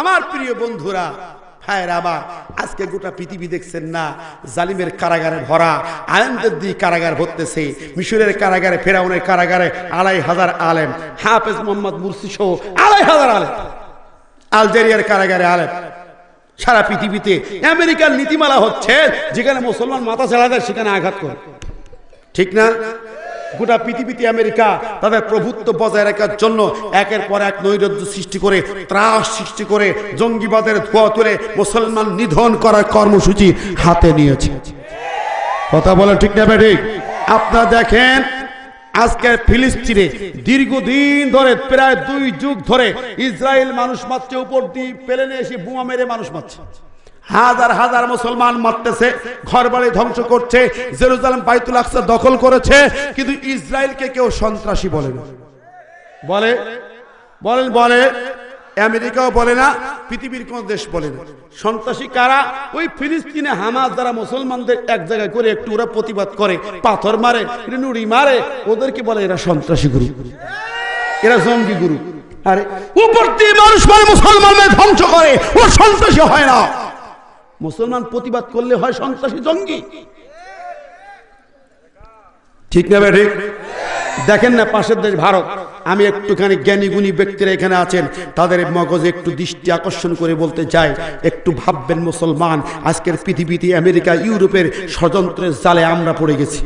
আমার প্রিয় বন্ধুরা হ্যাঁ রাবা আজকে গোটা পৃথিবী দেখছেন না জালিমের কারাগারে ভরা আয়ন্দের দিয়ে কারাগার ভরতেছে মিশরের কারাগারে ফেরাউনের কারাগারে আড়াই হাজার আলেম হাফেজ মোহাম্মদ মুরসি সহ আড়াই হাজার আলেম আলজেরিয়ার কারাগারে আলেম সারা পৃথিবীতে আমেরিকার নীতিমালা হচ্ছে যেখানে মুসলমান মাথা ছাড়া যায় সেখানে আঘাত করে ঠিক না গোটা পৃথিবীতে আমেরিকা তাদের প্রভুত্ব বজায় রাখার জন্য একের পর এক নৈরাজ্য সৃষ্টি করে ত্রাস সৃষ্টি করে জঙ্গিবাদের ধোয়া তুলে মুসলমান নিধন করার কর্মসূচি হাতে নিয়েছে কথা বলেন ঠিক না ঠিক আপনারা দেখেন আজকে ফিলিস্তিনে দীর্ঘদিন ধরে প্রায় দুই যুগ ধরে ইসরায়েল মানুষ মারছে উপর দিয়ে প্লেনে এসে বোমা মেরে মানুষ মারছে হাজার হাজার মুসলমান মারতেছে ঘর বাড়ি ধ্বংস করছে জেরুজালাম বাইতুল আকসা দখল করেছে কিন্তু ইসরায়েলকে কেউ সন্ত্রাসী বলে না বলে বলেন বলে আমেরিকাও বলে না পৃথিবীর কোন দেশ বলে না সন্ত্রাসী কারা ওই ফিলিস্তিনে হামাজ দ্বারা মুসলমানদের এক জায়গায় করে একটু ওরা প্রতিবাদ করে পাথর মারে নুড়ি মারে ওদেরকে বলে এরা সন্ত্রাসী গুরু এরা জঙ্গি গুরু আরে উপর দিয়ে মানুষ মানে মুসলমানদের ধ্বংস করে ও সন্ত্রাসী হয় না মুসলমান প্রতিবাদ করলে হয় সন্ত্রাসী জঙ্গি ঠিক না ভাই দেখেন না পাশের দেশ ভারত আমি একটুখানি জ্ঞানী গুণী ব্যক্তিরা এখানে আছেন তাদের মগজে একটু দৃষ্টি আকর্ষণ করে বলতে চাই একটু ভাববেন মুসলমান আজকের পৃথিবীতে আমেরিকা ইউরোপের ষড়যন্ত্রের জালে আমরা পড়ে গেছি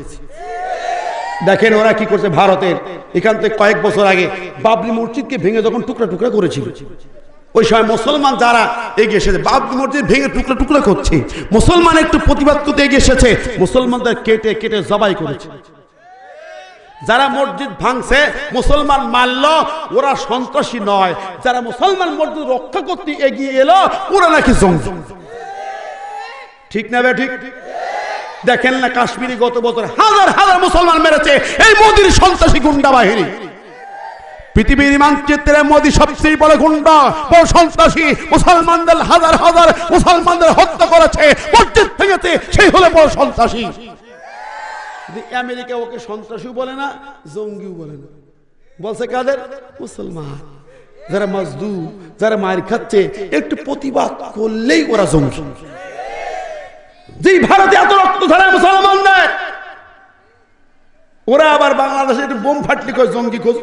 দেখেন ওরা কি করছে ভারতের এখান থেকে কয়েক বছর আগে বাবরি মসজিদকে ভেঙে যখন টুকরা টুকরা করেছিল ওই সময় মুসলমান যারা এগিয়ে এসেছে বাপ মসজিদ ভেঙে টুকরো টুকরো করছে মুসলমান একটু প্রতিবাদ করতে এগিয়ে এসেছে মুসলমানদের কেটে কেটে জবাই করেছে যারা মসজিদ ভাঙছে মুসলমান মানল ওরা সন্ত্রাসী নয় যারা মুসলমান মসজিদ রক্ষা করতে এগিয়ে এলো ওরা নাকি ঠিক না ঠিক দেখেন না কাশ্মীরি গত বছর হাজার হাজার মুসলমান মেরেছে এই মোদির সন্ত্রাসী গুন্ডা বাহিনী পৃথিবীর মানচিত্রে মোদী সবচেয়ে বড় গুন্ডা বড় সন্ত্রাসী মুসলমানদের হাজার হাজার মুসলমানদের হত্যা করেছে মসজিদ থেকে সেই হলে বড় সন্ত্রাসী আমেরিকা ওকে সন্ত্রাসী বলে না জঙ্গিও বলে না বলছে কাদের মুসলমান যারা মজদু যারা মায়ের খাচ্ছে একটু প্রতিবাদ করলেই ওরা জঙ্গি যে ভারতে এত রক্ত ধরে মুসলমান নেয় ওরা আবার বাংলাদেশে একটু বোম ফাটলি করে জঙ্গি খোঁজ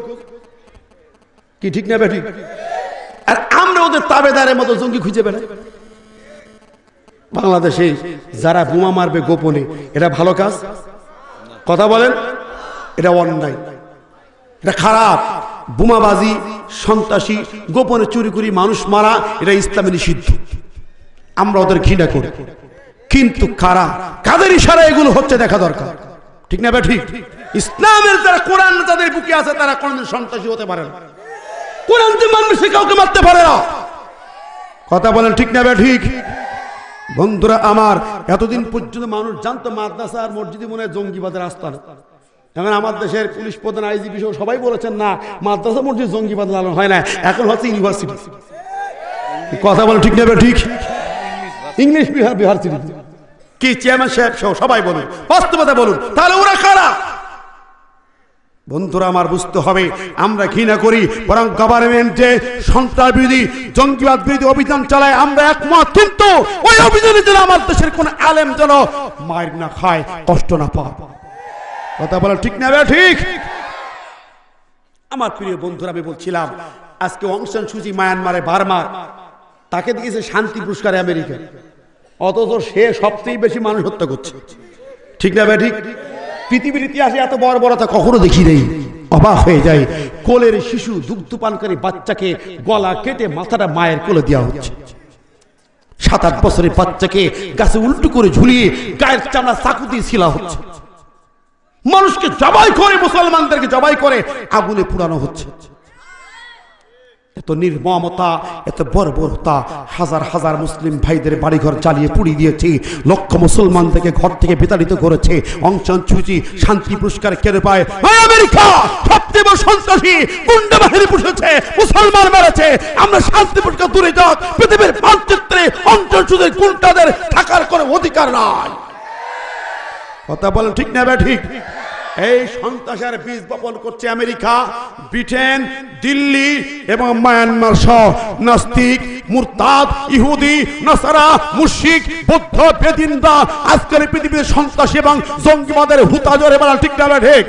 কি ঠিক না বেঠিক আর আমরা ওদের তাবেদারের মতো জঙ্গি খুঁজে বেড়াই বাংলাদেশে যারা বোমা মারবে গোপনে এটা ভালো কাজ কথা বলেন এটা অন্যায় এটা খারাপ বোমাবাজি সন্ত্রাসী গোপনে চুরি করি মানুষ মারা এটা ইসলামে নিষিদ্ধ আমরা ওদের ঘৃণা করি কিন্তু কারা কাদের ইশারা এগুলো হচ্ছে দেখা দরকার ঠিক না ঠিক ইসলামের যারা কোরআন তাদের বুকে আছে তারা কোনদিন সন্ত্রাসী হতে পারে না কোরআন যে সে কাউকে মারতে পারে না কথা বলেন ঠিক না ঠিক বন্ধুরা আমার এতদিন পর্যন্ত মানুষ জানতো মাদ্রাসা আর মসজিদে মনে হয় জঙ্গিবাদের আস্থান এখন আমার দেশের পুলিশ প্রধান আইজিপি সহ সবাই বলেছেন না মাদ্রাসা মসজিদ জঙ্গিবাদ লালন হয় না এখন হচ্ছে ইউনিভার্সিটি কথা বলে ঠিক নেবে ঠিক ইংলিশ বিহার বিহার সিটি কি চেয়ারম্যান সাহেব সহ সবাই বলুন বাস্তবতা বলুন তাহলে ওরা খারাপ বন্ধুরা আমার বুঝতে হবে আমরা ঘৃণা করি বরং গভর্নমেন্টে সন্ত্রাস বিরোধী জঙ্গিবাদ বিরোধী অভিযান চালায় আমরা একমত কিন্তু ওই অভিযানে যেন আমার দেশের কোন আলেম যেন মায়ের না খায় কষ্ট না পায় কথা বলা ঠিক না ঠিক আমার প্রিয় বন্ধুরা আমি বলছিলাম আজকে অংশন সুজি মায়ানমারে বারমার তাকে দিয়েছে শান্তি পুরস্কারে আমেরিকা অথচ সে সবচেয়ে বেশি মানুষ হত্যা করছে ঠিক না ঠিক পৃথিবীর ইতিহাসে এত বড় বড়তা কখনো দেখি নেই অবাক হয়ে যায় কোলের শিশু দুগ্ধপানকারী বাচ্চাকে গলা কেটে মাথাটা মায়ের কোলে দেওয়া হচ্ছে সাত আট বছরের বাচ্চাকে গাছে উল্টো করে ঝুলিয়ে গায়ের চামড়া চাকু দিয়ে শিলা হচ্ছে মানুষকে জবাই করে মুসলমানদেরকে জবাই করে আগুনে পুরানো হচ্ছে এত নির্মমতা এত বর্বরতা হাজার হাজার মুসলিম ভাইদের বাড়িঘর চালিয়ে পুড়িয়ে দিয়েছি লক্ষ মুসলমান থেকে ঘর থেকে বিতাড়িত করেছে অংশন চুচি শান্তি পুরস্কার কেড়ে পায় আমেরিকা সবচেয়ে সন্ত্রাসী গুন্ডা বাহিনী পুষেছে মুসলমান মেরেছে আমরা শান্তি পুরস্কার দূরে যাক পৃথিবীর মানচিত্রে অঞ্চল চুচির গুন্ডাদের থাকার কোনো অধিকার নাই কথা বলেন ঠিক না ঠিক এই সন্ত্রাসের বীজ বপন করছে আমেরিকা ব্রিটেন দিল্লি এবং মায়ানমার সহ নাস্তিক মুরতাদ ইহুদি নাসারা মুশিক বৌদ্ধ বেদিন্দা আজকের পৃথিবীর সন্ত্রাসী এবং জঙ্গিবাদের হুতাজর এবার ঠিক না ঠিক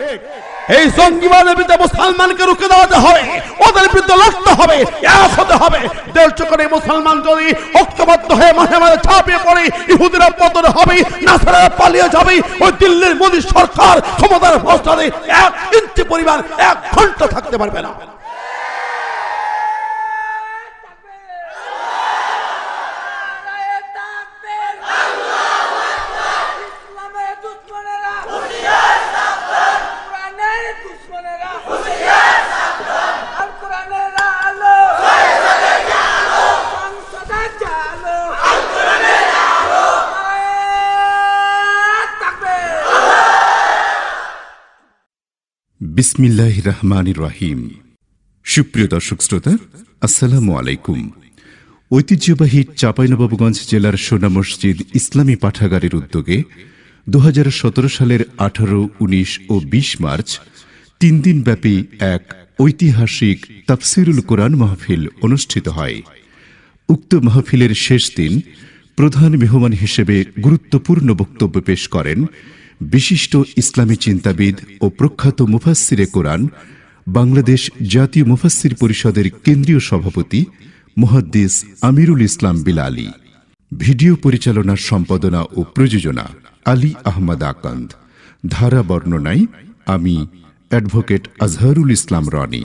এই জঙ্গিবাদের বিরুদ্ধে মুসলমানকে রুখে দাঁড়াতে হবে ওদের বিরুদ্ধে লড়তে হবে এক হতে হবে দেড় করে মুসলমান যদি ঐক্যবদ্ধ হয়ে মাঝে মাঝে ছাপিয়ে পড়ে ইহুদিরা পতন হবে না পালিয়ে যাবে ওই দিল্লির মোদী সরকার ক্ষমতার ভ্রষ্টারে এক ইঞ্চি পরিমাণ এক ঘন্টা থাকতে পারবে না বিসমিল্লাহ রহমান রাহিম সুপ্রিয় দর্শক শ্রোতা আসসালামু আলাইকুম ঐতিহ্যবাহী চাঁপাইনবাবগঞ্জ জেলার সোনা মসজিদ ইসলামী পাঠাগারের উদ্যোগে দু সালের আঠারো উনিশ ও ২০ মার্চ তিন দিনব্যাপী এক ঐতিহাসিক তাফসিরুল কোরআন মাহফিল অনুষ্ঠিত হয় উক্ত মাহফিলের শেষ দিন প্রধান মেহমান হিসেবে গুরুত্বপূর্ণ বক্তব্য পেশ করেন বিশিষ্ট ইসলামী চিন্তাবিদ ও প্রখ্যাত মুফাসিরে কোরআন বাংলাদেশ জাতীয় মুফাসির পরিষদের কেন্দ্রীয় সভাপতি মুহাদ্দিস আমিরুল ইসলাম বিলালী ভিডিও পরিচালনার সম্পাদনা ও প্রযোজনা আলী আহমদ আকান্দ ধারা বর্ণনায় আমি অ্যাডভোকেট আজহারুল ইসলাম রনি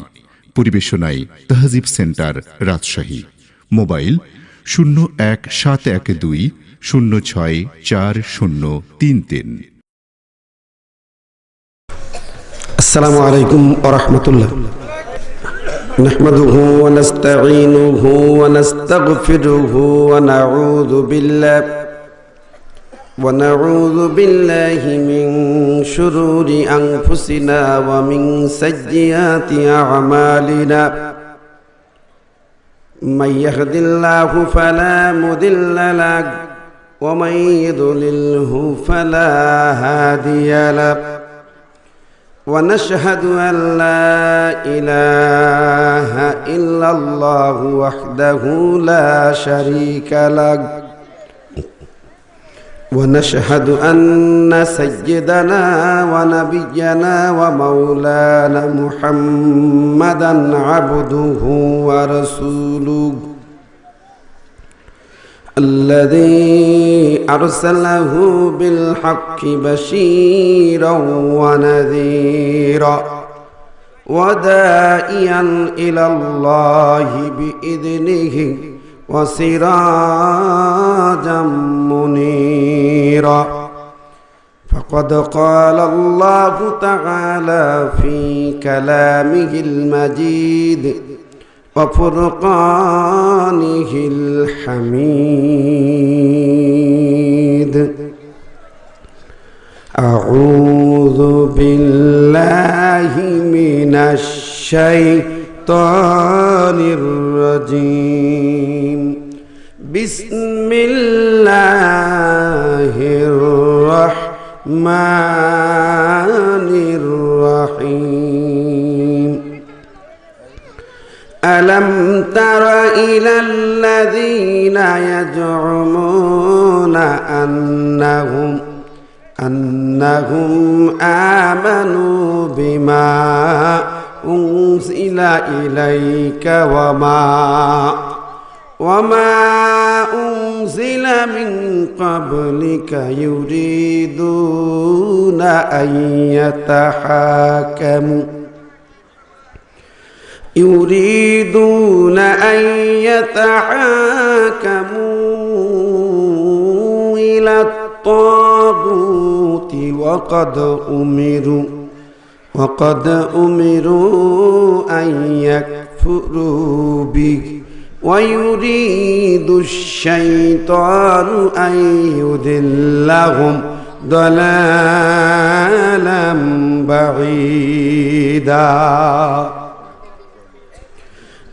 পরিবেশনায় তাহজিব সেন্টার রাজশাহী মোবাইল শূন্য এক সাত এক দুই শূন্য ছয় চার শূন্য তিন তিন السلام عليكم ورحمة الله نحمده ونستعينه ونستغفره ونعوذ بالله ونعوذ بالله من شرور أنفسنا ومن سيئات أعمالنا من يهد الله فلا مضل له ومن يضلله فلا هادي له ونشهد أن لا إله إلا الله وحده لا شريك له ونشهد أن سيدنا ونبينا ومولانا محمدا عبده ورسوله الذي أرسله بالحق بشيرا ونذيرا ودائيا إلى الله بإذنه وسراجا منيرا فقد قال الله تعالى في كلامه المجيد وفرقانه الحميد أعوذ بالله من الشيطان الرجيم بسم الله الرحمن الرحيم ألم تر إلى الذين يزعمون أنهم أنهم آمنوا بما أنزل إليك وما وما أنزل من قبلك يريدون أن يتحاكموا يريدون أن يتحاكموا إلى الطاغوت وقد أمروا وقد أمروا أن يكفروا به ويريد الشيطان أن يذلهم ضلالا بعيدا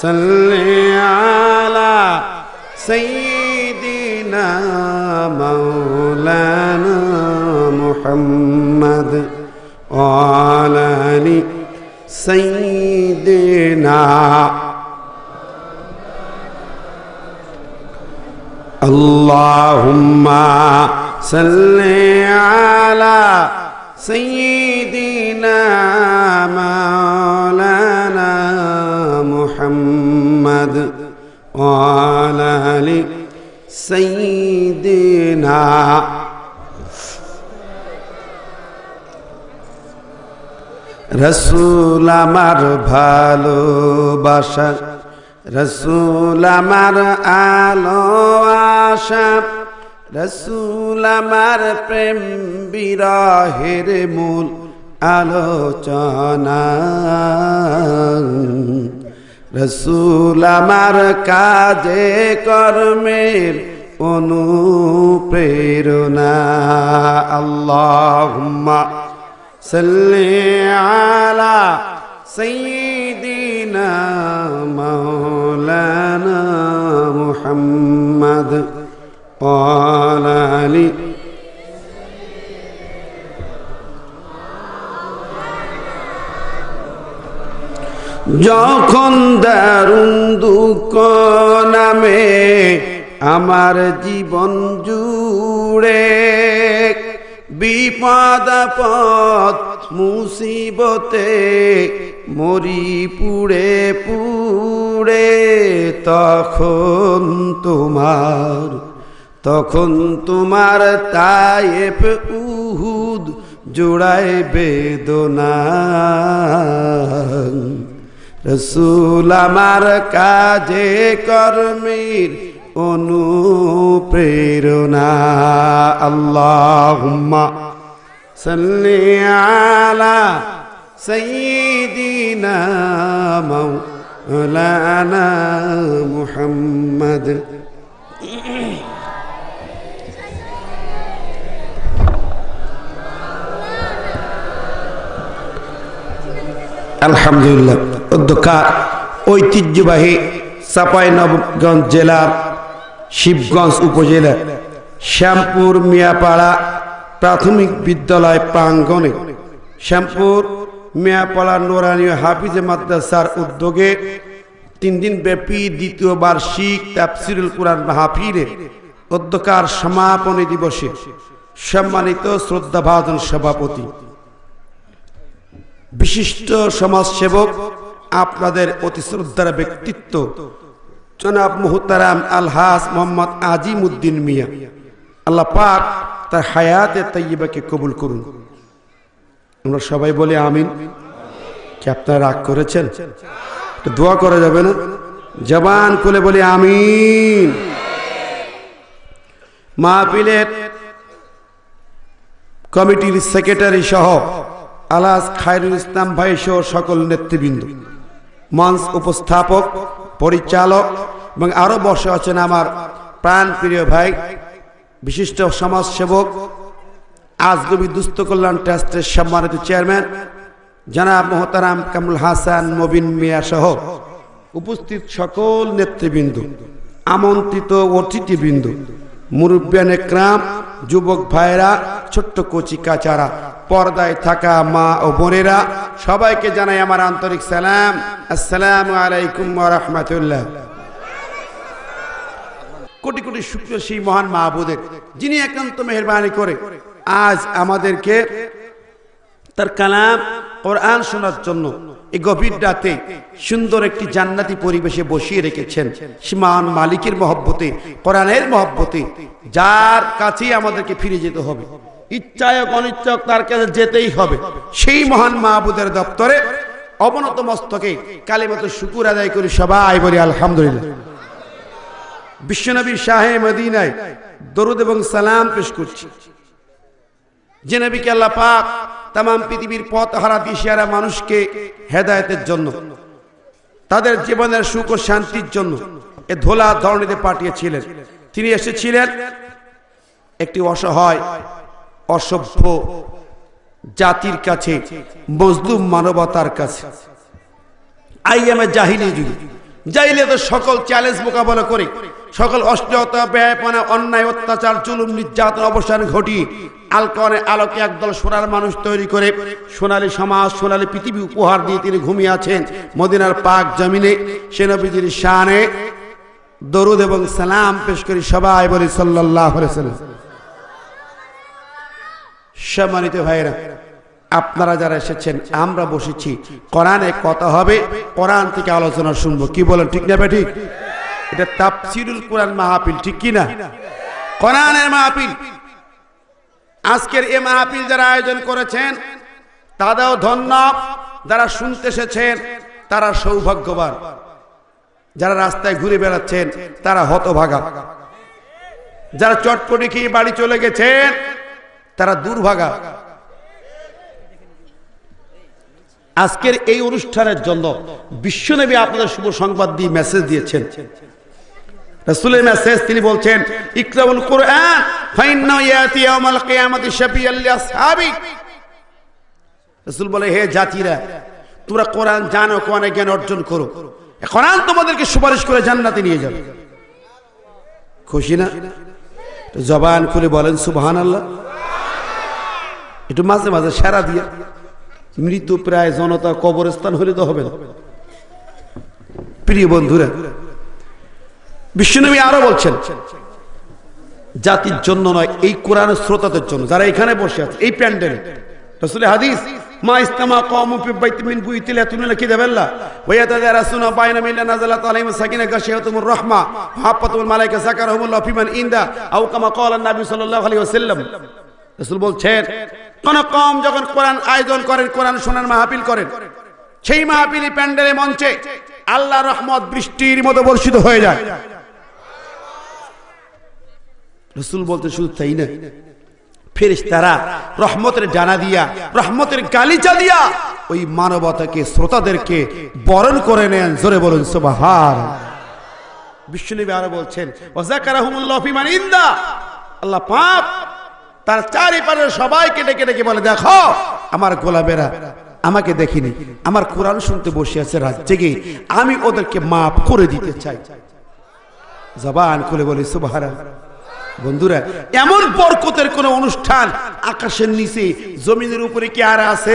صل على سيدنا مولانا محمد وعلى سيدنا اللهم صل على سيدنا مولانا محمد وعلى آل سيدنا রসুল আমার ভালোবাসা রসুল আমার আলো আশা রসুল আমার প্রেম বিরাহের মূল আলোচনা রসুল আমার কাজে কর্মের অনুপ্রেরণা আল্লাহ আলা সঈদিনা মৌলানা মুহাম্মদ পালালি যখন দারুণ দুঃখ নামে আমার জীবন জুড়ে বিপদাপদ মুসিবতে মরি পুড়ে পুড়ে তখন তোমার তখন তোমার তায়েপ উহুদ জোড়ায় বেদনা রসুল আমার কাজে কর্মীর অনুপ্রেরণা আল্লাহ সাল্লিয়ালা সঈদিনা মৌলানা মুহাম্মদ আলহামদুলিল্লাহ অধ্যক্ষা ঐতিহ্যবাহী চাঁপাইনবগঞ্জ জেলার শিবগঞ্জ উপজেলা শ্যামপুর মিয়াপাড়া প্রাথমিক বিদ্যালয় প্রাঙ্গনে শ্যামপুর মিয়াপাড়া নোরানীয় হাফিজে মাদ্রাসার উদ্যোগে তিন দিন ব্যাপী দ্বিতীয় বার্ষিক তাফসিরুল কোরআন মাহফিলের অধ্যক্ষার সমাপনী দিবসে সম্মানিত শ্রদ্ধাভাজন সভাপতি বিশিষ্ট সমাজসেবক আপনাদের অতি শ্রদ্ধার ব্যক্তিত্ব জনাব মুহতারাম আলহাস মোহাম্মদ আজিম উদ্দিন মিয়া আল্লাহ পাক তার হায়াতে তাইবাকে কবুল করুন আমরা সবাই বলি আমিন কি আপনারা রাগ করেছেন দোয়া করা যাবে না জবান খুলে বলি আমিন মাহফিলের কমিটির সেক্রেটারি সহ আলাস খায়রুল ইসলাম ভাই সহ সকল নেতৃবৃন্দ মঞ্চ উপস্থাপক পরিচালক এবং আরও বসে আছেন আমার প্রাণ প্রিয় ভাই বিশিষ্ট সমাজসেবক আজগবি দুস্থ কল্যাণ ট্রাস্টের সম্মানিত চেয়ারম্যান জানাব মোহতারাম কামুল হাসান মবিন মিয়া সহ উপস্থিত সকল নেতৃবৃন্দ আমন্ত্রিত অতিথিবৃন্দ মুরব্বান একরাম যুবক ভাইরা ছোট্ট কচিকাচারা পর্দায় থাকা মা ও বোনেরা সবাইকে জানাই আমার আন্তরিক সালাম আসসালাম আলাইকুম রহমতুল্লাহ কোটি কোটি শুক্র সেই মহান মাহবুদের যিনি একান্ত মেহরবানি করে আজ আমাদেরকে তার কালাম কোরআন শোনার জন্য এই গভীর রাতে সুন্দর একটি জান্নাতি পরিবেশে বসিয়ে রেখেছেন সীমান মালিকের মহব্বতে কোরআনের মহব্বতে যার কাছেই আমাদেরকে ফিরে যেতে হবে ইচ্ছায়ক অনিচ্ছক তার কাছে যেতেই হবে সেই মহান মাহবুদের দপ্তরে অবনত মস্তকে কালী মতো শুকুর আদায় করি সবাই বলি আলহামদুলিল্লাহ বিশ্বনবী শাহে মদিনায় দরুদ এবং সালাম পেশ করছি যে নবীকে আল্লাহ পাক তাম পৃথিবীর পথ হারা দিশিয়ারা মানুষকে হেদায়তের জন্য তাদের জীবনের সুখ ও শান্তির জন্য এ ধোলা ধরণীতে পাঠিয়েছিলেন তিনি এসেছিলেন একটি অসহায় অসভ্য জাতির কাছে মজলুম মানবতার কাছে সকল চ্যালেঞ্জ মোকাবেলা করে সকল অশ্লীলতা ব্যয়পনা অন্যায় অত্যাচার জুলুম নির্যাতন অবসান ঘটি আলকনের আলোকে একদল সোনার মানুষ তৈরি করে সোনালী সমাজ সোনালী পৃথিবী উপহার দিয়ে তিনি ঘুমিয়ে আছেন মদিনার পাক জমিনে সেনাপতির শানে দরুদ এবং সালাম পেশ করি সবাই বলি সাল্লাহ সাল্লাম সম্মানিত ভাইরা আপনারা যারা এসেছেন আমরা বসেছি কোরআনে কথা হবে কোরআন থেকে আলোচনা শুনবো কি বলেন ঠিক না ঠিক এটা তাপসিরুল কোরআন মাহাপিল ঠিক কিনা কোরআনের মাহাপিল আজকের এ মাহাপিল যারা আয়োজন করেছেন তাদেরও ধন্য যারা শুনতে এসেছেন তারা সৌভাগ্যবান যারা রাস্তায় ঘুরে বেড়াচ্ছেন তারা হতভাগা যারা চটপটি খেয়ে বাড়ি চলে গেছেন তারা দুর্ভাগা আজকের এই অনুষ্ঠানের জন্য বিশ্বনবী আপনাদের শুভ সংবাদ দিয়ে মেসেজ দিয়েছেন রাসূলের মেসেজ তিনি বলছেন ইকরাউল ইয়াতি কিয়ামাতি শাফিয়াল লিআসহাবি রাসূল বলে হে জাতিরা তোমরা কোরআন জানো কোরআনে জ্ঞান অর্জন করো কোরআন তোমাদেরকে সুপারিশ করে জান্নাতে নিয়ে যাবে খুশি না জবান খুলে বলেন সুবহানাল্লাহ একটু মাঝে মাঝে সেরা দিয়ে মৃত্যু প্রায় জনতা কবরস্থান হলে তো হবে না প্রিয় বন্ধুরা বিশ্বনবী আরো বলছেন জাতির জন্য নয় এই কোরআন শ্রোতাদের জন্য যারা এখানে বসে আছে এই প্যান্ডেলে রসুল হাদিস মা মালাইকা যাকারহুমুল্লাহ ফিমান ইনদা কামা ক্বালা নাবী সাল্লাল্লাহু রসুল বলছেন কোন কম যখন কোরআন আয়োজন করেন কোরআন শোনার মাহাপিল করেন সেই মাহফিলি প্যান্ডেলে মঞ্চে আল্লাহ রহমত বৃষ্টির মতো বর্ষিত হয়ে যায় রসুল বলতে শুধু তাই না ফেরিস তারা রহমতের ডানা দিয়া রহমতের গালিচা দিয়া ওই মানবতাকে শ্রোতাদেরকে বরণ করে নেন জোরে বলুন সোবাহার বিশ্বনবী আরো বলছেন ওজাকার আল্লাহ পাপ তার চারিপাশে সবাইকে ডেকে ডেকে বলে দেখো আমার গোলাপেরা আমাকে দেখিনি আমার কোরআন শুনতে বসে আছে রাত জেগে আমি ওদেরকে মাফ করে দিতে চাই জবান খুলে বলি সুবাহারা বন্ধুরা এমন বরকতের কোন অনুষ্ঠান আকাশের নিচে জমিনের উপরে কি আর আছে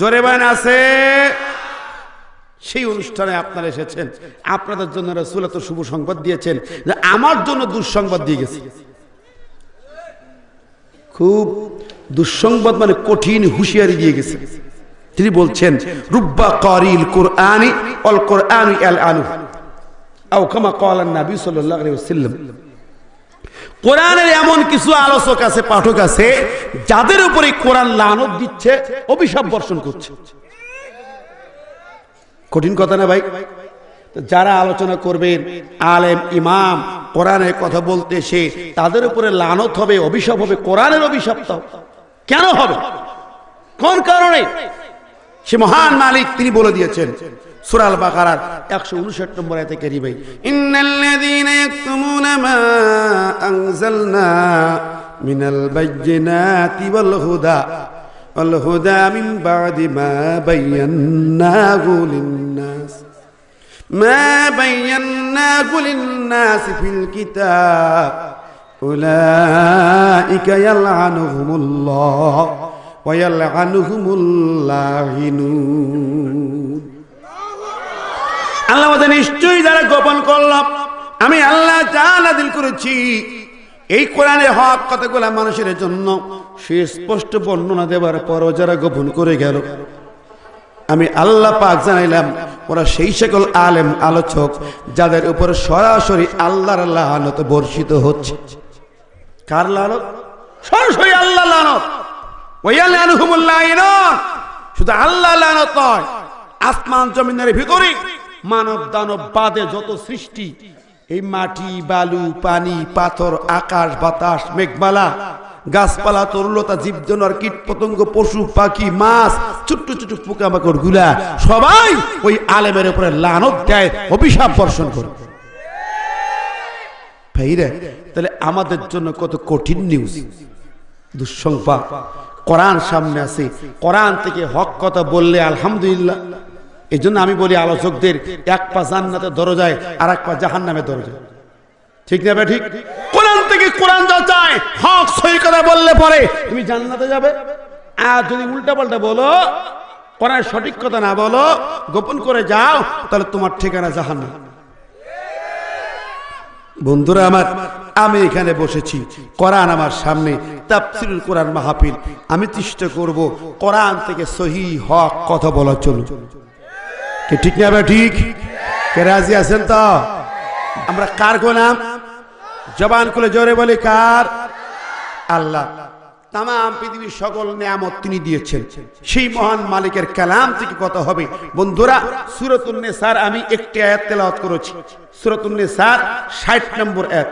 জোরে বান আছে সেই অনুষ্ঠানে আপনারা এসেছেন আপনাদের জন্য রসুল এত শুভ সংবাদ দিয়েছেন যে আমার জন্য দুঃসংবাদ দিয়ে গেছে খুব দুঃসংবাদ মানে কঠিন হুঁশিয়ারি দিয়ে গেছে তিনি বলছেন রুব্বা করিল কোরআনি অল কোরআন নাবি এমন কিছু আলোচক আছে পাঠক আছে যাদের দিচ্ছে অভিশাপ করছে কঠিন কথা না ভাই যারা আলোচনা করবেন আলেম ইমাম কোরআনের কথা বলতে এসে তাদের উপরে লানত হবে অভিশাপ হবে কোরআনের অভিশাপ্ত কেন হবে কোন কারণে সে মহান মালিক তিনি বলে দিয়েছেন সুরাল বাকারার একশো উনষাট নম্বর এতে কেরি ভাই মিনাল বাইজিনাতি ওয়াল হুদা ওয়াল হুদা মিন বাদি মা বাইয়ান্নাহু লিন-নাস ما আল্লাহ বলতে নিশ্চয়ই যারা গোপন করলাম আমি আল্লাহ যা নাদিল করেছি এই কোরআনে হক কথাগুলা মানুষের জন্য সে স্পষ্ট বর্ণনা দেবার পরও যারা গোপন করে গেল আমি আল্লাহ পাক জানাইলাম ওরা সেই সকল আলেম আলোচক যাদের উপর সরাসরি আল্লাহর লানত বর্ষিত হচ্ছে কার লানত সরাসরি আল্লাহ লানত শুধু আল্লাহ লানত নয় আসমান জমিনের ভিতরে মানব দানব বাদে যত সৃষ্টি এই মাটি বালু পানি পাথর আকাশ বাতাস মেঘমালা গাছপালা তরুলতা জীবজনার কীট পতঙ্গ পশু পাখি মাছ ছোট্ট ছোট্ট পোকামাকড় গুলা সবাই ওই আলেমের উপরে লানত দেয় অভিশাপ বর্ষণ করে ভাইরে তাহলে আমাদের জন্য কত কঠিন নিউজ দুঃসংবাদ কোরআন সামনে আছে কোরআন থেকে হক কথা বললে আলহামদুলিল্লাহ এই জন্য আমি বলি আলোচকদের এক পা জান্নাতের দরজায় আর এক পা জাহান নামের দরজায় ঠিক না ঠিক কোরআন চায় হক সহি কথা বললে পরে তুমি জান্নাতে যাবে আর যদি উল্টা পাল্টা বলো কোরআন সঠিক কথা না বলো গোপন করে যাও তাহলে তোমার ঠিকানা জাহান্না বন্ধুরা আমার আমি এখানে বসেছি কোরআন আমার সামনে তাফসিরুল কোরআন মাহফিল আমি চেষ্টা করব কোরআন থেকে সহি হক কথা বলার জন্য ঠিক না ঠিক কে রাজি আছেন তো আমরা কার গোলাম জবান খুলে জোরে বলে কার আল্লাহ তাম পৃথিবীর সকল নিয়ামত তিনি দিয়েছেন সেই মহান মালিকের কালাম থেকে কত হবে বন্ধুরা সুরতুন্নে স্যার আমি একটি আয়াত তেলাওয়াত করেছি সুরতুন্নে স্যার ষাট নম্বর এক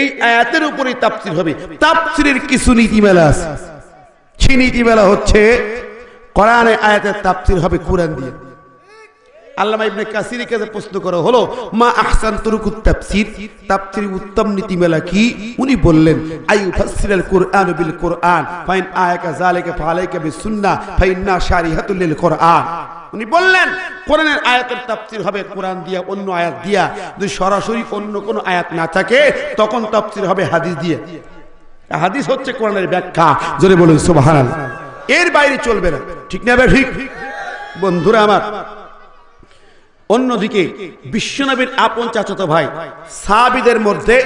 এই আয়াতের উপরেই তাপসির হবে তাপসির কিছু নীতিমেলা আছে সেই নীতিমেলা হচ্ছে কোরআনে আয়াতের তাপসির হবে কোরআন দিয়ে আল্লামা ইবনে কাসিরের কাছে প্রশ্ন করা হলো মা আহসান তুরুকুত তাফসির তাফসির উত্তম নীতিমালা কি উনি বললেন I Al Quran bill Quran fine আয়াকা যালিকা ফালাইকা বিসুন্নাহ ফাইন্না শারিহাতুল লিল কুরআন উনি বললেন কোরআনের আয়াতের তাফসির হবে কোরআন দিয়া অন্য আয়াত দিয়া যদি সরাসরি অন্য কোনো আয়াত না থাকে তখন তাফসির হবে হাদিস দিয়ে হাদিস হচ্ছে কোরআনের ব্যাখ্যা জোরে বলুন সুবহানাল্লাহ এর বাইরে চলবে না ঠিক না ঠিক বন্ধুরা আমার অন্যদিকে বিশ্বনবীর আপন চাচাতো ভাই সাবিদের মধ্যে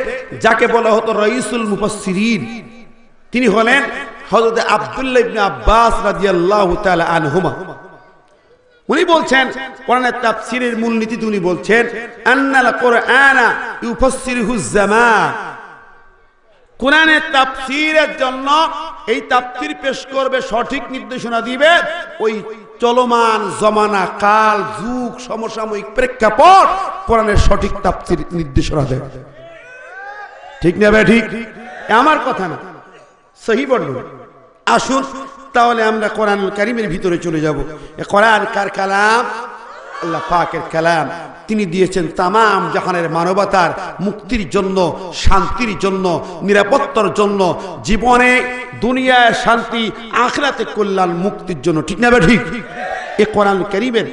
যাকে বলা হতো রইসুল মুফাসির তিনি হলেন হজরত আব্দুল্লাহ ইবনে আব্বাস রাদিয়াল্লাহু তাআলা আনহুমা উনি বলছেন কোরআন কোরআনের তাফসীরের নীতি উনি বলছেন আন্নাল কোরআনা ইউফাসসিরুহু জামান কোরআনের তাফসীরের জন্য এই তাপ্তির পেশ করবে সঠিক নির্দেশনা দিবে ওই চলমান জমানা কাল যুগ সমসাময়িক প্রেক্ষাপট কোরআনের সঠিক তাপ্তির নির্দেশনা দেবে ঠিক নেবে ঠিক আমার কথা না সহি আসুন তাহলে আমরা কোরআন কারিমের ভিতরে চলে যাব কোরআন কার কালাম আল্লাহ পাকের কালাম তিনি দিয়েছেন তামাম জাহানের মানবতার মুক্তির জন্য শান্তির জন্য নিরাপত্তার জন্য জীবনে দুনিয়ায় শান্তি আখরাতে কল্যাণ মুক্তির জন্য ঠিক না ঠিক এ কোরআন ক্যারিবের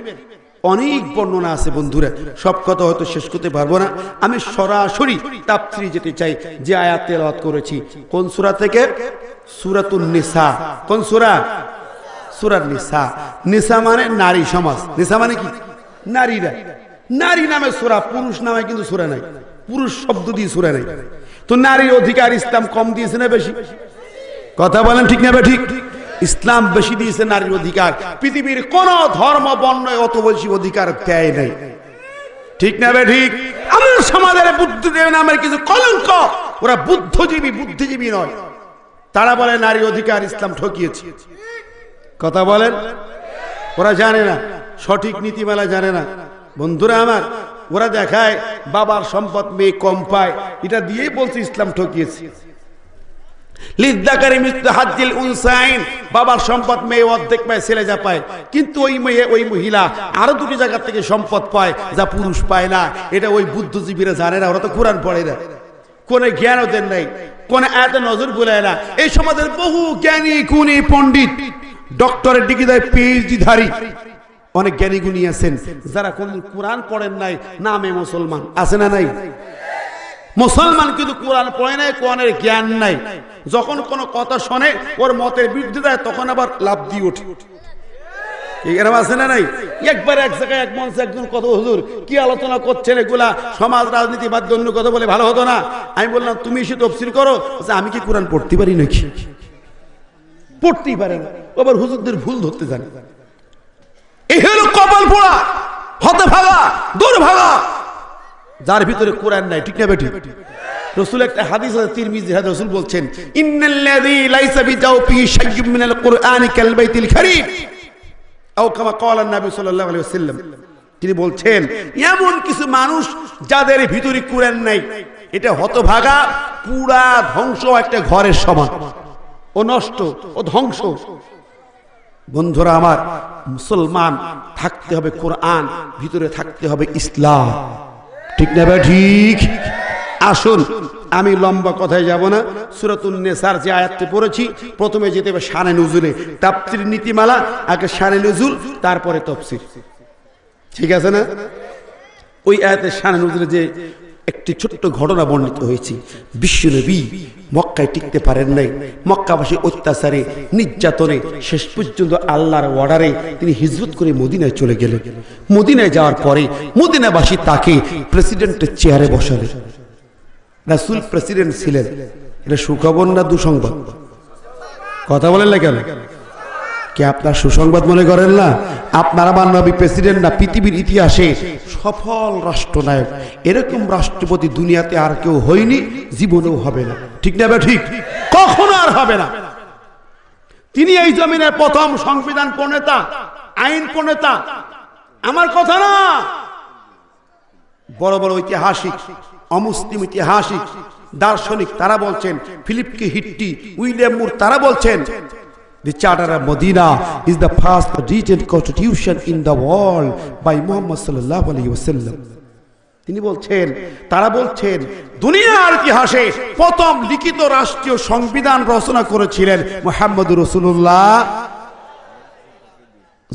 অনেক বর্ণনা আছে বন্ধুরা সব কথা হয়তো শেষ করতে পারবো না আমি সরাসরি তাপত্রি যেতে চাই যে আয়াত রাত করেছি কোন সুরা থেকে সুরাতুন নিসা কোন সুরা সুরার নিসা নিসা মানে নারী সমাজ নিসা মানে কি নারীরা নারী নামে সুরা পুরুষ নামে কিন্তু সুরা নাই পুরুষ শব্দ দিয়ে সুরে নাই তো নারীর অধিকার ইসলাম কম দিয়েছে না বেশি কথা বলেন ঠিক না ঠিক ইসলাম বেশি দিয়েছে নারীর অধিকার পৃথিবীর কোন ধর্ম বর্ণ অত বেশি অধিকার দেয় নাই ঠিক না বে ঠিক আমার সমাজের বুদ্ধদেব নামের কিছু কলঙ্ক ওরা বুদ্ধজীবী বুদ্ধিজীবী নয় তারা বলে নারী অধিকার ইসলাম ঠকিয়েছে কথা বলেন ওরা জানে না সঠিক নীতিমালা জানে না বন্ধুরা আমার ওরা দেখায় বাবার সম্পদ মেয়ে কম পায় এটা দিয়েই বলছে ইসলাম ঠকিয়েছে বাবার সম্পদ মেয়ে অর্ধেক পায় ছেলে যা পায় কিন্তু ওই মেয়ে ওই মহিলা আরো দুটি জায়গা থেকে সম্পদ পায় যা পুরুষ পায় না এটা ওই বুদ্ধিজীবীরা জানে না ওরা তো কোরআন পড়ে না কোন জ্ঞান ওদের নাই কোন এত নজর বোলায় না এই সমাজের বহু জ্ঞানী কোন পন্ডিত ডক্টরের দেয় পিএইচডি ধারী অনেক জ্ঞানী গুণী আছেন যারা কোন কোরআন পড়েন নাই নামে মুসলমান আছে না নাই মুসলমান কিন্তু কোরআন পড়ে নাই কোরআনের জ্ঞান নাই যখন কোনো কথা শোনে ওর মতের বৃদ্ধি দেয় তখন আবার লাভ দিয়ে ওঠে না নাই একবার এক এক কত হুজুর কি আলোচনা সমাজ রাজনীতি বাদ কথা বলে ভালো হতো না আমি বললাম তুমি সে করো যে আমি কি কোরআন পড়তে পারি নাকি পড়তেই পারে না আবার হুজুরদের ভুল ধরতে জানে কপাল পোড়া হতে ভাগা দূর ভাগা যার ভিতরে কোরআন নাই ঠিক না বেটি রসুল একটা হাদিস আছে তিরমিজি হাদিস রসুল বলছেন ইন্নাল্লাযী লাইসা বিজাওফিহি শাইয়্যুম মিনাল কুরআনি কাল বাইতিল কারীম আও কামা ক্বালা সাল্লাল্লাহু আলাইহি ওয়াসাল্লাম তিনি বলছেন এমন কিছু মানুষ যাদের ভিতরে কোরআন নাই এটা হতভাগা পুরা ধ্বংস একটা ঘরের সমান ও নষ্ট ও ধ্বংস বন্ধুরা আমার মুসলমান থাকতে হবে কোরআন ভিতরে থাকতে হবে ইসলাম ঠিক না ভাই ঠিক আসুন আমি লম্বা কথায় যাব না সুরাতুন নেসার যে আয়াতটি পড়েছি প্রথমে যেতে হবে সানে নজুলে তাপ্তির নীতিমালা আগে সানে নজুল তারপরে তফসির ঠিক আছে না ওই আয়াতের সানে নজুলে যে একটি ছোট্ট ঘটনা বর্ণিত হয়েছে বিশ্বনবী মক্কায় টিকতে পারেন নাই মক্কাবাসী অত্যাচারে নির্যাতনে শেষ পর্যন্ত আল্লাহর অর্ডারে তিনি হিজরত করে মদিনায় চলে গেলেন মদিনায় যাওয়ার পরে মদিনাবাসী তাকে প্রেসিডেন্টের চেয়ারে বসালেন রাসুল প্রেসিডেন্ট ছিলেন এটা সুখবর না দুসংবাদ কথা বলেন না কেন কে আপনার সুসংবাদ মনে করেন না আপনার আমার নবী প্রেসিডেন্ট না পৃথিবীর ইতিহাসে সফল রাষ্ট্রনায়ক এরকম রাষ্ট্রপতি দুনিয়াতে আর কেউ হয়নি জীবনেও হবে না ঠিক না ঠিক কখনো আর হবে না তিনি এই জমিনের প্রথম সংবিধান প্রণেতা আইন প্রণেতা আমার কথা না বড় বড় ঐতিহাসিক অমুসলিম ঐতিহাসিক দার্শনিক তারা বলছেন ফিলিপকে হিট্টি উইলিয়াম মুর তারা বলছেন The Charter of Medina is the first written constitution in the world by Muhammad sallallahu alaihi wasallam. তিনি বলছেন তারা বলছেন দুনিয়ার ইতিহাসে প্রথম লিখিত রাষ্ট্রীয় সংবিধান রচনা করেছিলেন মোহাম্মদ রসুল্লাহ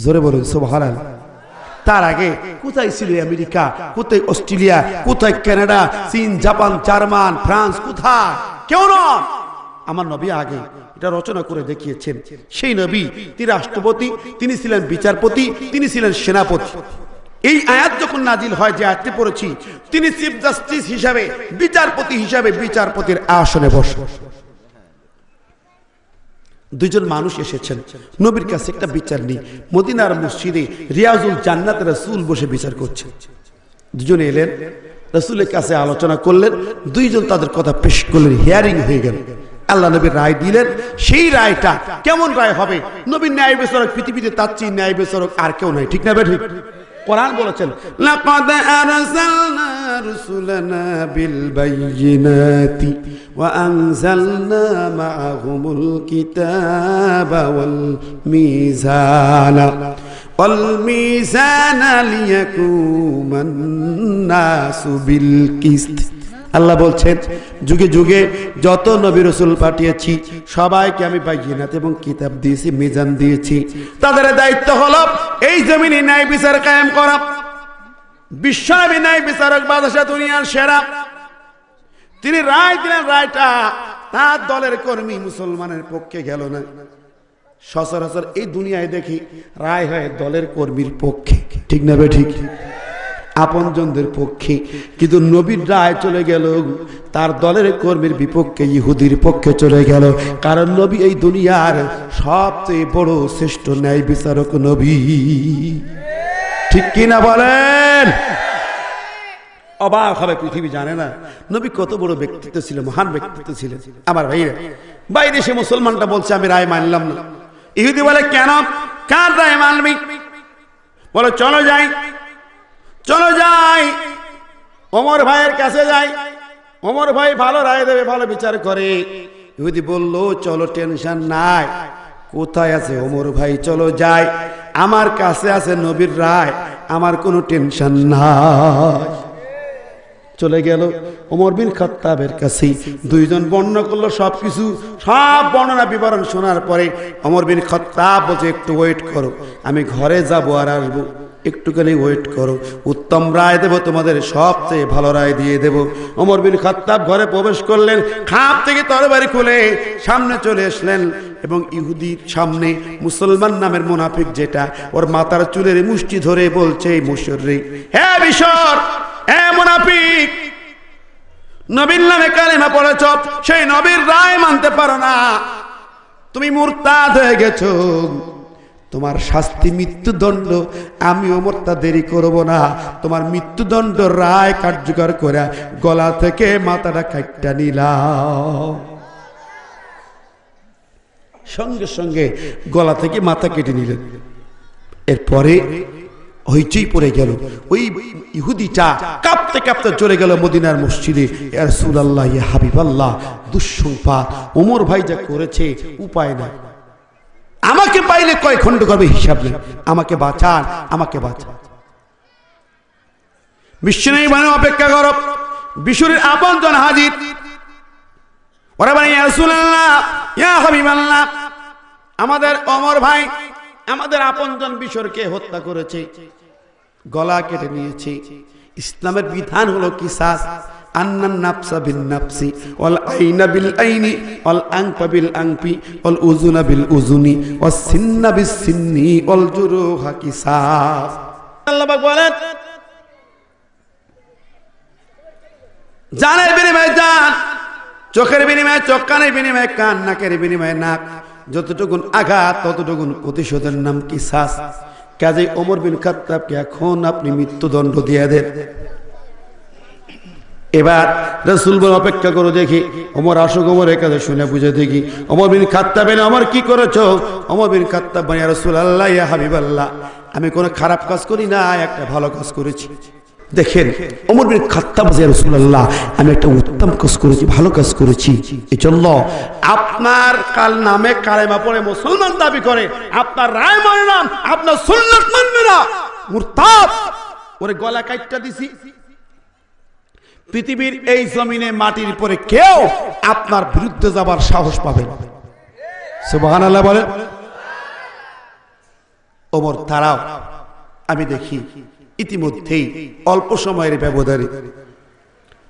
জোরে বলুন সোভাল তার আগে কোথায় ছিল আমেরিকা কোথায় অস্ট্রেলিয়া কোথায় কানাডা চীন জাপান জার্মান ফ্রান্স কোথায় কেউ নন আমার নবী আগে এটা রচনা করে দেখিয়েছেন সেই নবী তিনি রাষ্ট্রপতি তিনি ছিলেন বিচারপতি তিনি ছিলেন সেনাপতি এই আয়াত যখন নাজিল হয় যে আয়াতটি পড়েছি তিনি চিফ জাস্টিস হিসাবে বিচারপতি হিসাবে বিচারপতির আসনে বসে দুজন মানুষ এসেছেন নবীর কাছে একটা বিচার নেই মদিনার মসজিদে রিয়াজুল জান্নাত রাসুল বসে বিচার করছে দুজন এলেন রাসুলের কাছে আলোচনা করলেন দুইজন তাদের কথা পেশ করলেন হিয়ারিং হয়ে গেল আল্লাহ নবীর রায় দিলেন সেই রায়টা কেমন রায় হবে নবীর ন্যায় বেসরক পৃথিবীতে তার চেয়ে ন্যায় বেসরক আর কেউ নাই ঠিক না বেঠিক কোরআন বলেছেন লাকাদ আরসালনা রুসুলানা বিল বাইয়িনাতি ওয়া আনজালনা মাআহুমুল কিতাবা ওয়াল মিজানা ওয়াল মিজানা লিয়াকুমান নাসু বিল কিসত আল্লাহ বলছেন যুগে যুগে যত নবী রসুল পাঠিয়েছি সবাইকে আমি বাইজিনাত এবং কিতাব দিয়েছি মিজান দিয়েছি তাদের দায়িত্ব হল এই জমিনে ন্যায় বিচার কায়েম করা বিশ্বামী ন্যায় বিচারক বাদশা দুনিয়ার সেরা তিনি রায় দিলেন রায়টা তার দলের কর্মী মুসলমানের পক্ষে গেল না সচরাচর এই দুনিয়ায় দেখি রায় হয় দলের কর্মীর পক্ষে ঠিক না বে ঠিক আপনজনদের পক্ষে কিন্তু নবীর রায় চলে গেল তার দলের কর্মীর বিপক্ষে ইহুদির পক্ষে চলে গেল কারণ নবী এই দুনিয়ার সবচেয়ে বড় শ্রেষ্ঠ ন্যায় বিচারক নবী ঠিক কিনা বলেন অবাক হবে পৃথিবী জানে না নবী কত বড় ব্যক্তিত্ব ছিল মহান ব্যক্তিত্ব ছিলেন আমার ভাইরা বাইরে সে মুসলমানটা বলছে আমি রায় মানলাম না ইহুদি বলে কেন কার রায় মানবি বলো চলো যাই চলো যাই অমর ভাইয়ের কাছে যাই অমর ভাই ভালো রায় দেবে ভালো বিচার করে ইহুদি বললো চলো টেনশন নাই কোথায় আছে অমর ভাই চলো যাই আমার কাছে আছে নবীর রায় আমার কোনো টেনশন নাই চলে গেল ওমর বিন খত্তাবের কাছে দুইজন বর্ণ করলো সব কিছু সব বর্ণনা বিবরণ শোনার পরে ওমর বিন খতাব বলছে একটু ওয়েট করো আমি ঘরে যাবো আর আসবো একটুখানি ওয়েট করো উত্তম রায় দেব তোমাদের সবচেয়ে ভালো রায় দিয়ে দেব অমর বিন খত্তাব ঘরে প্রবেশ করলেন খাপ থেকে তরবারি খুলে সামনে চলে আসলেন এবং ইহুদির সামনে মুসলমান নামের মোনাফিক যেটা ওর মাতার চুলের মুষ্টি ধরে বলছে এই মুসর্রি হ্যাঁ বিশর হ্যাঁ মোনাফিক নবীর নামে কালিমা পড়েছ সেই নবীর রায় মানতে পারো না তুমি মুরতাদ হয়ে গেছো তোমার শাস্তি মৃত্যুদণ্ড আমি ওমর তা দেরি করব না তোমার মৃত্যুদণ্ড রায় কার্যকর করে গলা থেকে মাথাটা কাটটা নিলাম সঙ্গে সঙ্গে গলা থেকে মাথা কেটে নিলেন এরপরে হইচই পড়ে গেল ওই ইহুদিটা কাঁপতে কাঁপতে চলে গেল মদিনার মসজিদে রসুল আল্লাহ হাবিব আল্লাহ দুঃসংপাত ওমর ভাই যা করেছে উপায় নাই আমাকে পাইলে কয় খণ্ড করবে হিসাব নেই আমাকে বাঁচান আমাকে বাঁচান বিশ্বনাই মানে অপেক্ষা কর বিশুরের আপনজন হাজির ওরা মানে ইয়াসুল্লাহ আমাদের অমর ভাই আমাদের আপন আপনজন বিশ্বরকে হত্যা করেছে গলা কেটে নিয়েছে ইসলামের বিধান হলো কি সাস জানের বিনিময় জান চোখের বিনিময় চোখ কানের বিনিময়ে কান নাকের বিনিময় নাক যতটুকুন আঘাত ততটুকুন প্রতিশোধের নাম কি শ্বাস কাজে অমর বিন খাতাবকে এখন আপনি মৃত্যুদণ্ড দিয়ে দেন এবার রসুল বলে অপেক্ষা করো দেখি অমর আশুক অমর কাছে শুনে বুঝে দেখি অমর বিন খাত্তা বেন আমার কি করেছ অমর বিন খাত্তা খাত্তাবান রসুল আল্লাহ ইয়া হাবিব আল্লাহ আমি কোনো খারাপ কাজ করি না একটা ভালো কাজ করেছি দেখেন অমর বিন খাত্তা খাত্তাব রসুল আল্লাহ আমি একটা উত্তম কাজ করেছি ভালো কাজ করেছি এই জন্য আপনার কাল নামে কালেমা পড়ে মুসলমান দাবি করে আপনার রায় মানে নাম আপনার সুন্নত মানবে না মুরতাদ ওরে গলা কাটটা দিছি পৃথিবীর এই জমিনে মাটির উপরে কেউ আপনার বিরুদ্ধে যাবার সাহস পাবে সুবাহান বলে ওমর তারাও আমি দেখি ইতিমধ্যেই অল্প সময়ের ব্যবধানে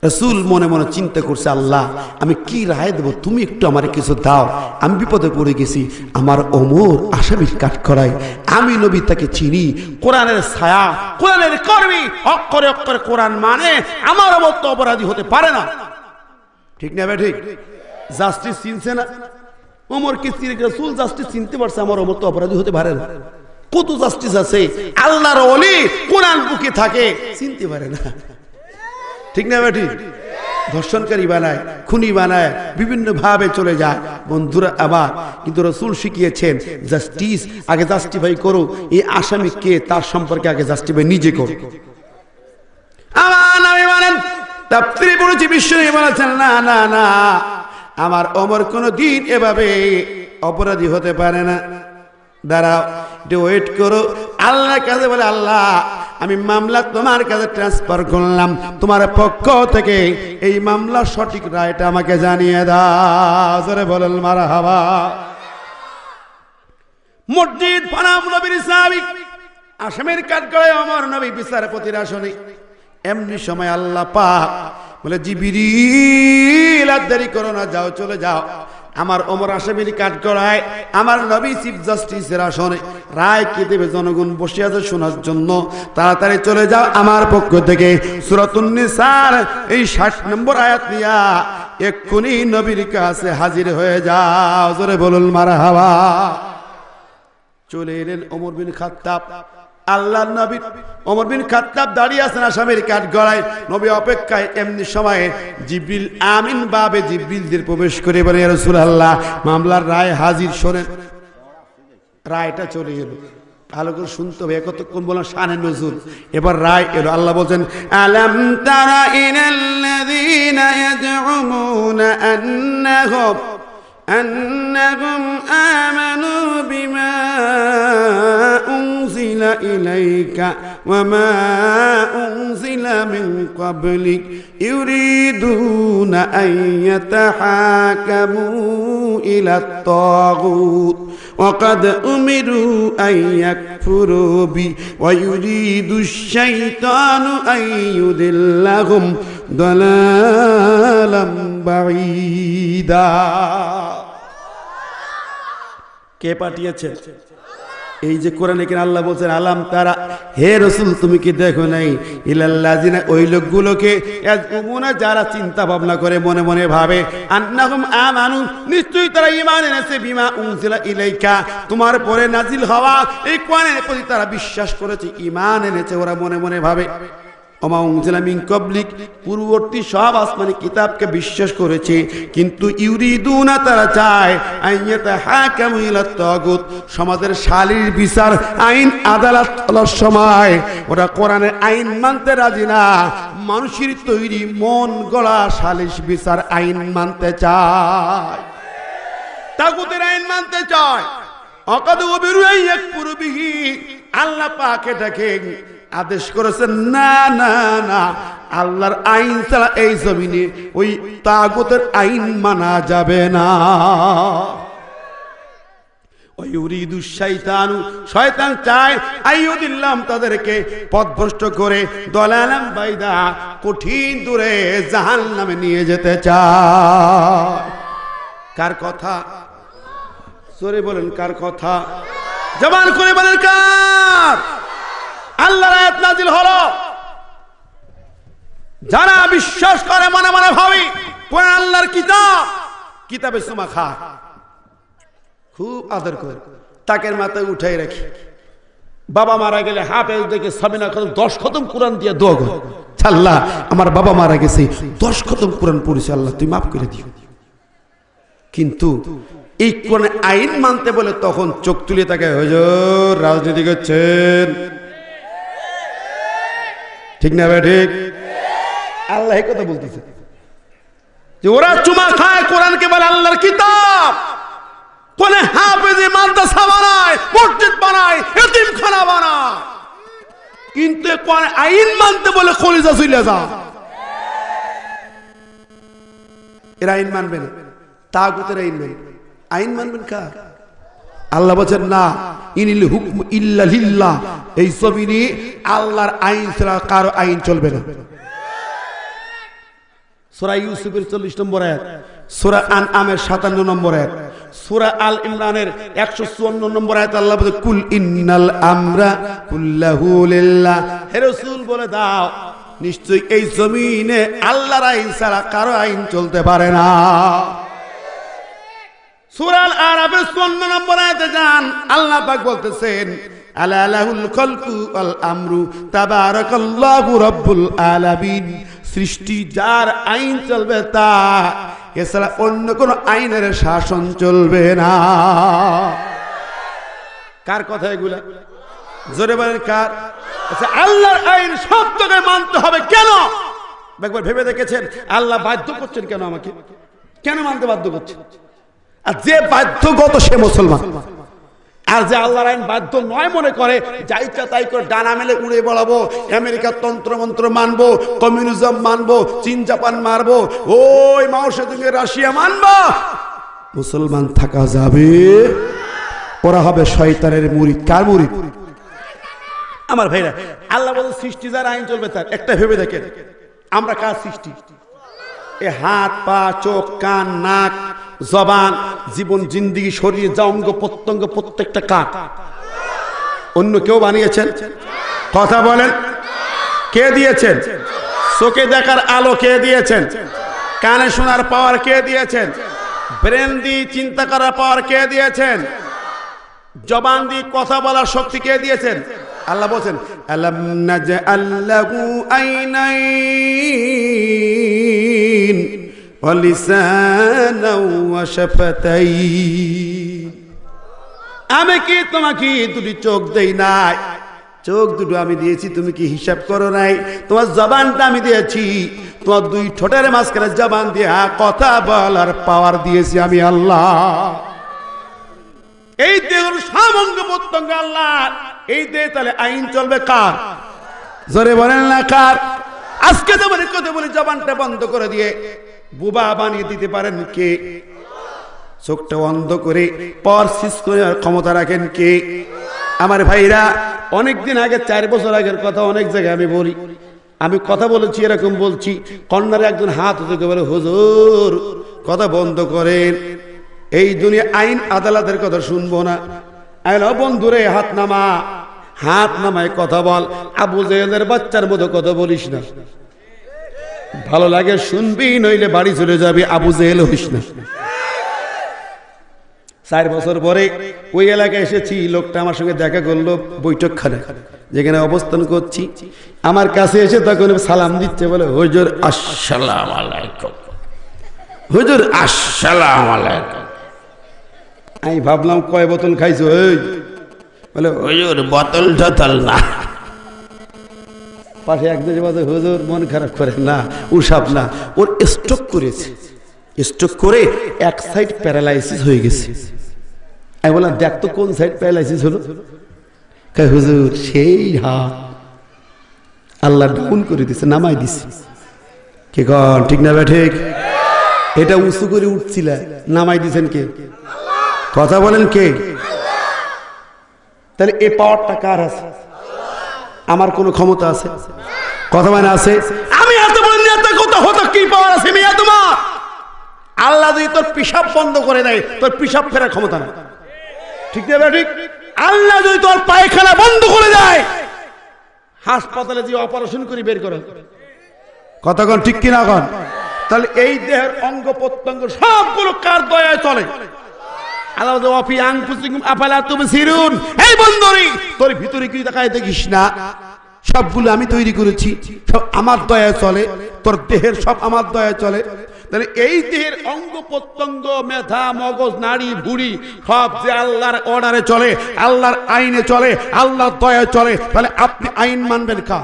রসুল মনে মনে চিন্তা করছে আল্লাহ আমি কি রায় দেবো তুমি একটু আমার কিছু দাও আমি বিপদে পড়ে গেছি আমার অমর আসামির কাঠ করাই আমি নবী তাকে চিনি কোরআনের ছায়া কোরআনের কর্মী অক্ষরে অক্ষরে কোরআন মানে আমার অবত্য অপরাধী হতে পারে না ঠিক না ভাই ঠিক জাস্টিস চিনছে না ওমরকে চিনে রসুল জাস্টিস চিনতে পারছে আমার অমর অপরাধী হতে পারে না কত জাস্টিস আছে আল্লাহর অলি কোরআন বুকে থাকে চিনতে পারে না ঠিক না বেটি ধর্ষণকারী বানায় খুনি বানায় বিভিন্ন ভাবে চলে যায় বন্ধুরা আবার কিন্তু রসুল শিখিয়েছেন জাস্টিস আগে জাস্টিফাই করো এই আসামি কে তার সম্পর্কে আগে জাস্টিফাই নিজে করো আমার নামে মানেন তাপ্তিরি না না না আমার অমর কোনো দিন এভাবে অপরাধী হতে পারে না দাঁড়াও একটু ওয়েট করো আল্লাহ কাজে বলে আল্লাহ আমি মামলা তোমার কাছে ট্রান্সফার করলাম তোমার পক্ষ থেকে এই মামলা সঠিক রায়টা আমাকে জানিয়ে দা বলেন মারা হাবা মসজিদ ফানাম নবীর সাহাবিক আসামের কাজ করে আমার নবী বিচারপতির আসনে এমনি সময় আল্লাহ পাক বলে জিবিরি দেরি করো না যাও চলে যাও আমার অমর আসামির কাঠ করায় আমার নবী চিফ জাস্টিসের আসনে রায় কি দেবে জনগণ বসে আছে শোনার জন্য তাড়াতাড়ি চলে যাও আমার পক্ষ থেকে সুরাতুন্নিসার এই ষাট নম্বর আয়াত নিয়া এক্ষুনি নবীর কাছে হাজির হয়ে যাও জোরে বলুন মারা হাওয়া চলে এলেন অমর বিন খাত্তাব আল্লাহ নবী অমর বিন খাতাব দাঁড়িয়ে আছেন আসামের কাঠ গড়ায় নবী অপেক্ষায় এমনি সময়ে জিবিল আমিন বাবে জিবিলদের প্রবেশ করে বলে রসুল আল্লাহ মামলার রায় হাজির শোনেন রায়টা চলে গেল ভালো করে শুনতে হবে কতক্ষণ বললাম সানে নজুর এবার রায় এলো আল্লাহ বলছেন আলাম তারা ইনাল্লাযীনা ইয়াজউমুনা আন্নাহুম أنهم آمنوا بما أنزل إليك وما أنزل من قبلك يريدون أن يتحاكموا إلى الطاغوت وقد أمروا أن يكفروا بي ويريد الشيطان أن يذلهم দলালাম বাঈদা কে পাঠিয়েছে এই যে কোরআনে কিনা আল্লাহ বলছেন আলাম তারা হে রসুল তুমি কি দেখো নাই ইলাল্লাজিনা ওই লোকগুলোকে যারা চিন্তা ভাবনা করে মনে মনে ভাবে নিশ্চয়ই তারা ইমান এনেছে বিমা উমজিলা ইলাইকা তোমার পরে নাজিল হওয়া এই কোরআনের প্রতি তারা বিশ্বাস করেছে ইমান এনেছে ওরা মনে মনে ভাবে অমা উংসিলামিং কবলিক পূর্ববর্তী সব আসমানি কিতাবকে বিশ্বাস করেছে কিন্তু ইউরিদুনা তারা চায় আইনেতা হাকামিলা তগুত সমাজের শালীর বিচার আইন আদালত চলার সময় ওরা কোরআনের আইন মানতে রাজি না মানুষের তৈরি মন গড়া সালিশ বিচার আইন মানতে চায় তাগুতের আইন মানতে চায় অকাদ অবিরু এক পূর্বিহী আল্লাহ পাকে দেখে আদেশ করেছেন না না না আল্লাহর আইন ছাড়া এই জমিনে ওই তাগতের আইন মানা যাবে না তাদেরকে পথভ্রষ্ট করে কঠিন দূরে নিয়ে যেতে কার কথা বলেন কার কথা জবান করে বলেন কার আল্লাহর আয়াত নাজিল হলো যারা বিশ্বাস করে মনে মনে ভাবি কোরআন আল্লাহর কিতাব কিতাবে সুমা খা খুব আদর করে তাকের মাথায় উঠাই রাখি বাবা মারা গেলে হাফেজ দেখে সাবিনা খতম দশ খতম কোরআন দিয়ে দোয়া কর আল্লাহ আমার বাবা মারা গেছে দশ খতম কোরআন পড়েছে আল্লাহ তুই মাফ করে দিও কিন্তু এই কোন আইন মানতে বলে তখন চোখ তুলে তাকে হজর রাজনীতি করছেন ঠিক না ভাই ঠিক আল্লাহ কথা বলতেছে যে ওরা চুমা খায় কোরআনকে বলে আল্লাহর কিতাব কোনে মাদ্রাসা বানায় মসজিদ বানায় বানায় কিন্তু কোরআন আইন মানতে বলে খলিজা চলে যা এরা আইন মানবেন তাগুতের আইন মানবে আইন মানবেন কার আল্লাহ বলছেন না ইনিল হুকম ইল্লাহ এই সবিনি আল্লাহর আইন ছাড়া কারো আইন চলবে না সুরা ইউসুফের চল্লিশ নম্বর এক সুরা আন আমের সাতান্ন নম্বর এক সুরা আল ইমরানের একশো চুয়ান্ন নম্বর আয়াত আল্লাহ বলে কুল ইন্নাল আমরা কুল্লাহু লিল্লাহ হে রাসূল বলে দাও নিশ্চয়ই এই জমিনে আল্লাহর আইন ছাড়া কারো আইন চলতে পারে না সুরাল আরাবে চুয়ান্ন নম্বর আয়তে যান আল্লাহ পাক বলতেছেন আলাহুল খলকু আল আমরু তাবারাকাল্লাহু রব্বুল আলামিন সৃষ্টি যার আইন চলবে তা এছাড়া অন্য কোন আইনের শাসন চলবে না কার কথা এগুলা জোরে বলেন কার আচ্ছা আল্লাহর আইন সত্যকে মানতে হবে কেন একবার ভেবে দেখেছেন আল্লাহ বাধ্য করছেন কেন আমাকে কেন মানতে বাধ্য করছেন আর যে বাধ্যগত সে মুসলমান আর যে আল্লাহর আইন বাধ্য নয় মনে করে যা ইচ্ছা তাই করে ডানা মেলে উড়ে বলাবো আমেরিকার তন্ত্রমন্ত্র মানবো কমিউনিজম মানবো চীন জাপান মারবো ওই মাংসে রাশিয়া মানবো মুসলমান থাকা যাবে ওরা হবে শয়তানের মুরিদ কার মুরিদ আমার ভাইরা আল্লাহ বলে সৃষ্টি যার আইন চলবে তার একটা ভেবে দেখেন আমরা কার সৃষ্টি এ হাত পা চোখ কান নাক জবান জীবন জিন্দিগি শরীর যা অঙ্গ প্রত্যঙ্গ প্রত্যেকটা কাক অন্য কেউ বানিয়েছেন কথা বলেন কে দিয়েছেন চোখে দেখার আলো কে দিয়েছেন কানে শোনার পাওয়ার কে দিয়েছেন ব্রেন দিয়ে চিন্তা করার পাওয়ার কে দিয়েছেন জবান দিয়ে কথা বলার শক্তি কে দিয়েছেন আল্লাহ বলছেন আলম নাজ আইনাইন আমি কি তোমাকে দুটি চোখ দেই নাই চোখ দুটো আমি দিয়েছি তুমি কি হিসাব করো নাই তোমার জবানটা আমি দিয়েছি তোমার দুই ঠোঁটের মাঝখানে জবান দিয়ে কথা বলার পাওয়ার দিয়েছি আমি আল্লাহ এই দেহের সব প্রত্যঙ্গ আল্লাহ এই দেহে তাহলে আইন চলবে কার জোরে বলেন না কার আজকে যেমন কথা বলি জবানটা বন্ধ করে দিয়ে বোবা বানিয়ে দিতে পারেন কে চোখটা অন্ধ করে পরশিস করে ক্ষমতা রাখেন কে আমার ভাইরা অনেক দিন আগে চার বছর আগের কথা অনেক জায়গায় আমি বলি আমি কথা বলেছি এরকম বলছি কন্যার একজন হাত হতে বলে হজুর কথা বন্ধ করেন এই দুনিয়া আইন আদালতের কথা শুনবো না বন্ধুরে হাত নামা হাত নামায় কথা বল আবু জেলের বাচ্চার মতো কথা বলিস না ভালো লাগে শুনবি নইলে বাড়ি চলে যাবি আবু জেহেল হইস না চার বছর পরে ওই এলাকায় এসেছি লোকটা আমার সঙ্গে দেখা করলো বৈঠক বৈঠকখানে যেখানে অবস্থান করছি আমার কাছে এসে তখন সালাম দিচ্ছে বলে হজুর আসসালাম আলাইকুম হুজুর আসসালাম আলাইকুম আমি ভাবলাম কয় বোতল খাইছো বলে হজুর বোতল টতল না পাশে একজন বাদে হুজুর মন খারাপ করে না উষাব না ওর স্ট্রোক করেছে স্ট্রোক করে এক সাইড প্যারালাইসিস হয়ে গেছে আমি বললাম দেখ তো কোন সাইড প্যারালাইসিস হলো কাই হুজুর সেই হাত আল্লাহ ডাউন করে দিছে নামাই দিছে কে কন ঠিক না ঠিক এটা উঁচু করে উঠছিল নামাই দিছেন কে কথা বলেন কে তাহলে এ পাওয়ারটা কার আছে আমার কোনো ক্ষমতা আছে কথা মানে আছে আমি এত বলি এত কত হতো কি পাওয়ার আছে মিয়া আল্লাহ যদি তোর পিসাব বন্ধ করে দেয় তোর পিসাব ফেরার ক্ষমতা না ঠিক না ঠিক আল্লাহ যদি তোর পায়খানা বন্ধ করে দেয় হাসপাতালে যে অপারেশন করি বের করে কতক্ষণ ঠিক কিনা এখন তাহলে এই দেহের অঙ্গ প্রত্যঙ্গ সবগুলো কার দয়ায় চলে আল্লাহ ওয়াফি আনফুসিকুম আফালা তুবসিরুন এই বন্ধুরি তোর ভিতরে কি দেখায় দেখিস না সবগুলো আমি তৈরি করেছি সব আমার দয়া চলে তোর দেহের সব আমার দয়া চলে তাহলে এই দেহের অঙ্গ প্রত্যঙ্গ মেধা মগজ নাড়ি বুড়ি সব যে আল্লাহর অর্ডারে চলে আল্লাহর আইনে চলে আল্লাহর দয়া চলে তাহলে আপনি আইন মানবেন কা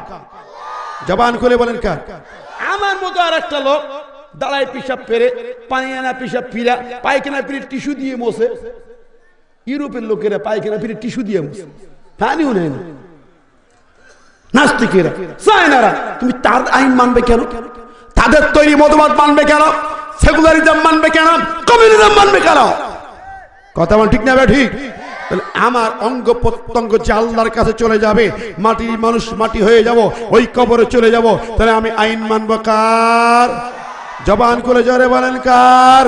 জবান করে বলেন কা আমার মতো আর একটা লোক দাঁড়ায় পিসাব পেরে পানি আনা পিসাব ফিরা পায়খানা পিড়ে টিস্যু দিয়ে মোছে ইউরোপের লোকেরা পায়খানা পিড়ে টিস্যু দিয়ে মোছে পানিও নেয় না নাস্তিকেরা তুমি তার আইন মানবে কেন তাদের তৈরি মতবাদ মানবে কেন সেকুলারিজম মানবে কেন কমিউনিজম মানবে কেন কথা বল ঠিক না ঠিক তাহলে আমার অঙ্গ প্রত্যঙ্গ যে কাছে চলে যাবে মাটির মানুষ মাটি হয়ে যাব ওই কবরে চলে যাব তাহলে আমি আইন মানব কার জবান করে জোরে বলেন কার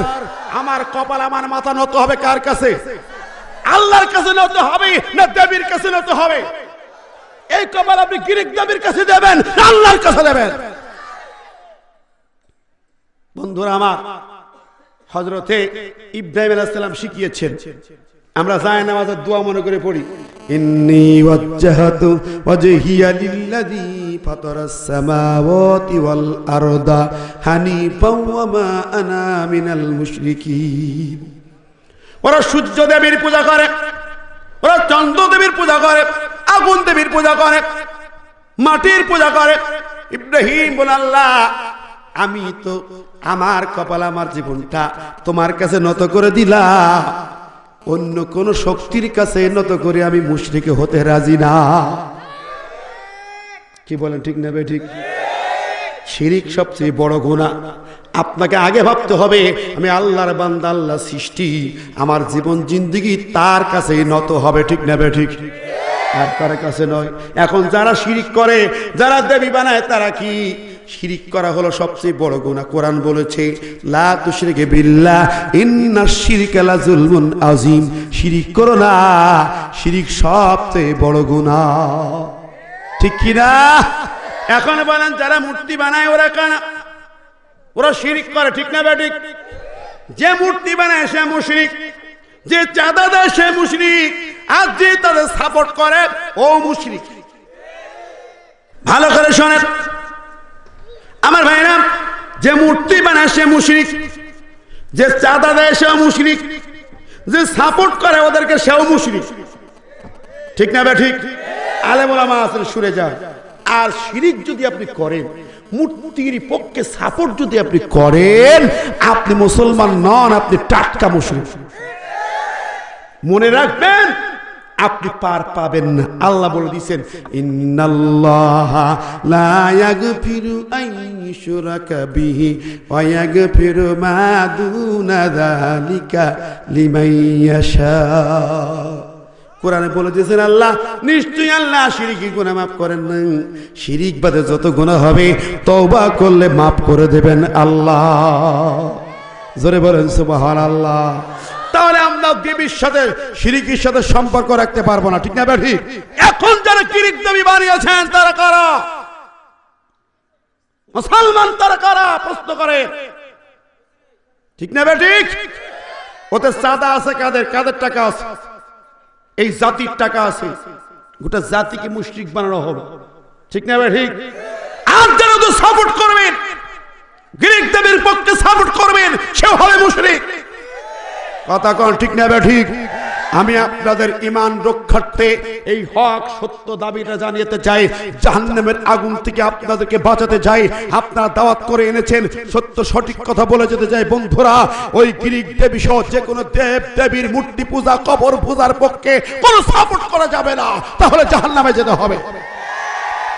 আমার কপাল আমার মাথা নত হবে কার কাছে আল্লাহর কাছে নত হবে না দেবীর কাছে নত হবে এই কপাল আপনি গিরিক দেবীর কাছে দেবেন আল্লাহর কাছে দেবেন বন্ধুরা আমার হজরতে ইব্রাহিম আলাইসাল্লাম শিখিয়েছেন আমরা যাই নামাজের দোয়া মনে করে পড়ি ইন্নি ওয়াজ্জাহাতু ওয়াজহিয়া লিল্লাযী فطر السماوات والأرض حنيفا وما أنا من المشركين ওরা সূর্য দেবীর পূজা করে ওরা চন্দ্র দেবীর পূজা করে আগুন দেবীর পূজা করে মাটির পূজা করে ইব্রাহিম আল্লাহ আমি তো আমার কপাল আমার জীবনটা তোমার কাছে নত করে দিলা অন্য কোন শক্তির কাছে নত করে আমি মুশরিকে হতে রাজি না কি বলেন ঠিক নেবে ঠিক শিরিক সবচেয়ে বড় গোনা আপনাকে আগে ভাবতে হবে আমি আল্লাহর বান্দা আল্লাহ সৃষ্টি আমার জীবন জিন্দিগি তার কাছেই নত হবে ঠিক নেবে ঠিক আর তার কাছে নয় এখন যারা শিরিক করে যারা দেবী বানায় তারা কি শিরিক করা হলো সবচেয়ে বড় গোনা কোরআন বলেছে লা তুশরিকে বিল্লাহ ইন্না শিরিকা লা জুলমুন আজিম শিরিক করো না শিরিক সবচেয়ে বড় গোনা ঠিক কিনা এখন বলেন যারা মূর্তি বানায় ওরা কানা ওরা শিরিক করে ঠিক না ব্যাটিক যে মূর্তি বানায় সে মুশরিক যে চাঁদা দেয় সে মুশরিক আর যে তাদের সাপোর্ট করে ও মুশরিক ভালো করে শোনেন আমার না যে মূর্তি বানায় সে মুশরিক যে চাঁদা দেয় সেও মুশরিক যে সাপোর্ট করে ওদেরকে সেও মুশরিক ঠিক না বে ঠিক আলেমা আছেন সুরে যান আর শিরিক যদি আপনি করেন মূর্তির পক্ষে সাপোর্ট যদি আপনি করেন আপনি মুসলমান নন আপনি টাটকা মুসলিম মনে রাখবেন আপনি পার পাবেন না আল্লাহ বলে দিছেন ইন্নাল্লাহ কোরআনে বলে দিয়েছেন আল্লাহ নিশ্চয়ই আল্লাহ সিরিকি গুণা মাফ করেন না শিরিক বাদে যত গুণা হবে তওবা করলে মাফ করে দেবেন আল্লাহ জোরে বলেন সুবাহান আল্লাহ তাহলে আমরা দেবীর সাথে সিরিকির সাথে সম্পর্ক রাখতে পারবো না ঠিক না ব্যাঠি এখন যারা কিরিক দেবী বানিয়েছেন তারা কারা মুসলমান তারা কারা প্রশ্ন করে ঠিক না ব্যাঠিক ওতে সাদা আছে কাদের কাদের টাকা আছে এই জাতির টাকা আছে গোটা জাতিকে মুশরিক বানানো হবে ঠিক না ঠিক আর যারা তো সাপোর্ট করবেন গ্রিক দেবের পক্ষে সাপোর্ট করবেন সে হবে মুশরিক কথা কন ঠিক না ঠিক আমি আপনাদের ইমান রক্ষার্থে এই হক সত্য দাবিটা জানিয়েতে চাই জাহান্নামের আগুন থেকে আপনাদেরকে বাঁচাতে চাই আপনারা দাওয়াত করে এনেছেন সত্য সঠিক কথা বলে যেতে চাই বন্ধুরা ওই গ্রিক দেবী সহ যে কোনো দেব দেবীর মূর্তি পূজা কবর পূজার পক্ষে কোনো সাপোর্ট করা যাবে না তাহলে জাহান্নামে যেতে হবে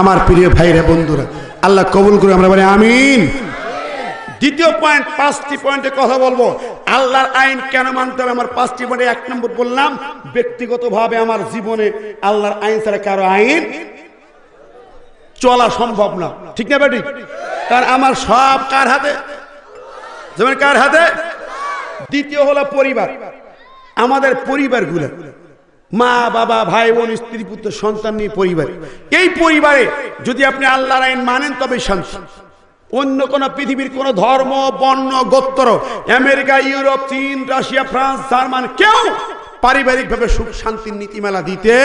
আমার প্রিয় ভাইরা বন্ধুরা আল্লাহ কবুল করে আমরা বলি আমিন দ্বিতীয় পয়েন্ট পাঁচটি পয়েন্টে কথা বলবো আল্লাহর আইন কেন মানতে হবে আমার পাঁচটি পয়েন্টে এক নম্বর বললাম ব্যক্তিগতভাবে আমার জীবনে আল্লাহর আইন ছাড়া কারো আইন চলা সম্ভব না ঠিক না বেটি কারণ আমার সব কার হাতে যেমন কার হাতে দ্বিতীয় হলো পরিবার আমাদের পরিবারগুলো মা বাবা ভাই বোন স্ত্রী পুত্র সন্তান নিয়ে পরিবার এই পরিবারে যদি আপনি আল্লাহর আইন মানেন তবে শান্তি অন্য কোন পৃথিবীর কোন ধর্ম বর্ণ গোত্র আমেরিকা ইউরোপ চীন রাশিয়া ফ্রান্স জার্মান কেউ পারিবারিকভাবে সুখ শান্তির নীতিমালা দিতে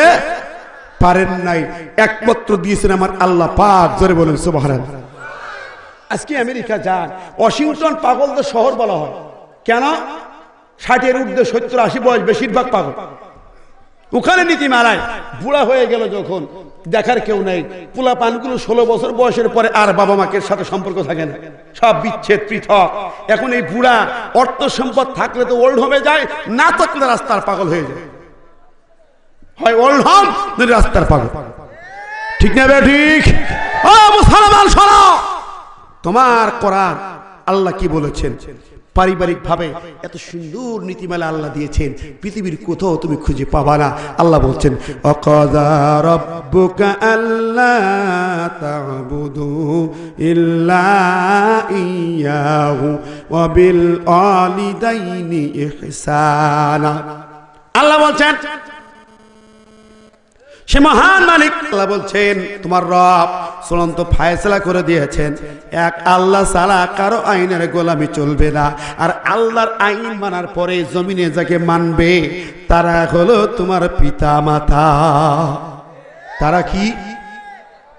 পারেন নাই একমাত্র দিয়েছেন আমার আল্লাহ পাক জোরে বলেন সুবহান আজকে আমেরিকা যান ওয়াশিংটন পাগলদের শহর বলা হয় কেন ষাটের ঊর্ধ্বে সত্তর আশি বয়স বেশিরভাগ পাগল ওখানে নীতি মারায় বুড়া হয়ে গেল যখন দেখার কেউ নাই পোলা পানগুলো ষোলো বছর বয়সের পরে আর বাবা মাকে সাথে সম্পর্ক থাকে না সব বিচ্ছেদ পৃথক এখন এই বুড়া অর্থ সম্পদ থাকলে তো ওল্ড হোমে যায় না থাকলে রাস্তার পাগল হয়ে যায় হয় ওল্ড হোম রাস্তার পাগল ঠিক না বে ঠিক তোমার করার আল্লাহ কি বলেছেন পারিবারিকভাবে এত সুন্দর নীতিমালা আল্লাহ দিয়েছেন পৃথিবীর কোথাও তুমি খুঁজে পাবা না আল্লাহ বলছেন আল্লাহ আল্লাহ বলছেন সে মহান মালিক আল্লাহ বলছেন তোমার রব চূড়ান্ত ফায়সলা করে দিয়েছেন এক আল্লাহ সারা কারো আইনের গোলামি চলবে না আর আল্লাহর আইন মানার পরে জমিনে যাকে মানবে তারা হলো তোমার পিতা মাতা তারা কি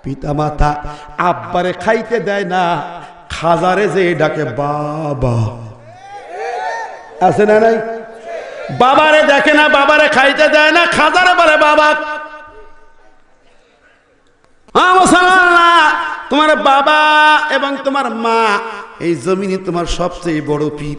পিতা মাতা আব্বারে খাইতে দেয় না খাজারে যে ডাকে বাবা আছে না নাই বাবারে দেখে না বাবারে খাইতে দেয় না খাজারে বলে বাবা তোমার বাবা এবং তোমার মা এই জমিনে তোমার সবচেয়ে বড় পীর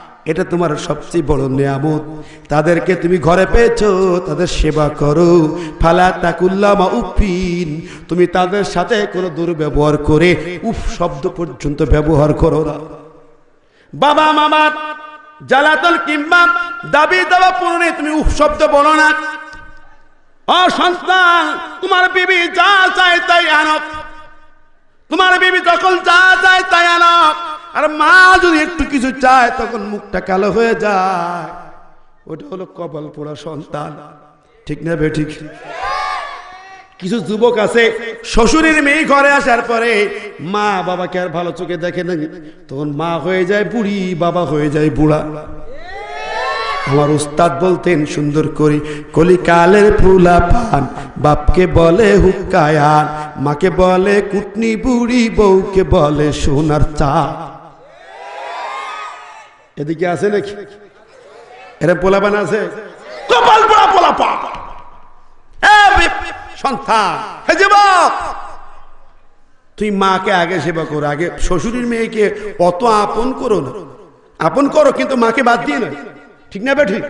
এটা তোমার সবচেয়ে বড় নিয়ামত তাদেরকে তুমি ঘরে পেয়েছ তাদের সেবা করো ফালা তাকুল্লামা উফিন তুমি তাদের সাথে কোনো দুর্ব্যবহার করে উফ শব্দ পর্যন্ত ব্যবহার করো না বাবা মামা জ্বালাতন কিংবা দাবি দাবা পূরণে তুমি উফ শব্দ বলো না অসন্তান তোমার বিবি যা চায় তাই আনক তোমার বিবি যখন যা চায় তাই আনক আর মা যদি একটু কিছু চায় তখন মুখটা কালো হয়ে যায় ওটা হলো কপাল পোড়া সন্তান ঠিক না বে ঠিক কিছু যুবক আছে শ্বশুরের মেয়ে ঘরে আসার পরে মা বাবাকে আর ভালো চোখে দেখে না তখন মা হয়ে যায় বুড়ি বাবা হয়ে যায় বুড়া আমার উস্তাদ বলতেন সুন্দর করে কলিকালের ফুলা পান বাপকে বলে হুকায়ান মাকে বলে কুটনি বুড়ি বউকে বলে সোনার চা এদিকে আছে নাকি এরা পোলাপান আছে কপাল পোড়া পোলা সন্তান তুই মাকে আগে সেবা করো আগে শ্বশুরের মেয়েকে অত আপন করো না আপন করো কিন্তু মাকে বাদ দিয়ে না ঠিক না ঠিক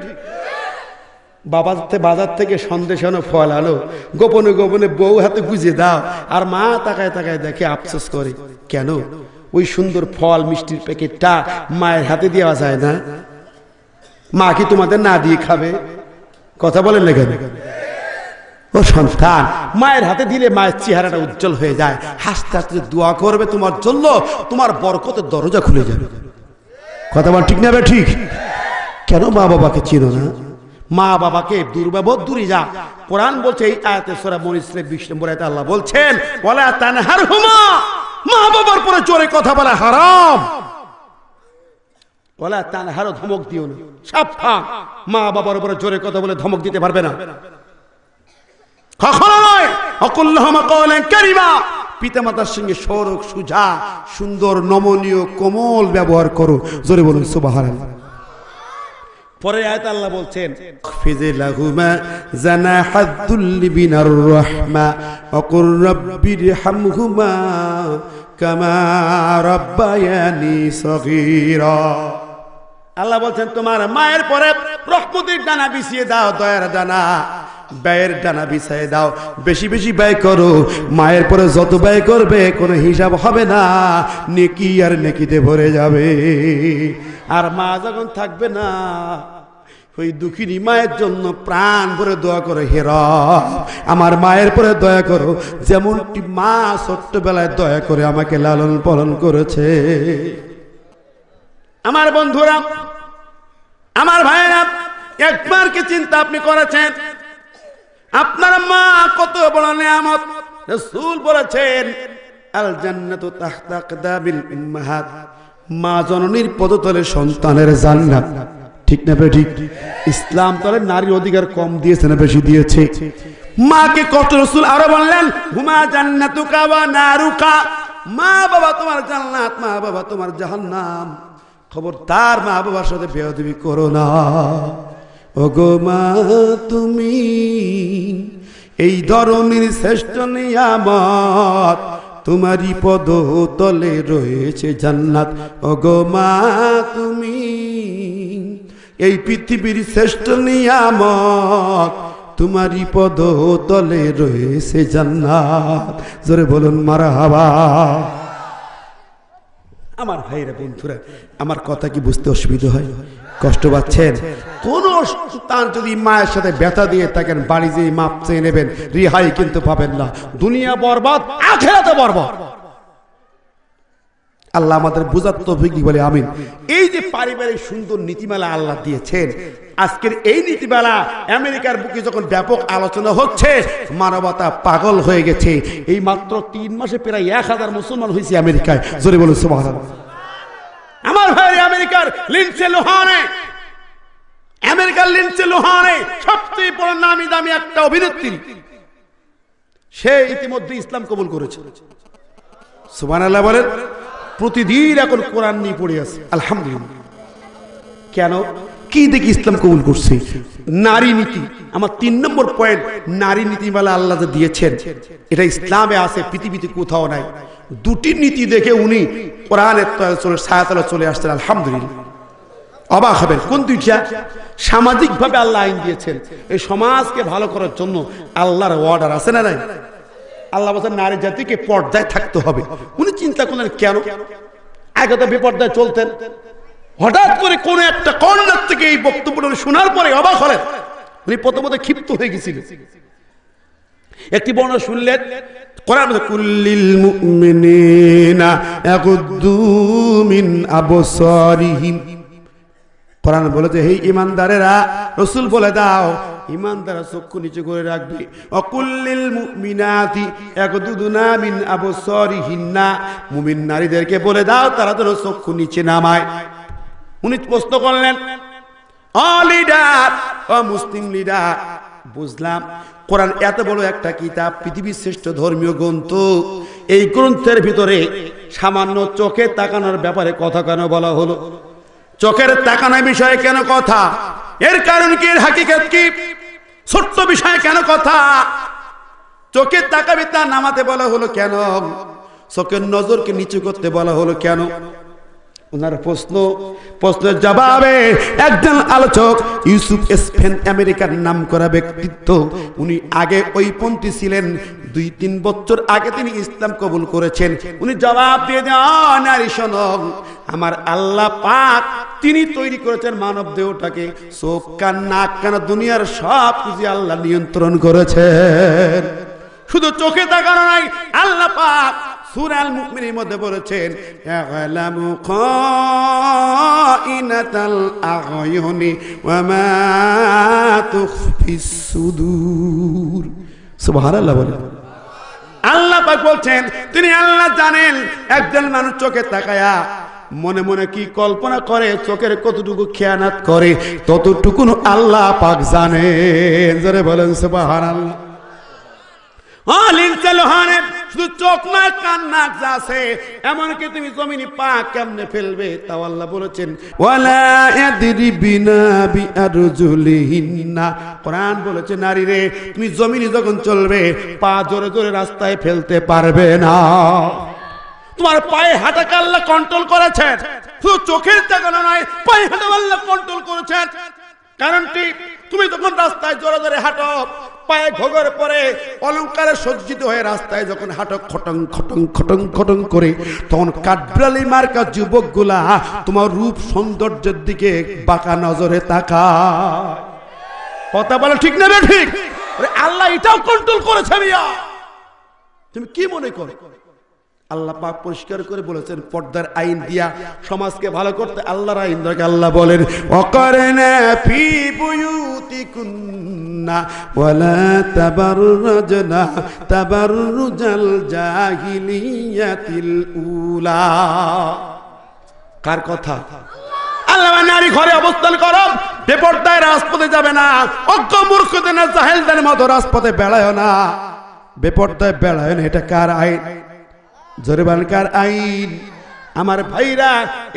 বাবার বাজার থেকে সন্দেশ আনো ফল আলো গোপনে গোপনে বউ হাতে গুজে দাও আর মা তাকায় তাকায় দেখে আফসোস করে কেন ওই সুন্দর ফল মিষ্টির প্যাকেটটা মায়ের হাতে দেওয়া যায় না মা কি তোমাদের না দিয়ে খাবে কথা বলেন না কেন ও সন্তান মায়ের হাতে দিলে মায়ের চেহারাটা উজ্জ্বল হয়ে যায় হাসতে হাসতে দোয়া করবে তোমার জন্য তোমার বরকতের দরজা খুলে যাবে কথা বল ঠিক না ঠিক কেন মা বাবাকে চিনো না মা বাবাকে দুর্ব্যবহার দূরে যা কোরআন বলছে এই আয়াতে সোরা মরিসের বিশ বলে আল্লাহ বলছেন হার হুমা মা বাবার পরে জোরে কথা বলে হারাম বলা তার হারো ধমক দিও না মা বাবার উপরে জোরে কথা বলে ধমক দিতে পারবে না কখনো নয় সঙ্গে সড়ক সুজা সুন্দর নমনীয় কোমল ব্যবহার করো জোরে বলুন সুবাহার পরে আল্লাহ বলছেন ফিজে জানা বিনার রহমা অকুর রব্বির হামহুমা আল্লাহ বলছেন তোমার মায়ের পরে প্রকৃতির ডানা বিছিয়ে দাও দয়ার ডানা ব্যয়ের ডানা বিছাই দাও বেশি বেশি ব্যয় করো মায়ের পরে যত ব্যয় করবে কোনো হিসাব হবে না নেকি আর নেকিতে ভরে যাবে আর মা যখন থাকবে না ওই দুঃখিনী মায়ের জন্য প্রাণ ভরে দোয়া করো হের আমার মায়ের পরে দয়া করো যেমনটি মা ছোট্টবেলায় দয়া করে আমাকে লালন পালন করেছে আমার বন্ধুরা আমার একবার কি চিন্তা আপনি করেছেন আপনার মা কত বড় নিয়ামত রসুল বলেছেন আল জান্নাতু তাহতা কদাবিল উম্মাহাত মা জননীর পদতলে সন্তানের জান্নাত ঠিক না ঠিক ইসলাম তাহলে নারীর অধিকার কম দিয়েছে না বেশি দিয়েছে মাকে কষ্ট রসুল আরো বললেন হুমা জান্নাতুকা বা নারুকা মা বাবা তোমার জান্নাত মা বাবা তোমার জাহান্নাম তার মা বাবার সাথে বেয়াদবি করো না ওগো মা তুমি এই ধরনের শ্রেষ্ঠ নিয়ামত তোমারই পদ তলে রয়েছে জান্নাত ওগো মা তুমি এই পৃথিবীর শ্রেষ্ঠ নিয়ামত তোমারই পদ তলে রয়েছে জান্নাত জোরে বলুন মারা হাবা আমার ভাইরা বন্ধুরা আমার কথা কি বুঝতে অসুবিধা হয় কষ্ট পাচ্ছেন কোন তার যদি মায়ের সাথে ব্যথা দিয়ে থাকেন বাড়ি যেয়ে মাপ চেয়ে নেবেন রিহাই কিন্তু পাবেন না দুনিয়া বরবাদ আখেরাতে বরবাদ আল্লাহ আমাদের বোঝার তৌফিক বলে আমিন এই যে পারিবারিক সুন্দর নীতিমালা আল্লাহ দিয়েছেন আজকের এই নীতিমালা আমেরিকার বুকে যখন ব্যাপক আলোচনা হচ্ছে মানবতা পাগল হয়ে গেছে এই মাত্র তিন মাসে প্রায় এক হাজার মুসলমান হয়েছে আমেরিকায় জোরে বলুন সুমান আমার ভাই আমেরিকার লিনসে লোহানে আমেরিকার লিনসে লোহানে সবচেয়ে বড় নামি দামি একটা অভিনেত্রী সে ইতিমধ্যে ইসলাম কবুল করেছে সুমান আল্লাহ বলেন প্রতিদিন এখন কোরআন নিয়ে পড়ে আছে আলহামদুলিল্লাহ কেন কি দেখি ইসলাম কবুল করছে নারী নীতি আমার তিন নম্বর পয়েন্ট নারী নীতি নীতিমালা আল্লাহ দিয়েছেন এটা ইসলামে আছে পৃথিবীতে কোথাও নাই দুটি নীতি দেখে উনি কোরআনের চলে সায়াতলা চলে আসছেন আলহামদুলিল্লাহ অবাক হবেন কোন দুইটা সামাজিকভাবে আল্লাহ আইন দিয়েছেন এই সমাজকে ভালো করার জন্য আল্লাহর অর্ডার আছে না নাই আল্লাহ বলছেন নারী জাতিকে পর্দায় থাকতে হবে উনি চিন্তা করলেন কেন আগে তো বিপর্দায় চলতেন হঠাৎ করে কোন একটা কর্নার থেকে এই বক্তব্যটা শোনার পরে অবাক হলেন উনি প্রথমত ক্ষিপ্ত হয়ে গেছিলেন একটি বর্ণ শুনলেন কোরআন বলে যে বলেছে হে ইমানদারেরা রসুল বলে দাও ইমান দ্বারা চক্ষু নিচে করে রাখবে অকুল্লিল মিনাতি এক দুদুনা মিন আবসরি হিন্না মুমিন নারীদেরকে বলে দাও তারা যেন চক্ষু নিচে নামায় উনি প্রশ্ন করলেন অ লিডার অ মুসলিম লিডার বুঝলাম কোরআন এত বড় একটা কিতাব পৃথিবীর শ্রেষ্ঠ ধর্মীয় গ্রন্থ এই গ্রন্থের ভিতরে সামান্য চোখে তাকানোর ব্যাপারে কথা কেন বলা হলো চোখের তাকানোর বিষয়ে কেন কথা এর কারণ কি এর হাকিকত কি ছোট্ট বিষয়ে কেন কথা চোখে তাকাবি তা নামাতে বলা হলো কেন চোখের নজরকে নিচু করতে বলা হলো কেন ওনার প্রশ্ন প্রশ্নের জবাবে একজন আলোচক ইউসুফ স্পেন আমেরিকার নাম করা ব্যক্তিত্ব উনি আগে ওই পন্থী ছিলেন দুই তিন বছর আগে তিনি ইসলাম কবুল করেছেন উনি জবাব দিয়ে দেন আমার আল্লাহ পাক তিনি তৈরি করেছেন মানব দেহটাকে চোখ কান নাক কান দুনিয়ার সব কিছু আল্লাহ নিয়ন্ত্রণ করেছেন শুধু চোখে তাকানো নাই আল্লাহ পাক সুরাল মুকমিনের মধ্যে বলেছেন ইয়ালামু খাইনাতাল ওয়া মা তুখফিস সুদূর সুবহানাল্লাহ বলে আল্লাহ পাক বলছেন তিনি আল্লাহ জানেন একজন মানুষ চোখে তাকায়া মনে মনে কি কল্পনা করে চোখের কতটুকু খেয়ানাত করে ততটুকু আল্লাহ পাক জানে জোরে বলেন সুবাহান আল্লাহ চোখ না এমনকি তুমি জমিনি পা ফেলবে আল্লাহ বলেছেন তুমি জমিনি যখন চলবে পা জোরে জোরে রাস্তায় ফেলতে পারবে না তোমার পায়ে হাঁটাকে আল্লাহ কন্ট্রোল করেছেন শুধু চোখের তাকানো নয় পায়ে হাঁটা আল্লাহ কন্ট্রোল করেছেন কারণ তুমি যখন রাস্তায় জোরে জোরে হাঁটো পায়ে ঘোগর পরে অলঙ্কারে সজ্জিত হয়ে রাস্তায় যখন হাঁটো খটং খটং খটং খটং করে তখন কাঠবিড়ালি মার্কা যুবকগুলা তোমার রূপ সৌন্দর্যের দিকে বাঁকা নজরে তাকা কথা বলো ঠিক নেবে ঠিক আল্লাহ এটাও কন্ট্রোল করেছে তুমি কি মনে করো আল্লাহ পাক পরিষ্কার করে বলেছেন পর্দার আইন দিয়া সমাজকে ভালো করতে আল্লাহর আইন দরকার আল্লাহ বলেন অকারণে ফি বুয়ুতিকুন্না ওয়ালা তাবাররুজনা তাবাররুজাল জাহিলিয়াতিল উলা কার কথা আল্লাহ নারী ঘরে অবস্থান করো বেপর্দায় রাজপথে যাবে না অজ্ঞ মূর্খদের না জাহেলদের মতো রাজপথে বেড়ায় না বেপর্দায় বেড়ায় না এটা কার আইন জরিমানকার আইন আমার ভাইরা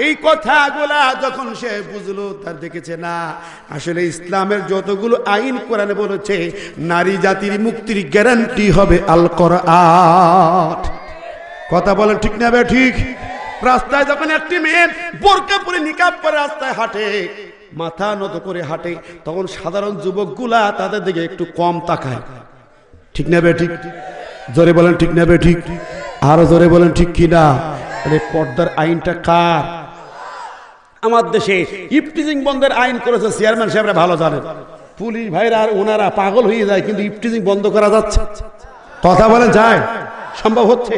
এই কথাগুলা যখন সে বুঝলো তার দেখেছে না আসলে ইসলামের যতগুলো আইন কোরআন বলেছে নারী জাতির মুক্তির গ্যারান্টি হবে আল কর কথা বলেন ঠিক না ঠিক রাস্তায় যখন একটি মেয়ের বোরকা পরে নিকাপ করে রাস্তায় হাঁটে মাথা নত করে হাঁটে তখন সাধারণ যুবকগুলা তাদের দিকে একটু কম তাকায় ঠিক না ঠিক জোরে বলেন ঠিক না ঠিক আরো জোরে বলেন ঠিক কিনা তাহলে পর্দার আইনটা কার আমার দেশে ইফটিজিং বন্ধের আইন করেছে চেয়ারম্যান সাহেবরা ভালো জানেন পুলিশ ভাইরা আর ওনারা পাগল হয়ে যায় কিন্তু ইফটিজিং বন্ধ করা যাচ্ছে কথা বলেন যায় সম্ভব হচ্ছে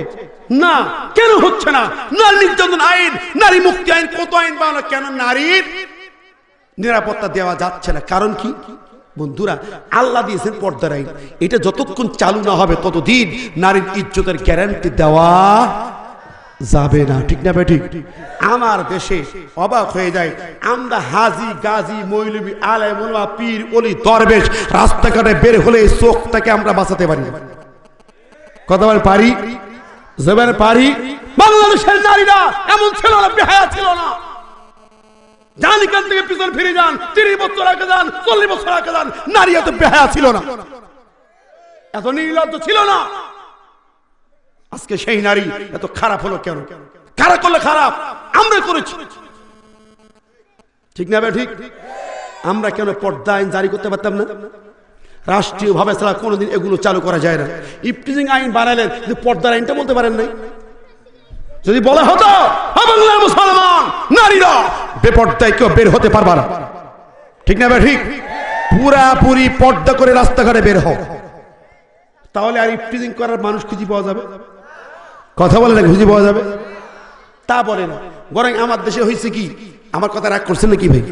না কেন হচ্ছে না নারী নির্যাতন আইন নারী মুক্তি আইন কত আইন বানানো কেন নারীর নিরাপত্তা দেওয়া যাচ্ছে না কারণ কি বন্ধুরা আল্লাহ দিয়েছেন পর্দার আইন এটা যতক্ষণ চালু না হবে ততদিন নারীর ইজ্জতের গ্যারান্টি দেওয়া যাবে না ঠিক না ঠিক আমার দেশে অবাক হয়ে যায় আমরা হাজি গাজী আলে মোলা পীর অলি দরবেশ রাস্তাঘাটে বের হলে এই চোখটাকে আমরা বাঁচাতে পারি কথা বলে পারি যেবার পারি বাংলাদেশের নারীরা এমন ছিল না বেহায়া ছিল না যান এখান থেকে পিছনে ফিরে যান তিরিশ বছর আগে যান চল্লিশ বছর আগে যান নারী এত বেহায়া ছিল না এত নির্লজ্জ ছিল না আজকে সেই নারী এত খারাপ হলো কেন কারা করলে খারাপ আমরা করেছি ঠিক না বে ঠিক আমরা কেন পর্দা আইন জারি করতে পারতাম না রাষ্ট্রীয়ভাবে ছাড়া কোনোদিন এগুলো চালু করা যায় না ইফটিজিং আইন বানালেন যে পর্দার আইনটা বলতে পারেন নাই যদি বলা হতো মুসলমান নারীরা বেপর্দায় কেউ বের হতে পারবা না ঠিক না ঠিক পুরাপুরি পর্দা করে রাস্তাঘাটে বের হও তাহলে আর ইফটিজিং করার মানুষ খুঁজি পাওয়া যাবে কথা বলে না খুঁজি পাওয়া যাবে তা বলে না বরং আমার দেশে হয়েছে কি আমার কথা রাগ করছেন নাকি ভাই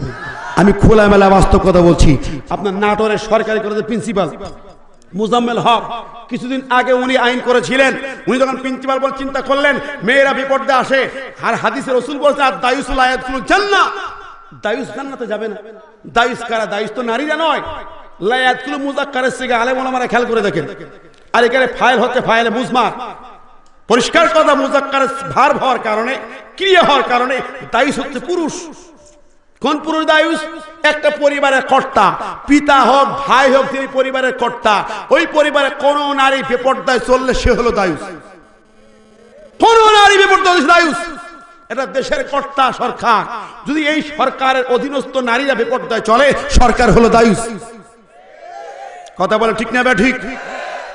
আমি খোলামেলা বাস্তব কথা বলছি আপনার নাটোরের সরকারি কলেজের প্রিন্সিপাল মুজাম্মেল হক কিছুদিন আগে উনি আইন করেছিলেন উনি যখন প্রিন্সিপাল বল চিন্তা করলেন মেয়েরা বিপদে আসে আর হাদিসে রসুল বলছে আর দায়ুসুল আয়াতুল না দায়ুস জান্নাতে যাবে না দায়ুস কারা দায়ুস তো নারীরা নয় লায়াতুল মুজাক্কারের সিগা আলেম ওলামারা খেয়াল করে দেখেন আর এখানে ফাইল হতে ফাইলে মুজমা পরিষ্কার কথা মুজাক্কারের ভার হওয়ার কারণে ক্রিয়া হওয়ার কারণে দায়ুস হচ্ছে পুরুষ কোন পুরুষ দায়ুষ একটা পরিবারের কর্তা পিতা হোক ভাই হোক তিনি পরিবারের কর্তা ওই পরিবারে কোন নারী বেপর্দায় চললে সে হলো দায়ুস কোন নারী বেপর্দায় দায়ুস এটা দেশের কর্তা সরকার যদি এই সরকারের অধীনস্থ নারীরা বেপর্দায় চলে সরকার হলো দায়ুষ কথা বলে ঠিক না বা ঠিক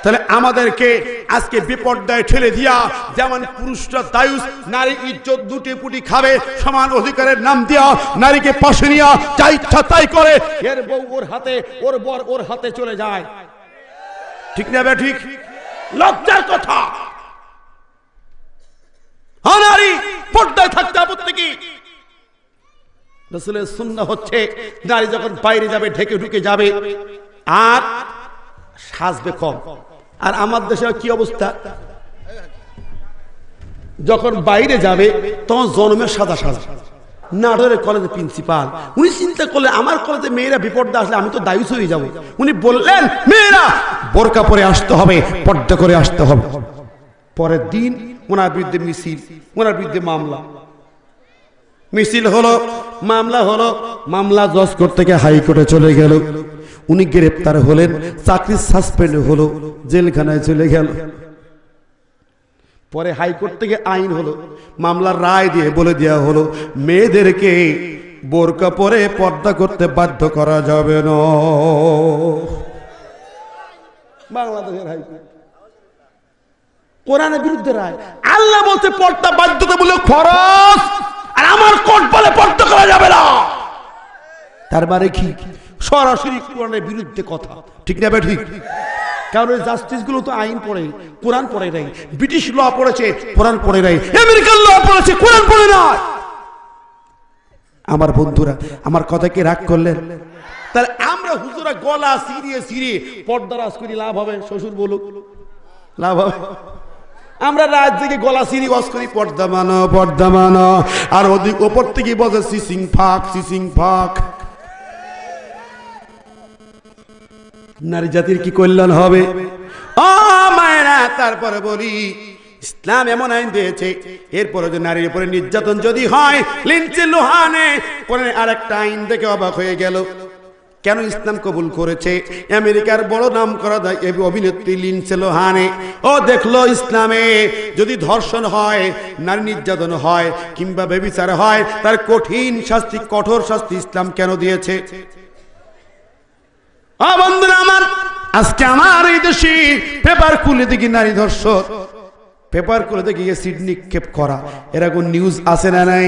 তাহলে আমাদেরকে আজকে বিপর্যয় ঠেলে দিয়া যেমন পুরুষরা দায়ুস নারী ইজ্জত দুটি পুটি খাবে সমান অধিকারের নাম দিয়া নারীকে পাশে নিয়া যা ইচ্ছা তাই করে এর বউ ওর হাতে ওর বর ওর হাতে চলে যায় ঠিক না বে ঠিক লজ্জার কথা হ্যাঁ পর্দায় থাকতে আপত্তি কি রসুলের হচ্ছে নারী যখন বাইরে যাবে ঢেকে ঢুকে যাবে আর সাজবে কম আর আমার দেশের কি অবস্থা যখন বাইরে যাবে তখন জন্মের সাদা সাজা নাটোরের কলেজ প্রিন্সিপাল উনি চিন্তা করলেন আমার কলেজে মেয়েরা বিপদে আসলে আমি তো দায়ুস হয়ে যাবো উনি বললেন মেয়েরা বোরকা পরে আসতে হবে পর্দা করে আসতে হবে পরের দিন ওনার বিরুদ্ধে মিছিল ওনার বিরুদ্ধে মামলা মিছিল হলো মামলা হলো মামলা জজ করতে গিয়ে হাইকোর্টে চলে গেল উনি গ্রেপ্তার হলেন চাকরি সাসপেন্ড হলো জেলখানায় চলে গেল পরে হাইকোর্ট থেকে আইন হলো মামলার রায় দিয়ে বলে দেওয়া হলো মেয়েদেরকে বোরকা পরে পর্দা করতে বাধ্য করা যাবে না বাংলাদেশের হাইকোর্ট কোরআনের বিরুদ্ধে রায় আল্লাহ বলছে পর্দা বাধ্যতামূলক ফরজ আর আমার কোর্ট বলে পর্দা করা যাবে না তারপরে মানে কি সরাসরি কোরআনের বিরুদ্ধে কথা ঠিক না ঠিক কারণ ওই জাস্টিসগুলো তো আইন পড়ে কোরআন পড়ে নাই ব্রিটিশ ল পড়েছে কোরআন পড়ে নাই আমেরিকান ল পড়েছে কোরআন পড়ে নাই আমার বন্ধুরা আমার কথা কি রাগ করলেন তাহলে আমরা হুজুরা গলা সিরিয়ে সিরিয়ে পর্দারাজ করি লাভ হবে শ্বশুর বলুক লাভ হবে আমরা রাত থেকে গলা সিঁড়ি বস করি পর্দা মানো পর্দা মানো আর ওদিক ওপর থেকে বসে সিসিং ফাঁক সিসিং ফাঁক নারী জাতির কি কল্যাণ হবে ও মায়েরা তারপরে বলি ইসলাম এমন আইন দিয়েছে এরপরে যদি নারীর উপরে নির্যাতন যদি হয় লিঞ্চে লোহানে আরেকটা আইন দেখে অবাক হয়ে গেল কেন ইসলাম কবুল করেছে আমেরিকার বড় নাম করা অভিনেত্রী লিনসে লোহানে ও দেখলো ইসলামে যদি ধর্ষণ হয় নারী নির্যাতন হয় কিংবা বেবিচার হয় তার কঠিন শাস্তি কঠোর শাস্তি ইসলাম কেন দিয়েছে আ বন্ধুরা আমার আজকে আমার এই দেশে পেপার খুলে দেখি নারী ধর্ষক পেপার খুলে দেখি সিট নিক্ষেপ করা এরকম নিউজ আছে না নাই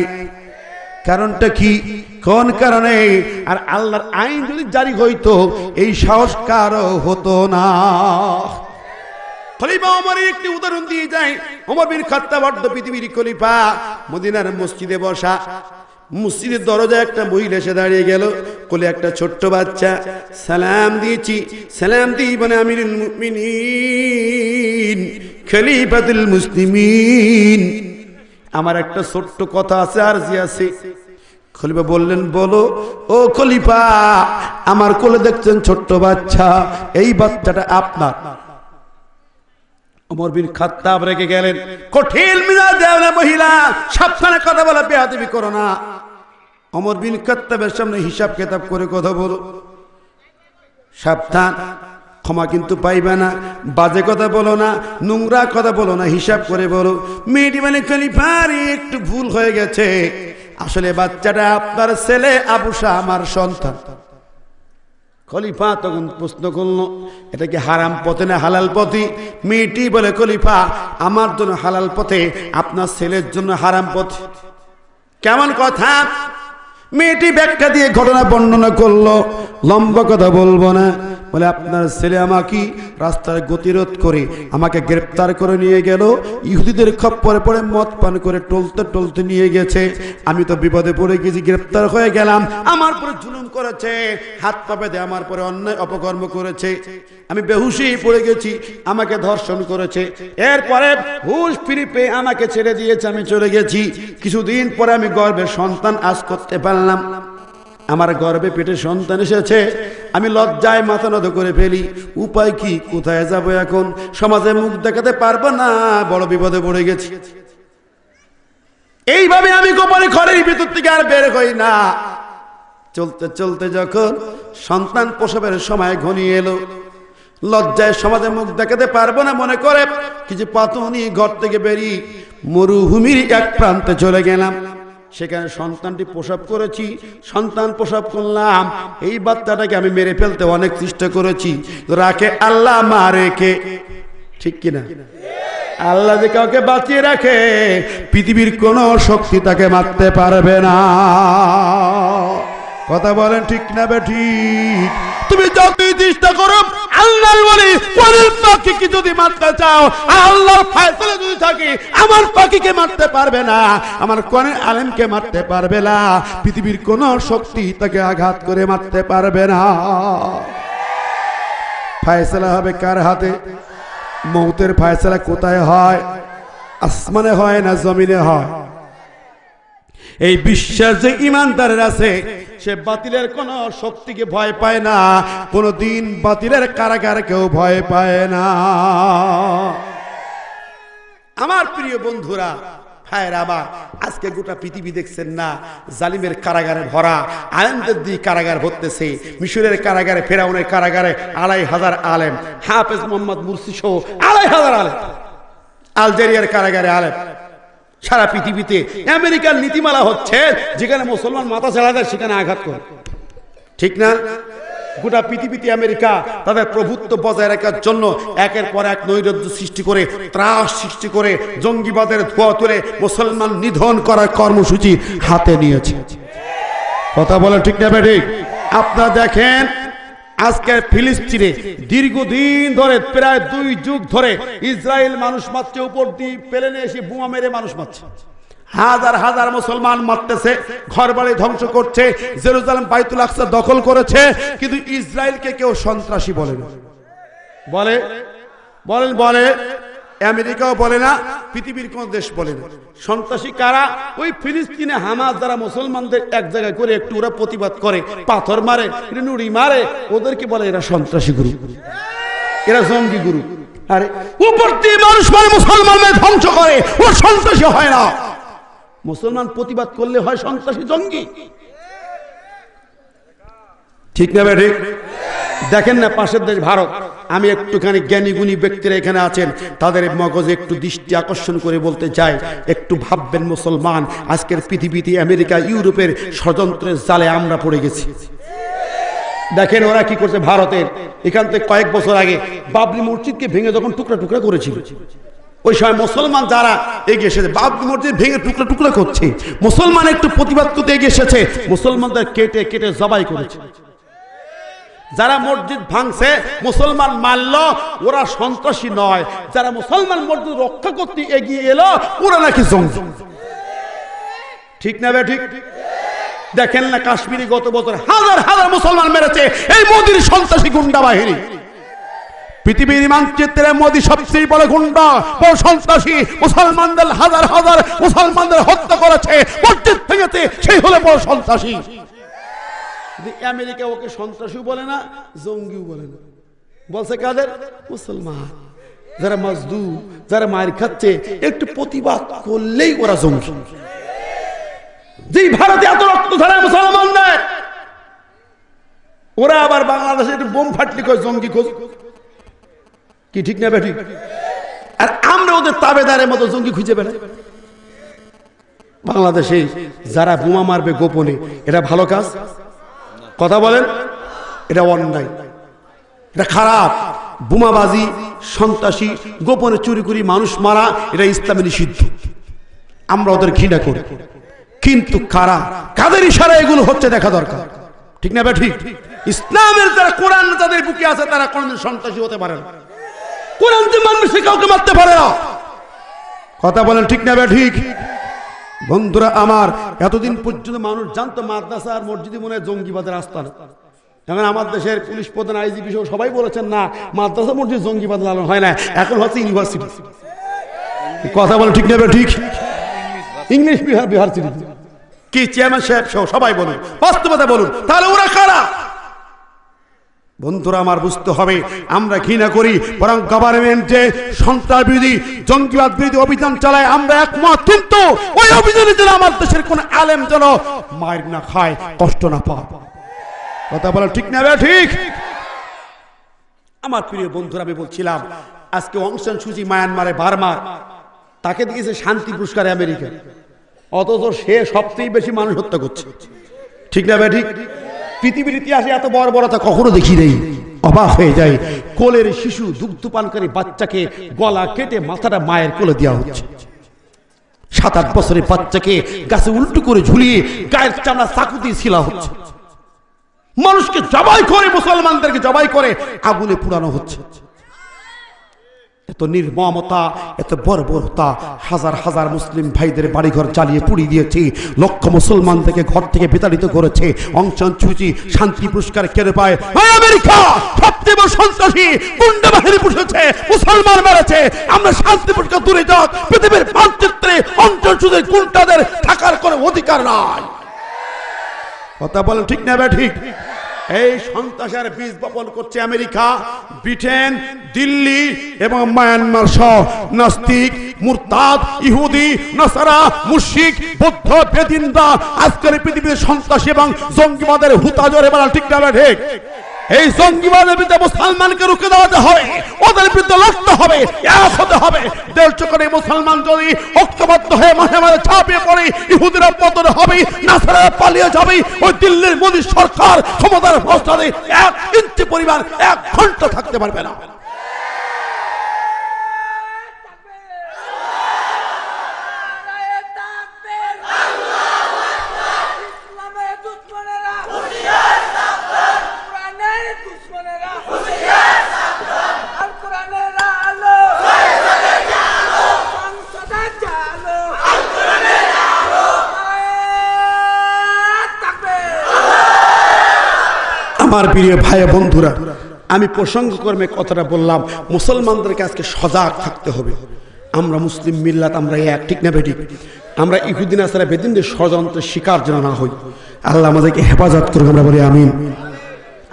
কারণটা কি কোন কারণে আর আল্লাহর আইন যদি জারি হইতো এই সাহস কারো হতো না খলিফা একটি উদাহরণ দিয়ে যায় ওমর বিন খাত্তাব অর্ধ পৃথিবীর খলিফা মদিনার মসজিদে বসা মসজিদের দরজায় একটা মহিলা এসে দাঁড়িয়ে গেল কোলে একটা ছোট্ট বাচ্চা সালাম দিয়েছি সালাম দিই মানে আমির খলিফাতুল মুসলিমিন আমার একটা ছোট্ট কথা আছে আর যে আছে খলিফা বললেন বলো ও খলিফা আমার কোলে দেখছেন ছোট্ট বাচ্চা এই বাচ্চাটা আপনার অমর বিন খাত্তাব রেখে গেলেন কঠিন মিজাজ দেয় মহিলা সাবধানে কথা বলে বেহাদবি করো না অমর বিন খাত্তাবের সামনে হিসাব কেতাব করে কথা বলো সাবধান ক্ষমা কিন্তু পাইবে না বাজে কথা বলো না নোংরা কথা বলো না হিসাব করে বলো মেয়েটি মানে খালি একটু ভুল হয়ে গেছে আসলে বাচ্চাটা আপনার ছেলে আবুসা আমার সন্তান খলিফা তখন প্রশ্ন করল এটা কি হারাম পথে না হালাল পথে মেয়েটি বলে খলিফা আমার জন্য হালাল পথে আপনার ছেলের জন্য হারাম পথে কেমন কথা মেয়েটি ব্যাখ্যা দিয়ে ঘটনা বর্ণনা করলো লম্বা কথা বলবো না বলে আপনার ছেলে আমাকে রাস্তার গতিরোধ করে আমাকে গ্রেপ্তার করে নিয়ে গেল ইহুদিদের খপ পরে পরে মদ পান করে টলতে টলতে নিয়ে গেছে আমি তো বিপদে পড়ে গেছি গ্রেপ্তার হয়ে গেলাম আমার পরে জুলুম করেছে হাত পা বেঁধে আমার পরে অন্যায় অপকর্ম করেছে আমি বেহুশেই পড়ে গেছি আমাকে ধর্ষণ করেছে এরপরে হুশ ফিরি পেয়ে আমাকে ছেড়ে দিয়েছে আমি চলে গেছি কিছুদিন পরে আমি গর্বের সন্তান আজ করতে পারলাম পারলাম আমার গর্বে পেটে সন্তান এসেছে আমি লজ্জায় মাথা নত করে ফেলি উপায় কি কোথায় যাবো এখন সমাজে মুখ দেখাতে পারবো না বড় বিপদে পড়ে গেছি এইভাবে আমি গোপনে ঘরের ভিতর থেকে আর বের হই না চলতে চলতে যখন সন্তান প্রসবের সময় ঘনিয়ে এলো লজ্জায় সমাজে মুখ দেখাতে পারবো না মনে করে কিছু পাতনি ঘর থেকে বেরিয়ে মরুভূমির এক প্রান্তে চলে গেলাম সেখানে সন্তানটি প্রসব করেছি সন্তান প্রসব করলাম এই বাচ্চাটাকে আমি মেরে ফেলতে অনেক চেষ্টা করেছি রাখে আল্লাহ মা রেখে ঠিক কিনা আল্লাহ যে কাউকে বাঁচিয়ে রাখে পৃথিবীর কোনো শক্তি তাকে মারতে পারবে না কথা বলেন ঠিক না বেঠি তুমি যতই চেষ্টা করো আল্লাহর বলি পরের পাখিকে যদি মারতে চাও আল্লাহর ফয়সালা যদি থাকে আমার পাখিকে মারতে পারবে না আমার কোরআন আলেমকে মারতে পারবে না পৃথিবীর কোন শক্তি তাকে আঘাত করে মারতে পারবে না ফয়সালা হবে কার হাতে মৌতের ফয়সালা কোথায় হয় আসমানে হয় না জমিনে হয় এই বিশ্বাস যে ইমানদারের আছে সে বাতিলের কোন শক্তিকে ভয় পায় না কোনদিন বাতিলের কারাগার কেউ ভয় পায় না আমার প্রিয় বন্ধুরা ভাইয়ের আবার আজকে গোটা পৃথিবী দেখছেন না জালিমের কারাগারে ভরা আলেমদের দিয়ে কারাগার ভরতেছে মিশরের কারাগারে ফেরাউনের কারাগারে আড়াই হাজার আলেম হাফেজ মোহাম্মদ মুরসি সহ আড়াই হাজার আলেম আলজেরিয়ার কারাগারে আলেম সারা পৃথিবীতে আমেরিকার নীতিমালা হচ্ছে যেখানে মুসলমান মাথা ছাড়া যায় সেখানে আঘাত করে ঠিক না গোটা পৃথিবীতে আমেরিকা তাদের প্রভুত্ব বজায় রাখার জন্য একের পর এক নৈরাজ্য সৃষ্টি করে ত্রাস সৃষ্টি করে জঙ্গিবাদের ধোয়া তুলে মুসলমান নিধন করার কর্মসূচি হাতে নিয়েছে কথা বলে ঠিক না ব্যাটিক আপনারা দেখেন আজকে ফিলিস্তিনে দীর্ঘদিন ধরে প্রায় দুই যুগ ধরে ইসরায়েল মানুষ মারছে উপর দিয়ে পেলে এসে বোমা মেরে মানুষ মারছে হাজার হাজার মুসলমান মারতেছে ঘর বাড়ি ধ্বংস করছে জেরুজালাম বাইতুল আকসা দখল করেছে কিন্তু ইসরায়েলকে কেউ সন্ত্রাসী বলে না বলে বলেন বলে আমেরিকাও বলে না পৃথিবীর কোন দেশ বলে না সন্ত্রাসী কারা ওই ফিলিস্তিনে হামাজ যারা মুসলমানদের এক জায়গায় করে একটু ওরা প্রতিবাদ করে পাথর মারে নুড়ি মারে ওদেরকে বলে এরা সন্ত্রাসী গুরু এরা জঙ্গি গুরু আরে উপর দিয়ে মানুষ মানে মুসলমানদের ধ্বংস করে ও সন্ত্রাসী হয় না মুসলমান প্রতিবাদ করলে হয় সন্ত্রাসী জঙ্গি ঠিক না ঠিক দেখেন না পাশের দেশ ভারত আমি একটুখানি জ্ঞানীগুণী ব্যক্তিরা এখানে আছেন তাদের মগজে একটু দৃষ্টি আকর্ষণ করে বলতে চাই একটু ভাববেন মুসলমান আজকের পৃথিবীতে আমেরিকা ইউরোপের ষড়যন্ত্রের জালে আমরা পড়ে গেছি দেখেন ওরা কি করছে ভারতের এখান থেকে কয়েক বছর আগে বাবরি মসজিদকে ভেঙে যখন টুকরা টুকরা করেছিল ওই সময় মুসলমান যারা এগিয়ে এসেছে বাবরি মসজিদ ভেঙে টুকরা টুকরা করছে মুসলমান একটু প্রতিবাদ করতে এগিয়ে এসেছে মুসলমানদের কেটে কেটে জবাই করেছে যারা মসজিদ ভাঙছে মুসলমান মানল ওরা সন্ত্রাসী নয় যারা মুসলমান মসজিদ রক্ষা করতে এগিয়ে এলো ওরা নাকি ঠিক না ঠিক দেখেন না কাশ্মীরি গত বছর হাজার হাজার মুসলমান মেরেছে এই মোদীর সন্ত্রাসী গুন্ডা বাহিনী পৃথিবীর মানচিত্রে মোদী সবচেয়ে বড় গুন্ডা বড় সন্ত্রাসী মুসলমানদের হাজার হাজার মুসলমানদের হত্যা করেছে মসজিদ ভেঙেছে সেই হলে বড় সন্ত্রাসী আমেরিকা ওকে সন্ত্রাসীও বলে না জঙ্গিও বলে না বলছে কাদের মুসলমান যারা মজদুর যারা মায়ের খাচ্ছে একটু প্রতিবাদ করলেই ওরা জঙ্গি যেই ভারতে এত রক্ত ধারা মুসলমান নেয় ওরা আবার বাংলাদেশে একটু বোম ফাটলি কয় জঙ্গি খোঁজ কি ঠিক না বেঠিক আর আমরা ওদের তাবেদারের মতো জঙ্গি খুঁজে বেড়ে বাংলাদেশে যারা বোমা মারবে গোপনে এটা ভালো কাজ কথা বলেন এটা অন্যায় এটা খারাপ বোমাবাজি সন্ত্রাসী গোপনে চুরি করি মানুষ মারা এটা ইসলামে নিষিদ্ধ আমরা ওদের ঘৃণা করি কিন্তু কারা কাদের ইশারা এগুলো হচ্ছে দেখা দরকার ঠিক না ঠিক ইসলামের যারা কোরআন তাদের বুকে আছে তারা কোনদিন সন্ত্রাসী হতে পারে না কোরআন যে মানুষ কাউকে মারতে পারে না কথা বলেন ঠিক না ঠিক বন্ধুরা আমার এতদিন পর্যন্ত মানুষ জানতো মাদ্রাসা আর মসজিদে মনে হয় জঙ্গিবাদের আস্থান এখন আমার দেশের পুলিশ প্রধান আইজিপি সহ সবাই বলেছেন না মাদ্রাসা মসজিদ জঙ্গিবাদ লালন হয় না এখন হচ্ছে ইউনিভার্সিটি কথা বলে ঠিক নেবে ঠিক ইংলিশ বিহার বিহার সিটি কি চেয়ারম্যান সাহেব সহ সবাই বলুন বাস্তবতা বলুন তাহলে ওরা খারাপ বন্ধুরা আমার বুঝতে হবে আমরা ঘৃণা করি বরং গভর্নমেন্টে সন্ত্রাস বিরোধী জঙ্গিবাদ বিরোধী অভিযান চালায় আমরা একমত কিন্তু ওই অভিযানে যেন আমার দেশের কোন আলেম যেন মায়ের না খায় কষ্ট না পায় কথা বলা ঠিক না ঠিক আমার প্রিয় বন্ধুরা আমি বলছিলাম আজকে অংশন সুজি মায়ানমারে বারমার তাকে দিয়েছে শান্তি পুরস্কার আমেরিকা অথচ সে সবচেয়ে বেশি মানুষ হত্যা করছে ঠিক না ঠিক পৃথিবীর ইতিহাসে এত বড় বড়তা কখনো দেখি নেই অবাক হয়ে যায় কোলের শিশু দুগ্ধ পানকারী বাচ্চাকে গলা কেটে মাথাটা মায়ের কোলে দেওয়া হচ্ছে সাত আট বছরের বাচ্চাকে গাছে উল্টো করে ঝুলিয়ে গায়ের চামড়া চাকু দিয়ে ছিলা হচ্ছে মানুষকে জবাই করে মুসলমানদেরকে জবাই করে আগুনে পুরানো হচ্ছে এত নির্মমতা এত বর্বরতা হাজার হাজার মুসলিম ভাইদের বাড়িঘর চালিয়ে পুড়ি দিয়েছি লক্ষ মুসলমান থেকে ঘর থেকে বিতাড়িত করেছে অংশন চুচি শান্তি পুরস্কার কেড়ে পায় আমেরিকা সবচেয়ে সন্ত্রাসী গুন্ডা বাহিনী পুষেছে মুসলমান মেরেছে আমরা শান্তি পুরস্কার দূরে যাক পৃথিবীর মানচিত্রে অঞ্চল চুচির গুন্ডাদের থাকার কোনো অধিকার নাই কথা বলেন ঠিক না ঠিক এই সন্ত্রাসের বীজ বপন করছে আমেরিকা ব্রিটেন দিল্লি এবং মায়ানমার সহ নাস্তিক মুরতাদ ইহুদি নাসারা মুশিক বৌদ্ধ বেদিনরা আজকের পৃথিবীর সন্ত্রাসী এবং জঙ্গিবাদের হুতাজর এবার ঠিক না ঠিক এই জঙ্গিবাদের বিরুদ্ধে মুসলমানকে রুখে দেওয়াতে হবে ওদের বিরুদ্ধে লড়তে হবে এক হতে হবে দেড় চোখে মুসলমান যদি ঐক্যবদ্ধ হয়ে মাঝে মাঝে ছাপিয়ে পড়ে ইহুদিরা পতন হবে না পালিয়ে যাবে ওই দিল্লির মোদী সরকার ক্ষমতার ভরসাতে এক ইঞ্চি পরিমাণ এক ঘন্টা থাকতে পারবে না আমার প্রিয় ভাই বন্ধুরা আমি প্রসঙ্গকর্মে কথাটা বললাম মুসলমানদেরকে আজকে সজাগ থাকতে হবে আমরা মুসলিম মিল্লাত আমরা এক ঠিক না বেঠিক আমরা ইহুদ্দিন আসারা বেদিনদের ষড়যন্ত্রের শিকার যেন না হই আল্লাহ আমাদেরকে হেফাজত করুক আমরা বলি আমিন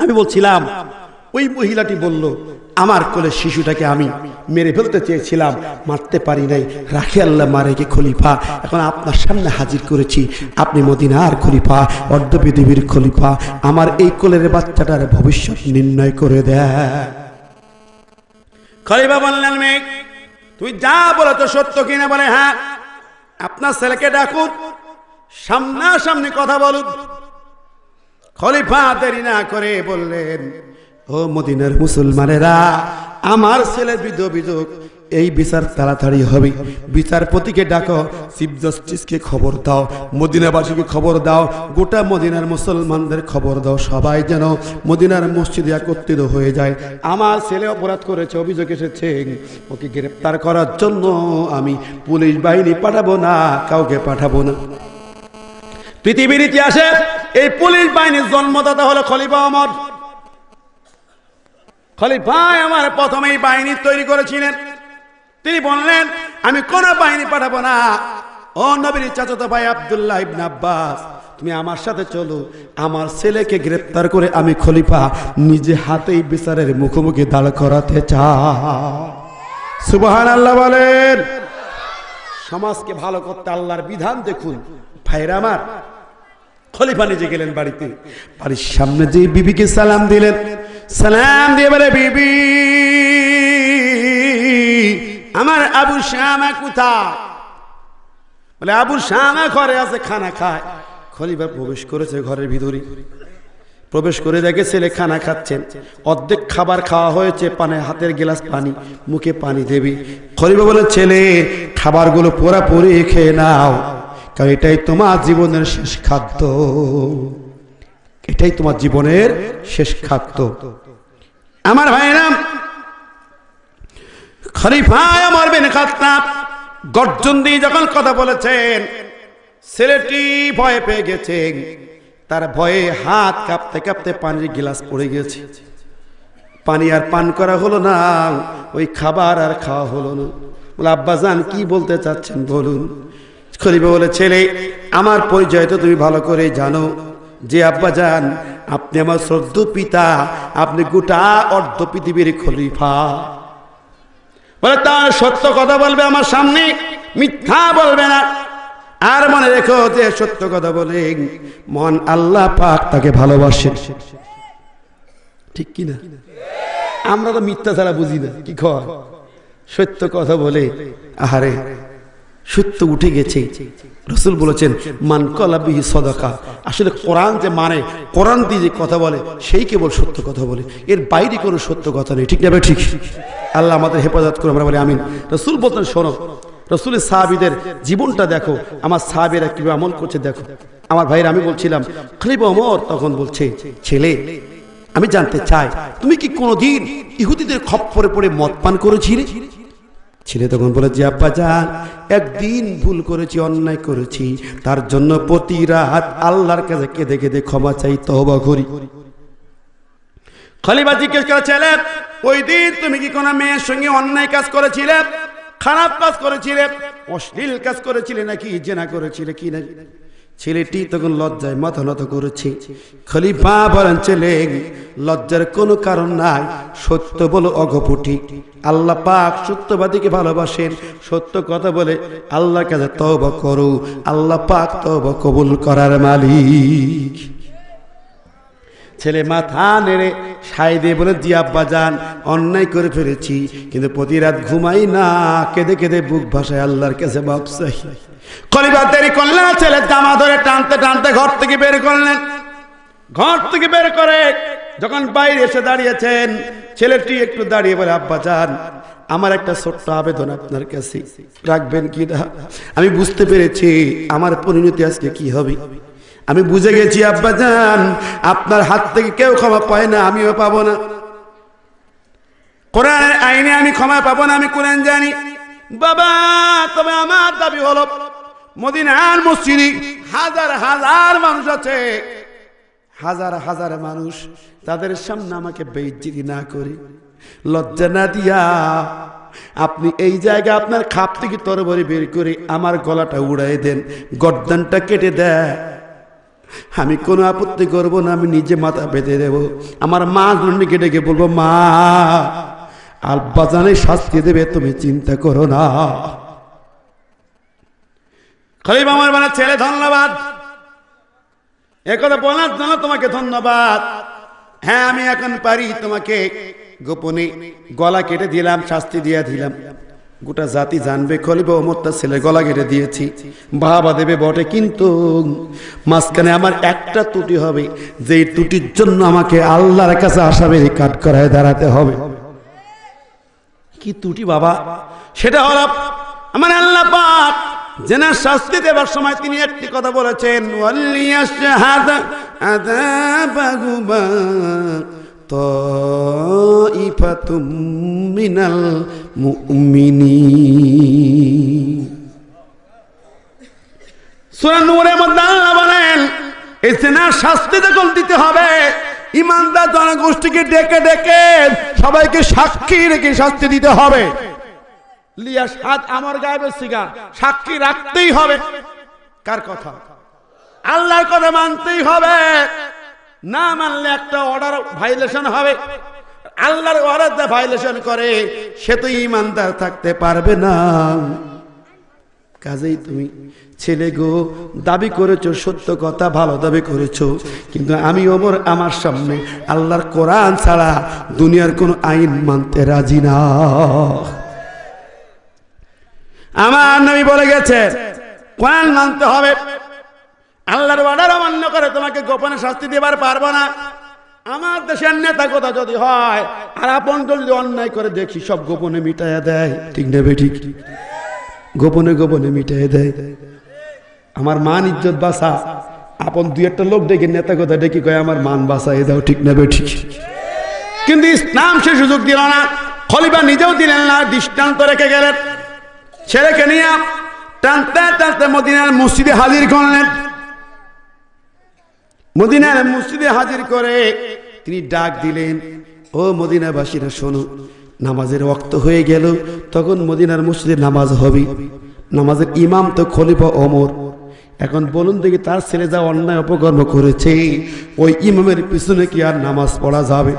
আমি বলছিলাম ওই মহিলাটি বলল আমার কোলে শিশুটাকে আমি মেরে ফেলতে চেয়েছিলাম মারতে পারি নাই রাখি আল্লাহ মারে গে খলিফা এখন আপনার সামনে হাজির করেছি আপনি মদিনার খলিফা অর্ধ খলিফা আমার এই কোলের বাচ্চাটার ভবিষ্যৎ নির্ণয় করে দেয় খলিফা বললেন তুই যা বলো তো সত্য কিনা বলে হ্যাঁ আপনার ছেলেকে ডাকুন সামনাসামনি কথা বলুন খলিফা দেরি না করে বললেন ও মদিনার মুসলমানেরা আমার ছেলে বিধ অভিযোগ এই বিচার তাড়াতাড়ি হবে বিচারপতিকে ডাকো চিফ জাস্টিসকে খবর দাও মদিনাবাসীকে খবর দাও গোটা মদিনার মুসলমানদের খবর দাও সবাই যেন মদিনার মসজিদে একত্রিত হয়ে যায় আমার ছেলে অপরাধ করেছে অভিযোগ এসেছে ওকে গ্রেপ্তার করার জন্য আমি পুলিশ বাহিনী পাঠাবো না কাউকে পাঠাবো না পৃথিবীর ইতিহাসে এই পুলিশ বাহিনীর জন্মদাতা হলো খলিফা আমার খলিফাই আমার প্রথমেই বাহিনী তৈরি করেছিলেন তিনি বললেন আমি কোন বাহিনী পাঠাবো না ও নবীর চাচাতো ভাই আবদুল্লাহ ইবন আব্বাস তুমি আমার সাথে চলো আমার ছেলেকে গ্রেপ্তার করে আমি খলিফা নিজে হাতেই বিচারের মুখোমুখি দাঁড় করাতে চাই আল্লাহ বলেন সমাজকে ভালো করতে আল্লাহর বিধান দেখুন ভাইরা আমার খলিফা নিজে গেলেন বাড়িতে বাড়ির সামনে যে বিবিকে সালাম দিলেন সালাম দিয়ে বলে বিবি আমার আবু শ্যামা কোথায় বলে আবু শ্যামা ঘরে আছে খানা খায় খলিবার প্রবেশ করেছে ঘরের ভিতরে প্রবেশ করে দেখে ছেলে খানা খাচ্ছেন অর্ধেক খাবার খাওয়া হয়েছে পানে হাতের গিলাস পানি মুখে পানি দেবে খলিবা বলে ছেলে খাবারগুলো পোড়া পরে খেয়ে নাও কারণ এটাই তোমার জীবনের শেষ খাদ্য এটাই তোমার জীবনের শেষ খাদ্য আমার নাম খরিফায় আমার বেন খাতাব গর্জন দিয়ে যখন কথা বলেছেন ছেলেটি ভয় পেয়ে গেছে তার ভয়ে হাত কাঁপতে কাঁপতে পানির গিলাস পড়ে গেছে পানি আর পান করা হলো না ওই খাবার আর খাওয়া হলো না বলে আব্বাজান কি বলতে চাচ্ছেন বলুন খরিফা বলে ছেলে আমার পরিচয় তো তুমি ভালো করে জানো যে আব্বা যান আপনি আমার শ্রদ্ধ পিতা আপনি গোটা অর্ধ পৃথিবীর খলিফা বলে তার সত্য কথা বলবে আমার সামনে মিথ্যা বলবে না আর মনে রেখো যে সত্য কথা বলে মন আল্লাহ পাক তাকে ভালোবাসে ঠিক কি না আমরা তো মিথ্যা ছাড়া বুঝি না কি খর সত্য কথা বলে আহারে সত্য উঠে গেছে রসুল বলেছেন মান কলাবিহি সদাকা আসলে কোরআন যে মানে কোরআন দিয়ে যে কথা বলে সেই কেবল সত্য কথা বলে এর বাইরে কোনো সত্য কথা নেই ঠিক না ঠিক আল্লাহ আমাদের হেফাজত করে আমরা বলি আমিন রসুল বলতেন শোনো রসুলের সাহাবিদের জীবনটা দেখো আমার সাহাবিরা কীভাবে আমল করছে দেখো আমার ভাইয়ের আমি বলছিলাম খালিব অমর তখন বলছে ছেলে আমি জানতে চাই তুমি কি কোনোদিন ইহুদিদের খপ্পরে পড়ে মদ পান করেছিলে ছেলে তখন বলে যে আপা যান একদিন ভুল করেছি অন্যায় করেছি তার জন্য প্রতি রাত আল্লাহর কাছে কেঁদে কেঁদে ক্ষমা চাই তহবা করি খালিবা জিজ্ঞেস করে ছেলে ওই দিন তুমি কি কোনো মেয়ের সঙ্গে অন্যায় কাজ করেছিলে খারাপ কাজ করেছিলে অশ্লীল কাজ করেছিলে নাকি জেনা করেছিলে কি নাকি ছেলেটি তখন লজ্জায় মাথা নত করেছে খলিফা বলেন ছেলে লজ্জার কোনো কারণ নাই সত্য বলো অগপটি আল্লাহ পাক সত্যবাদীকে ভালোবাসেন সত্য কথা বলে আল্লাহর কাছে তব করো আল্লাহ পাক তব কবুল করার মালিক ছেলে মাথা নেড়ে সাই দিয়ে বলে জি আব্বা যান অন্যায় করে ফেলেছি কিন্তু প্রতি রাত ঘুমাই না কেঁদে কেঁদে বুক ভাসায় আল্লাহর কাছে বাপসাই কলিবা দেরি করলেন ছেলে জামা ধরে টানতে টানতে ঘর থেকে বের করলেন ঘর থেকে বের করে যখন বাইরে এসে দাঁড়িয়েছেন ছেলেটি একটু দাঁড়িয়ে বলে আব্বা যান আমার একটা ছোট্ট আবেদন আপনার কাছে রাখবেন কি না আমি বুঝতে পেরেছি আমার পরিণতি আজকে কি হবে আমি বুঝে গেছি আব্বা যান আপনার হাত থেকে কেউ ক্ষমা পায় না আমিও পাব না কোরআনের আইনে আমি ক্ষমা পাবো না আমি কোরআন জানি বাবা তবে আমার দাবি হলো মদিনার মসজিদে হাজার হাজার মানুষ আছে হাজার হাজার মানুষ তাদের সামনে আমাকে বেজ্জিতি না করে লজ্জা না দিয়া আপনি এই জায়গা আপনার খাপ থেকে তরবরি বের করে আমার গলাটা উড়াই দেন গর্দানটা কেটে দেয় আমি কোনো আপত্তি করব না আমি নিজে মাথা পেতে দেব আমার মা কেটে ডেকে বলবো মা বাজানে শাস্তি দেবে তুমি চিন্তা করো না খলিফ আমার মানে ছেলে ধন্যবাদ একথা বলার জন্য তোমাকে ধন্যবাদ হ্যাঁ আমি এখন পারি তোমাকে গোপনে গলা কেটে দিলাম শাস্তি দিয়া দিলাম গোটা জাতি জানবে খলিব অমর তার ছেলে গলা কেটে দিয়েছি বাবা দেবে বটে কিন্তু মাঝখানে আমার একটা ত্রুটি হবে যে ত্রুটির জন্য আমাকে আল্লাহর কাছে আসাবে কাট করায় দাঁড়াতে হবে কি ত্রুটি বাবা সেটা হল আমার আল্লাহ পাক জেনার শাস্তি দেবার সময় তিনি একটি কথা বলেছেন মিনাল মুমিনি সুরানুরের মধ্যে বলেন এই সেনার শাস্তি দেখল দিতে হবে ইমানদার জনগোষ্ঠীকে ডেকে ডেকে সবাইকে সাক্ষী রেখে শাস্তি দিতে হবে লিয়া সাদ আমার গায়ে সিগা সাক্ষী রাখতেই হবে কার কথা আল্লাহর কথা মানতেই হবে না মানলে একটা অর্ডার ভাইলেশন হবে আল্লাহর অর্ডার ভাইলেশন করে সে তো ইমানদার থাকতে পারবে না কাজেই তুমি ছেলে গো দাবি করেছো সত্য কথা ভালো দাবি করেছো কিন্তু আমি ওমর আমার সামনে আল্লাহর কোরআন ছাড়া দুনিয়ার কোনো আইন মানতে রাজি না আমার নবী বলে গেছে কোরআন মানতে হবে আল্লাহর অর্ডার অমান্য করে তোমাকে গোপনে শাস্তি দেবার পারবো না আমার দেশের নেতা কথা যদি হয় আর আপন যদি অন্যায় করে দেখি সব গোপনে মিটাইয়া দেয় ঠিক নেবে ঠিক গোপনে গোপনে মিটাই দেয় আমার মান ইজ্জত বাসা আপন দুই একটা লোক ডেকে নেতা কথা ডেকে কয় আমার মান বাসা এ দাও ঠিক নেবে ঠিক কিন্তু ইসলাম সে সুযোগ দিল না খলিফা নিজেও দিলেন না দৃষ্টান্ত রেখে গেলেন ছেলেকে নিয়ে টানতে টানতে মদিনার মসজিদে হাজির করলেন মদিনার মসজিদে হাজির করে তিনি ডাক দিলেন ও মদিনাবাসীরা শোনো নামাজের রক্ত হয়ে গেল তখন মদিনার মসজিদে নামাজ হবে নামাজের ইমাম তো খলিফা অমর এখন বলুন দেখি তার ছেলে যা অন্যায় অপকর্ম করেছে ওই ইমামের পিছনে কি আর নামাজ পড়া যাবে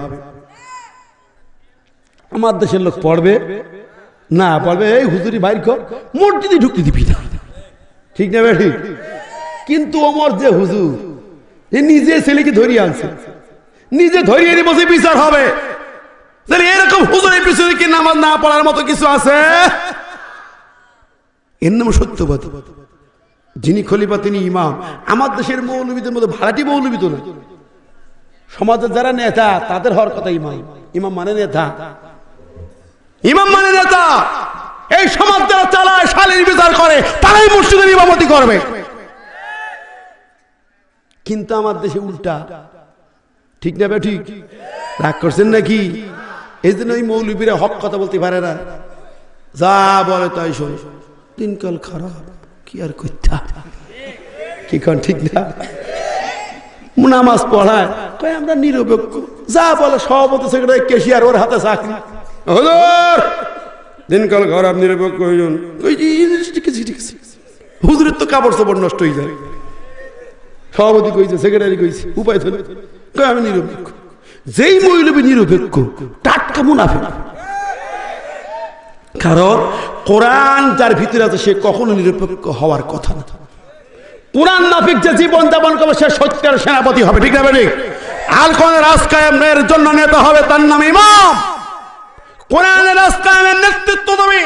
আমার দেশের লোক পড়বে না বলবে এই হুজুরি বাইর কর মসজিদে ঢুকতে দিবি না ঠিক না ঠিক কিন্তু ওমর যে হুজুর এ নিজে ছেলেকে ধরিয়ে আনছে নিজে ধরিয়ে নিয়ে বসে বিচার হবে তাহলে এরকম হুজুরের পিছনে কি নামাজ না পড়ার মতো কিছু আছে এর নাম সত্যবাদ যিনি খলিফা তিনি ইমাম আমার দেশের মৌলবীদের মধ্যে ভাড়াটি মৌলবিত না সমাজের যারা নেতা তাদের হওয়ার কথা ইমাম ইমাম মানে নেতা ইমাম মানে নেতা এই সমাজ যারা চালায় শালীর বিচার করে তারাই মসজিদের ইমামতি করবে কিন্তু আমার দেশে উল্টা ঠিক না ঠিক রাগ করছেন নাকি এই জন্য ওই মৌলবীরা হক কথা বলতে পারে না যা বলে তাই শোন দিনকাল খারাপ কি আর করতে কি কন ঠিক না নামাজ পড়ায় আমরা নিরপেক্ষ যা বলে সভাপতি সেক্রেটারি কেশিয়ার ওর হাতে চাকরি দিনকাল ঘর আপনি হুজুরের তো কাপড় নষ্ট হয়ে যায় সভাপতি কইছে সেক্রেটারি কইছে উপায় ধরে আমি নিরপেক্ষ যেই নিরপেক্ষ টাটকা মুনাফে কারণ কোরআন যার ভিতরে আছে সে কখনো নিরপেক্ষ হওয়ার কথা না কোরআন নাফিক যে জীবন যাপন করবে সে সত্যের সেনাপতি হবে ঠিক না ঠিক আল কোন জন্য নেতা হবে তার নাম ইমাম কোরআনের রাস্তায় নেতৃত্ব দেবে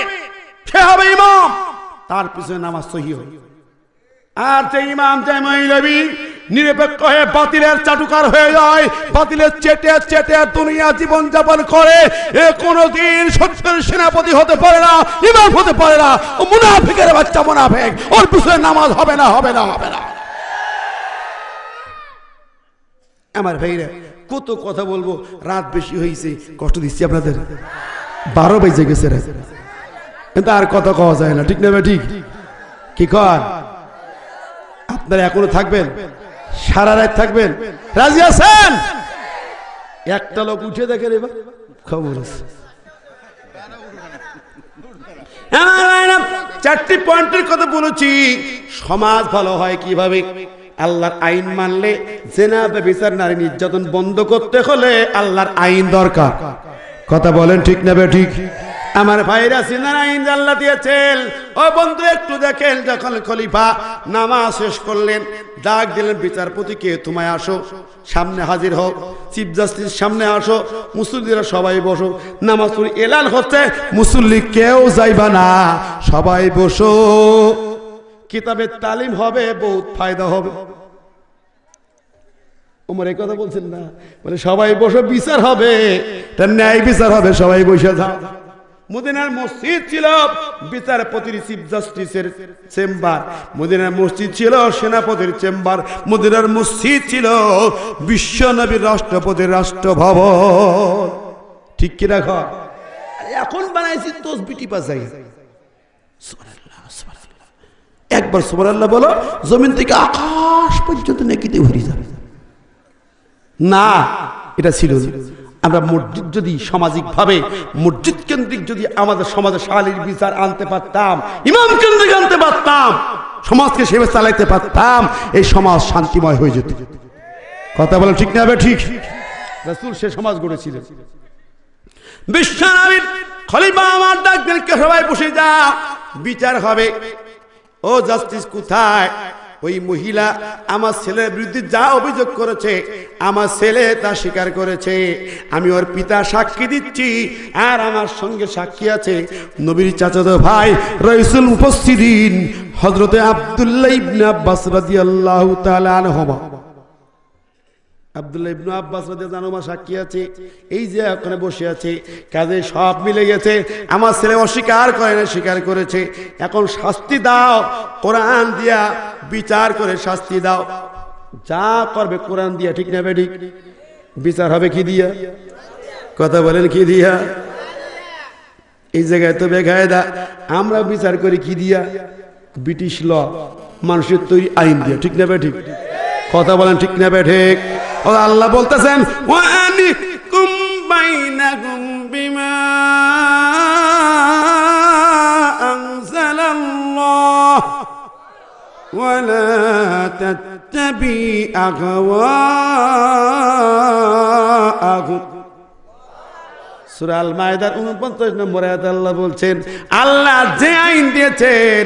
সে হবে ইমাম তার পিছনে নামাজ সহি আর যে ইমাম যে মহিলবী নিরপেক্ষ হয়ে বাতিলের চাটুকার হয়ে যায় বাতিলের চেটে চেটে দুনিয়া জীবন যাপন করে এ কোনদিন সত্যের সেনাপতি হতে পারে না ইমাম হতে পারে না মুনাফিকের বাচ্চা মুনাফিক ওর পিছনে নামাজ হবে না হবে না হবে না আমার ভাইরা কত কথা বলবো রাত বেশি হয়েছে কষ্ট দিচ্ছি আপনাদের বারো বেজে গেছে রে কিন্তু আর কত কওয়া যায় না ঠিক না ঠিক কি কর আপনারা এখনো থাকবেন সারা রাত থাকবেন রাজি আছেন একটা লোক উঠে দেখে রে খবর আছে হ্যাঁ, চারটি পয়েন্টের কথা বলেছি সমাজ ভালো হয় কিভাবে আল্লাহর আইন মানলে জেনা বিচার নারী নির্যাতন বন্ধ করতে হলে আল্লাহর আইন দরকার কথা বলেন ঠিক না বে ঠিক আমার ভাইরা সিনারাইন জাল্লা দিয়েছেন ও বন্ধু একটু দেখেন যখন খলিফা নামাজ শেষ করলেন ডাক দিলেন বিচারপতিকে তোমায় আসো সামনে হাজির হও চিফ জাস্টিস সামনে আসো মুসল্লিরা সবাই বসো নামাজ এলান হচ্ছে মুসল্লি কেউ যাইবা না সবাই বসো কিতাবের তালিম হবে বহুত ফায়দা হবে ওমর এই কথা বলছেন না বলে সবাই বসে বিচার হবে তার ন্যায় বিচার হবে সবাই বসে যাও মদিনার মসজিদ ছিল বিচারপতির চিফ জাস্টিসের চেম্বার মদিনার মসজিদ ছিল সেনাপতির চেম্বার মদিনার মসজিদ ছিল বিশ্বনবীর রাষ্ট্রপতির রাষ্ট্রভব ঠিক কি রাখ এখন বানাইছি তোষ বিটি পাশাই একবার সোমার বলো জমিন থেকে আকাশ পর্যন্ত নেকিতে ভরি যাবে না এটা ছিল আমরা মসজিদ যদি সামাজিকভাবে মসজিদ কেন্দ্রিক যদি আমাদের সমাজে শালীর বিচার আনতে পারতাম ইমাম কেন্দ্রিক আনতে পারতাম সমাজকে সেবা চালাইতে পারতাম এই সমাজ শান্তিময় হয়ে যেত কথা বলে ঠিক না ঠিক রসুল সে সমাজ গড়েছিল বিশ্বনাবির খলিফা আমার ডাকদেরকে সবাই বসে যা বিচার হবে ও জাস্টিস কোথায় ওই মহিলা আমার ছেলের বিরুদ্ধে যা অভিযোগ করেছে আমার ছেলে তা স্বীকার করেছে আমি ওর পিতা সাক্ষী দিচ্ছি আর আমার সঙ্গে সাক্ষী আছে নবীর চাচাতো ভাই রইসুল উপস্থিত হজরতে আবদুল্লাহ ইবনে আব্বাস রাদিয়াল্লাহু তাআলা আনহুমা আবদুল্লাহ ইবনু আব্বাস জানোমা সাক্ষী আছে এই যে ওখানে বসে আছে কাজে সব মিলে গেছে আমার ছেলে অস্বীকার করে না স্বীকার করেছে এখন শাস্তি দাও কোরআন দিয়া বিচার করে শাস্তি দাও যা করবে কোরআন দিয়া ঠিক না ঠিক বিচার হবে কি দিয়া কথা বলেন কি দিয়া এই জায়গায় তো বেঘায়দা আমরা বিচার করি কি দিয়া ব্রিটিশ ল মানুষের তৈরি আইন দিয়া ঠিক না বেঠিক কথা বলেন ঠিক না বেঠিক ও আল্লাহ বলতেছেন সুরাল মায়দার উনপঞ্চাশ নম্বর আয়াত আল্লাহ বলছেন আল্লাহ যে আইন দিয়েছেন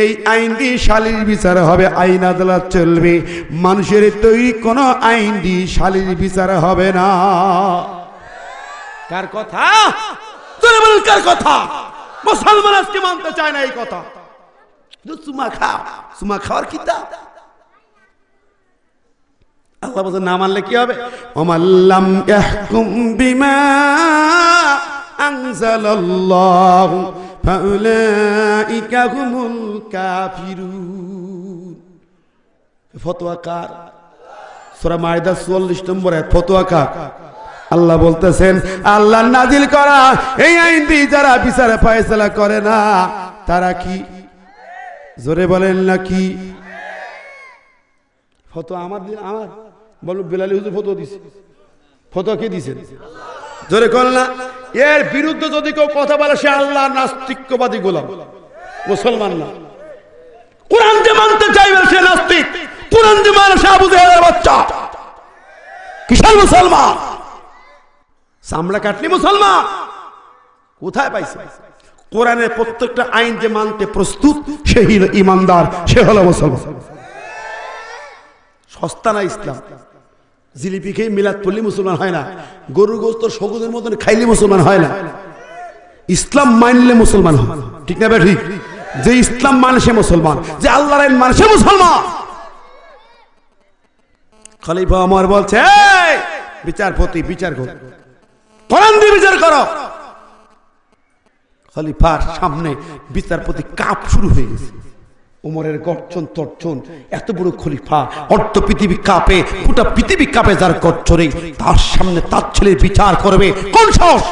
এই আইন দিয়ে শালির বিচার হবে আইন আদালত চলবে মানুষের তৈরি কোন আইন দিয়ে শালির বিচার হবে না কার কথা কার কথা মুসলমান আজকে মানতে চায় না এই কথা সুমা খা সুমা খাওয়ার কিতাব আল্লাহ বলছে না মানলে কি হবে অমাল্লাম ইয়াহকুম বিমা আনজালাল্লাহু আল্লাহ বলতেছেন আল্লাহ নাজিল করা এই আইন দিয়ে যারা বিচারে ফায়সলা করে না তারা কি জোরে বলেন না কি ফতো আমার দিন আমার বলো বেলালি হুজুর ফতো দিছে ফতো কে দিছেন জোরে কল না এর বিরুদ্ধে যদি কেউ কথা বলে সে আল্লাহ নাস্তিকবাদী গোলাম মুসলমান না কোরআন যে মানতে চাইবে সে নাস্তিক কোরআন যে মানে সে আবু দেহের বাচ্চা কিসের মুসলমান চামড়া কাটলি মুসলমান কোথায় পাইছে কোরআনের প্রত্যেকটা আইন যে মানতে প্রস্তুত সে হল ইমানদার সে হলো মুসলমান সস্তা না ইসলাম জিলিপি খেয়ে মিলাদ পড়লি মুসলমান হয় না গরুর গোস্ত সবুজের মতন খাইলে মুসলমান হয় না ইসলাম মানলে মুসলমান হয় ঠিক না ঠিক যে ইসলাম মানসে মুসলমান যে আল্লাহ আইন মানে মুসলমান আমার বলছে বিচারপতি বিচার কর বিচার খলিফার সামনে বিচারপতি কাপ শুরু হয়ে গেছে উমরের গর্জন তর্জন এত বড় খলিফা অর্থ পৃথিবী কাঁপে গোটা পৃথিবী কাঁপে যার গর্জনে তার সামনে তার ছেলের বিচার করবে কোন সাহস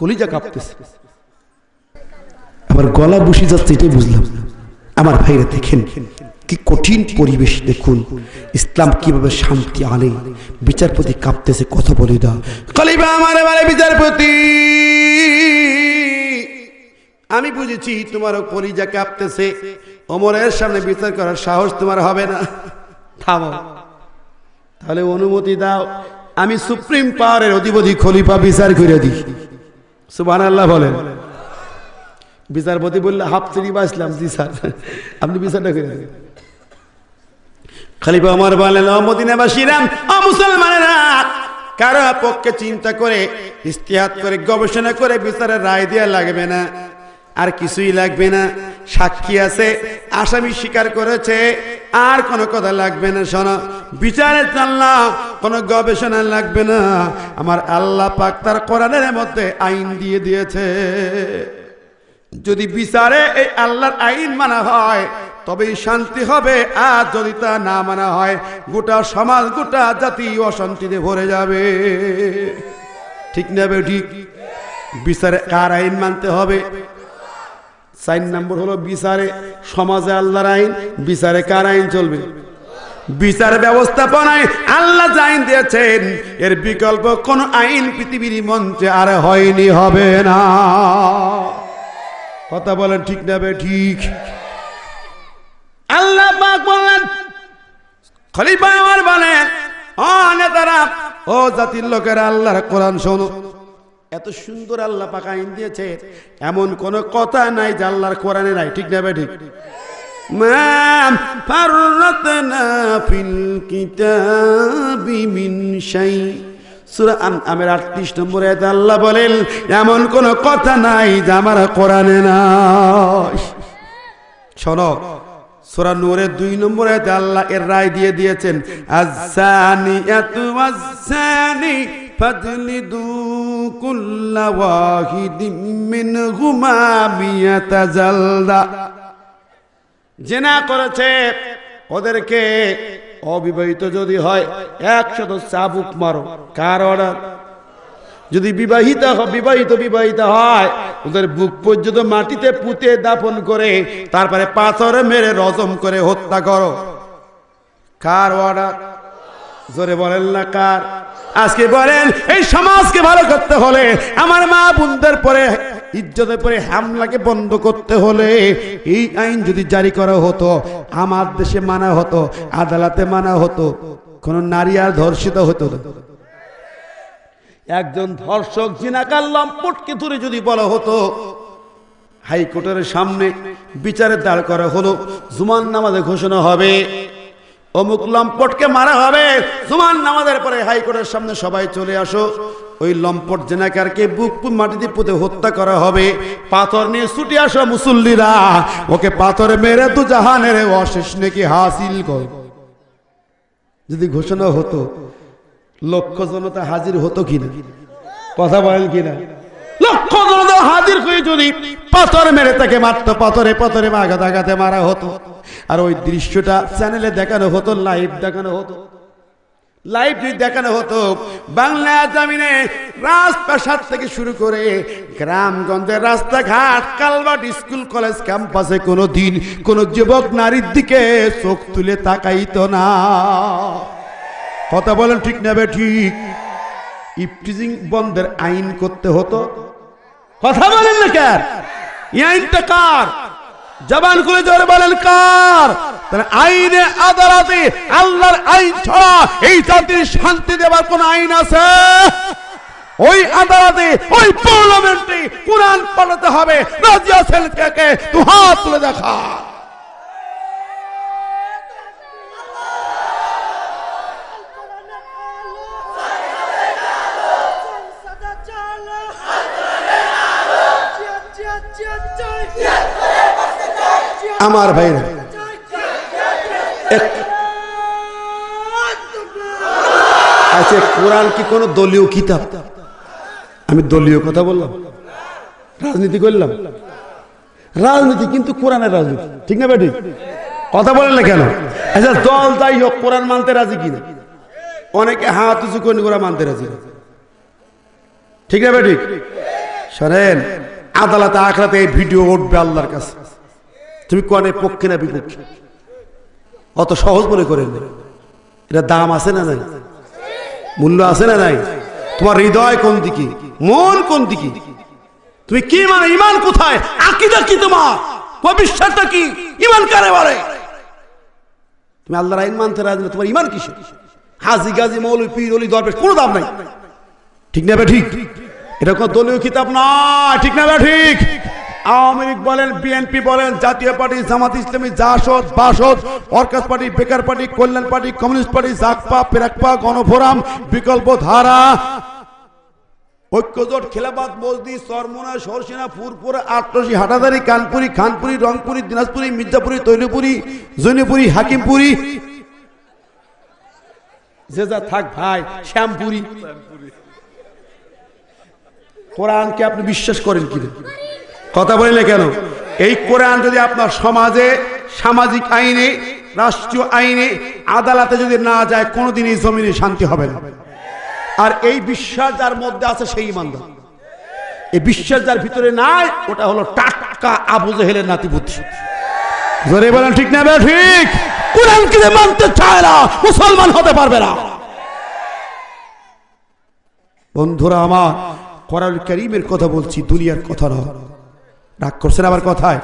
কলিজা কাঁপতেছে আমার গলা বসে যাচ্ছে এটাই বুঝলাম আমার ভাইরা দেখেন কি কঠিন পরিবেশ দেখুন ইসলাম কিভাবে শান্তি আনে বিচারপতি কাঁপতেছে কথা বলে না কলিবা আমার বিচারপতি আমি বুঝেছি তোমার কলিজা কাঁপতেছে অমরের সামনে বিচার করার সাহস তোমার হবে না থামো তাহলে অনুমতি দাও আমি সুপ্রিম পাওয়ারের অধিপতি খলিফা বিচার করে দিই সুবান আল্লাহ বলেন বিচারপতি বললে হাফ চিনি বাঁচলাম জি স্যার আপনি বিচারটা করে দিন খালিফা আমার বলেন বাসিরাম অ মুসলমানেরা কারো পক্ষে চিন্তা করে ইস্তিহাত করে গবেষণা করে বিচারের রায় দেওয়া লাগবে না আর কিছুই লাগবে না সাক্ষী আছে আসামি স্বীকার করেছে আর কোনো কথা লাগবে না শোনো বিচারে চাল্লা কোনো গবেষণা লাগবে না আমার আল্লাহ পাক তার কোরআনের মধ্যে আইন দিয়ে দিয়েছে যদি বিচারে এই আল্লাহর আইন মানা হয় তবেই শান্তি হবে আর যদি তা না মানা হয় গোটা সমাজ গোটা জাতি অশান্তিতে ভরে যাবে ঠিক নেবে ঠিক বিচারে কার আইন মানতে হবে চার নম্বর হলো বিচারে সমাজে আল্লাহর আইন বিচারে কার আইন চলবে বিচার ব্যবস্থাপনায় আল্লাহ আইন দিয়েছেন এর বিকল্প কোন আইন পৃথিবীর মঞ্চে আর হয়নি হবে না কথা বলেন ঠিক না বে ঠিক আল্লাহ পাক বলেন খলিফা আমার বলেন ও নেতারা ও জাতির লোকেরা আল্লাহর কোরআন শোনো এত সুন্দর আল্লাহ পাক আইন দিয়েছে এমন কোনো কথা নাই যে আল্লাহর কোরআনে নাই ঠিক না ভাই ঠিক আমের আটত্রিশ নম্বর আল্লাহ বলেন এমন কোনো কথা নাই যে আমার কোরআনে নাই শোনো সোরা নূরের দুই নম্বর আয়াতে আল্লাহ এর রায় দিয়ে দিয়েছেন আজানি এত আজানি ফাজলিদু كل واحد منهما مئة جلدة জেনা করেছে ওদেরকে অবিবাহিত যদি হয় একশত চাবুক মারো কার অর্ডার যদি বিবাহিত বিবাহিত বিবাহিত হয় ওদের বুক পর্যন্ত মাটিতে পুঁতে দাপন করে তারপরে পাথরে মেরে রজম করে হত্যা করো কার অর্ডার জোরে বলেন না কার আজকে বলেন এই সমাজকে ভালো করতে হলে আমার মা বোনদের পরে ইজ্জতের পরে হামলাকে বন্ধ করতে হলে এই আইন যদি জারি করা হতো আমার দেশে মানা হতো আদালতে মানা হতো কোনো নারী আর ধর্ষিত হতো একজন ধর্ষক জিনাকার লম্পটকে ধরে যদি বলা হতো হাইকোর্টের সামনে বিচারে দাঁড় করা হলো জুমান নামাজে ঘোষণা হবে অমুক লম্পটকে মারা হবে সুমান নামাজের পরে হাইকোর্টের সামনে সবাই চলে আসো ওই লম্পট জেনাকারকে বুক মাটিতে পুঁতে হত্যা করা হবে পাথর নিয়ে ছুটে আসো মুসল্লিরা ওকে পাথর মেরে তো জাহানের অশেষ নাকি হাসিল কর যদি ঘোষণা হতো লক্ষ জনতা হাজির হতো কিনা কথা বলেন কিনা লক্ষ জনতা হাজির হয়ে যদি পাথর মেরে তাকে মারত পাথরে পাথরে আঘাত আঘাতে মারা হতো আর ওই দৃশ্যটা চ্যানেলে দেখানো হতো লাইভ দেখানো হতো দেখানো হতো বাংলা জামিনে থেকে শুরু করে রাস্তাঘাট স্কুল কলেজ ক্যাম্পাসে কোনো দিন কোনো যুবক নারীর দিকে চোখ তুলে তাকাইত না কথা বলেন ঠিক নেবে ঠিক বন্ধের আইন করতে হতো কথা বলেন না কার আইনটা কার জবান খুলে জোরে বলেন কার তাহলে আইনে আদালতে আল্লাহর আইন ছাড়া এই জাতির শান্তি দেওয়ার কোন আইন আছে ওই আদালতে ওই পার্লামেন্টে কোরআন পড়াতে হবে রাজিয়া হাত তুলে দেখা আমার ভাইরা আচ্ছা, আছে কোরআন কি কোনো দলীয় কিতাব আমি দলীয় কথা বললাম রাজনীতি করলাম রাজনীতি কিন্তু কোরআনের রাজনীতি ঠিক না বেটি কথা বলেন না কেন আচ্ছা দল তাই হোক কোরআন মানতে রাজি কিনা অনেকে হাত উঁচু করে ওরা মানতে রাজি ঠিক না বেটি শোনেন আদালতে আখড়াতে এই ভিডিও উঠবে আল্লাহর কাছে তুমি কনে পক্ষে না বিপক্ষে অত সহজ মনে করেন এটা দাম আছে না নাই মূল্য আছে না নাই তোমার হৃদয় কোন দিকে মন কোন দিকে তুমি কি মানে ইমান কোথায় আকিদা কি তোমার তোমার বিশ্বাসটা কি ইমান কারে বলে তুমি আল্লাহর আইন মানতে রাজি না তোমার ইমান কিসে হাজি গাজি মৌলী পীর অলি দরবেশ কোনো দাম নাই ঠিক না ঠিক এটা কোনো দলীয় কিতাব না ঠিক না ঠিক আওয়ামী লীগ বলেন বিএনপি বলেন জাতীয় পার্টি জামাত ইসলামী জাসদ বাসদ অর্কাস পার্টি বেকার পার্টি কল্যাণ পার্টি কমিউনিস্ট পার্টি জাকপা পেরাকপা গণফোরাম বিকল্প ধারা ঐক্যজোট খেলাবাদ মসজিদ সরমোনা সরসেনা ফুরপুর আটরসি হাটাদারি কানপুরি খানপুরি রংপুরি দিনাজপুরি মির্জাপুরি তৈলপুরি জৈনপুরি হাকিমপুরি যে যা থাক ভাই শ্যামপুরি কোরআনকে আপনি বিশ্বাস করেন কিনা কথা বলিলে কেন এই কোরআন যদি আপনার সমাজে সামাজিক আইনে রাষ্ট্রীয় আইনে আদালতে যদি না যায় কোনোদিন এই জমিনে শান্তি হবে না আর এই বিশ্বাস যার মধ্যে আছে সেই ইমানদার এই বিশ্বাস যার ভিতরে নাই ওটা হলো টাটকা আবু জেহেলের নাতিপুত্র জোরে বলেন ঠিক না ঠিক কোরআনকে মানতে চায় না মুসলমান হতে পারবে না বন্ধুরা আমার কোরআন করিমের কথা বলছি দুনিয়ার কথা না রাগ করছেন আবার কথায়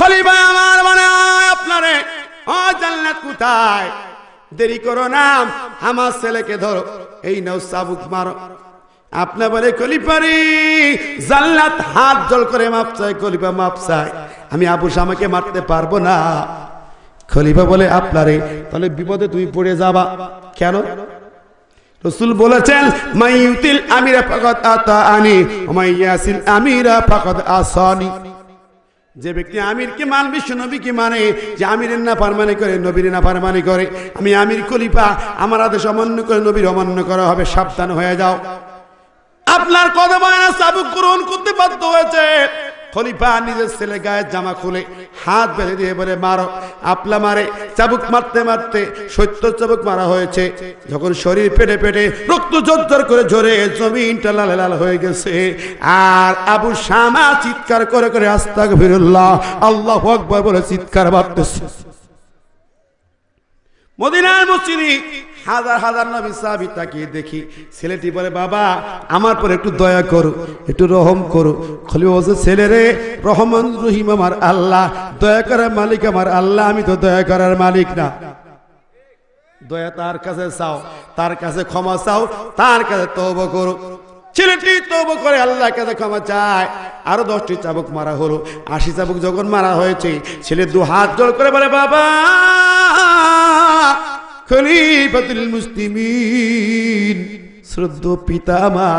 খলিফা আমার হয় আপনারে ও জান্নাত কোথায় দেরি করো না আমার ছেলেকে ধরো এই নাও সাবুক মারো আপনি বলে কলিপারি জাল্লাত হাত জল করে মাপ চাই কলিপা মাপ চাই আমি আবু শামাকে মারতে পারবো না খলিফা বলে আপনারে তাহলে বিপদে তুমি পড়ে যাবা কেন রসুল বলেছেন মাইউতিল আমিরা ফাকাদ আতা আনি মাইয়াসিল আমিরা ফাকাদ আসানি যে ব্যক্তি আমির কি মান বিশ্ব নবী কি মানে যে আমিরের না পারমানি করে নবীর না ফারমানি করে আমি আমির কলিপা আমার আদেশ অমান্য করে নবীর অমান্য করা হবে সাবধান হয়ে যাও আপনার কদমায় সাবুক গ্রহণ করতে বাধ্য হয়েছে খলিফা নিজের ছেলে গায়ে জামা খুলে হাত বেঁধে দিয়ে বলে মারো আপলা মারে চাবুক মারতে মারতে সত্য চাবুক মারা হয়েছে যখন শরীর পেটে পেটে রক্ত জোর করে ঝরে জমিনটা লাল লাল হয়ে গেছে আর আবু শামা চিৎকার করে করে আস্তাক ফিরুল্লাহ আল্লাহ আকবর বলে চিৎকার বাড়তেছে মদিনার মসজিদে হাজার হাজার নবী সাহাবি তাকিয়ে দেখি ছেলেটি বলে বাবা আমার পরে একটু দয়া করো একটু রহম করো খলি বলছে ছেলে রে রহমান রহিম আমার আল্লাহ দয়া করার মালিক আমার আল্লাহ আমি তো দয়া করার মালিক না দয়া তার কাছে চাও তার কাছে ক্ষমা চাও তার কাছে তব করো ছেলেটি তব করে আল্লাহ কাছে ক্ষমা চায় আরো দশটি চাবুক মারা হলো আশি চাবুক যখন মারা হয়েছে ছেলে দু হাত জোর করে বলে বাবা খলিফাতুল মুসলিমিন শ্রদ্ধ পিতামা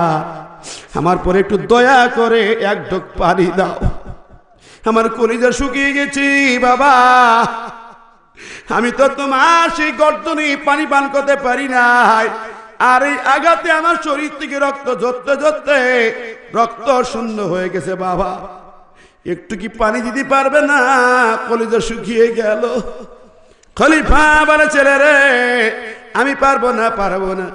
আমার পরে একটু দয়া করে এক ঢোক পানি দাও আমার কলিজা শুকিয়ে গেছি বাবা আমি তো তোমার সেই গর্দনে পানি পান করতে পারি নাই আর এই আঘাতে আমার শরীর থেকে রক্ত ঝরতে ঝরতে রক্ত শূন্য হয়ে গেছে বাবা একটু কি পানি দিতে পারবে না কলিজা শুকিয়ে গেল খলিফা বলে ছেলে রে আমি পারবো না পারবো না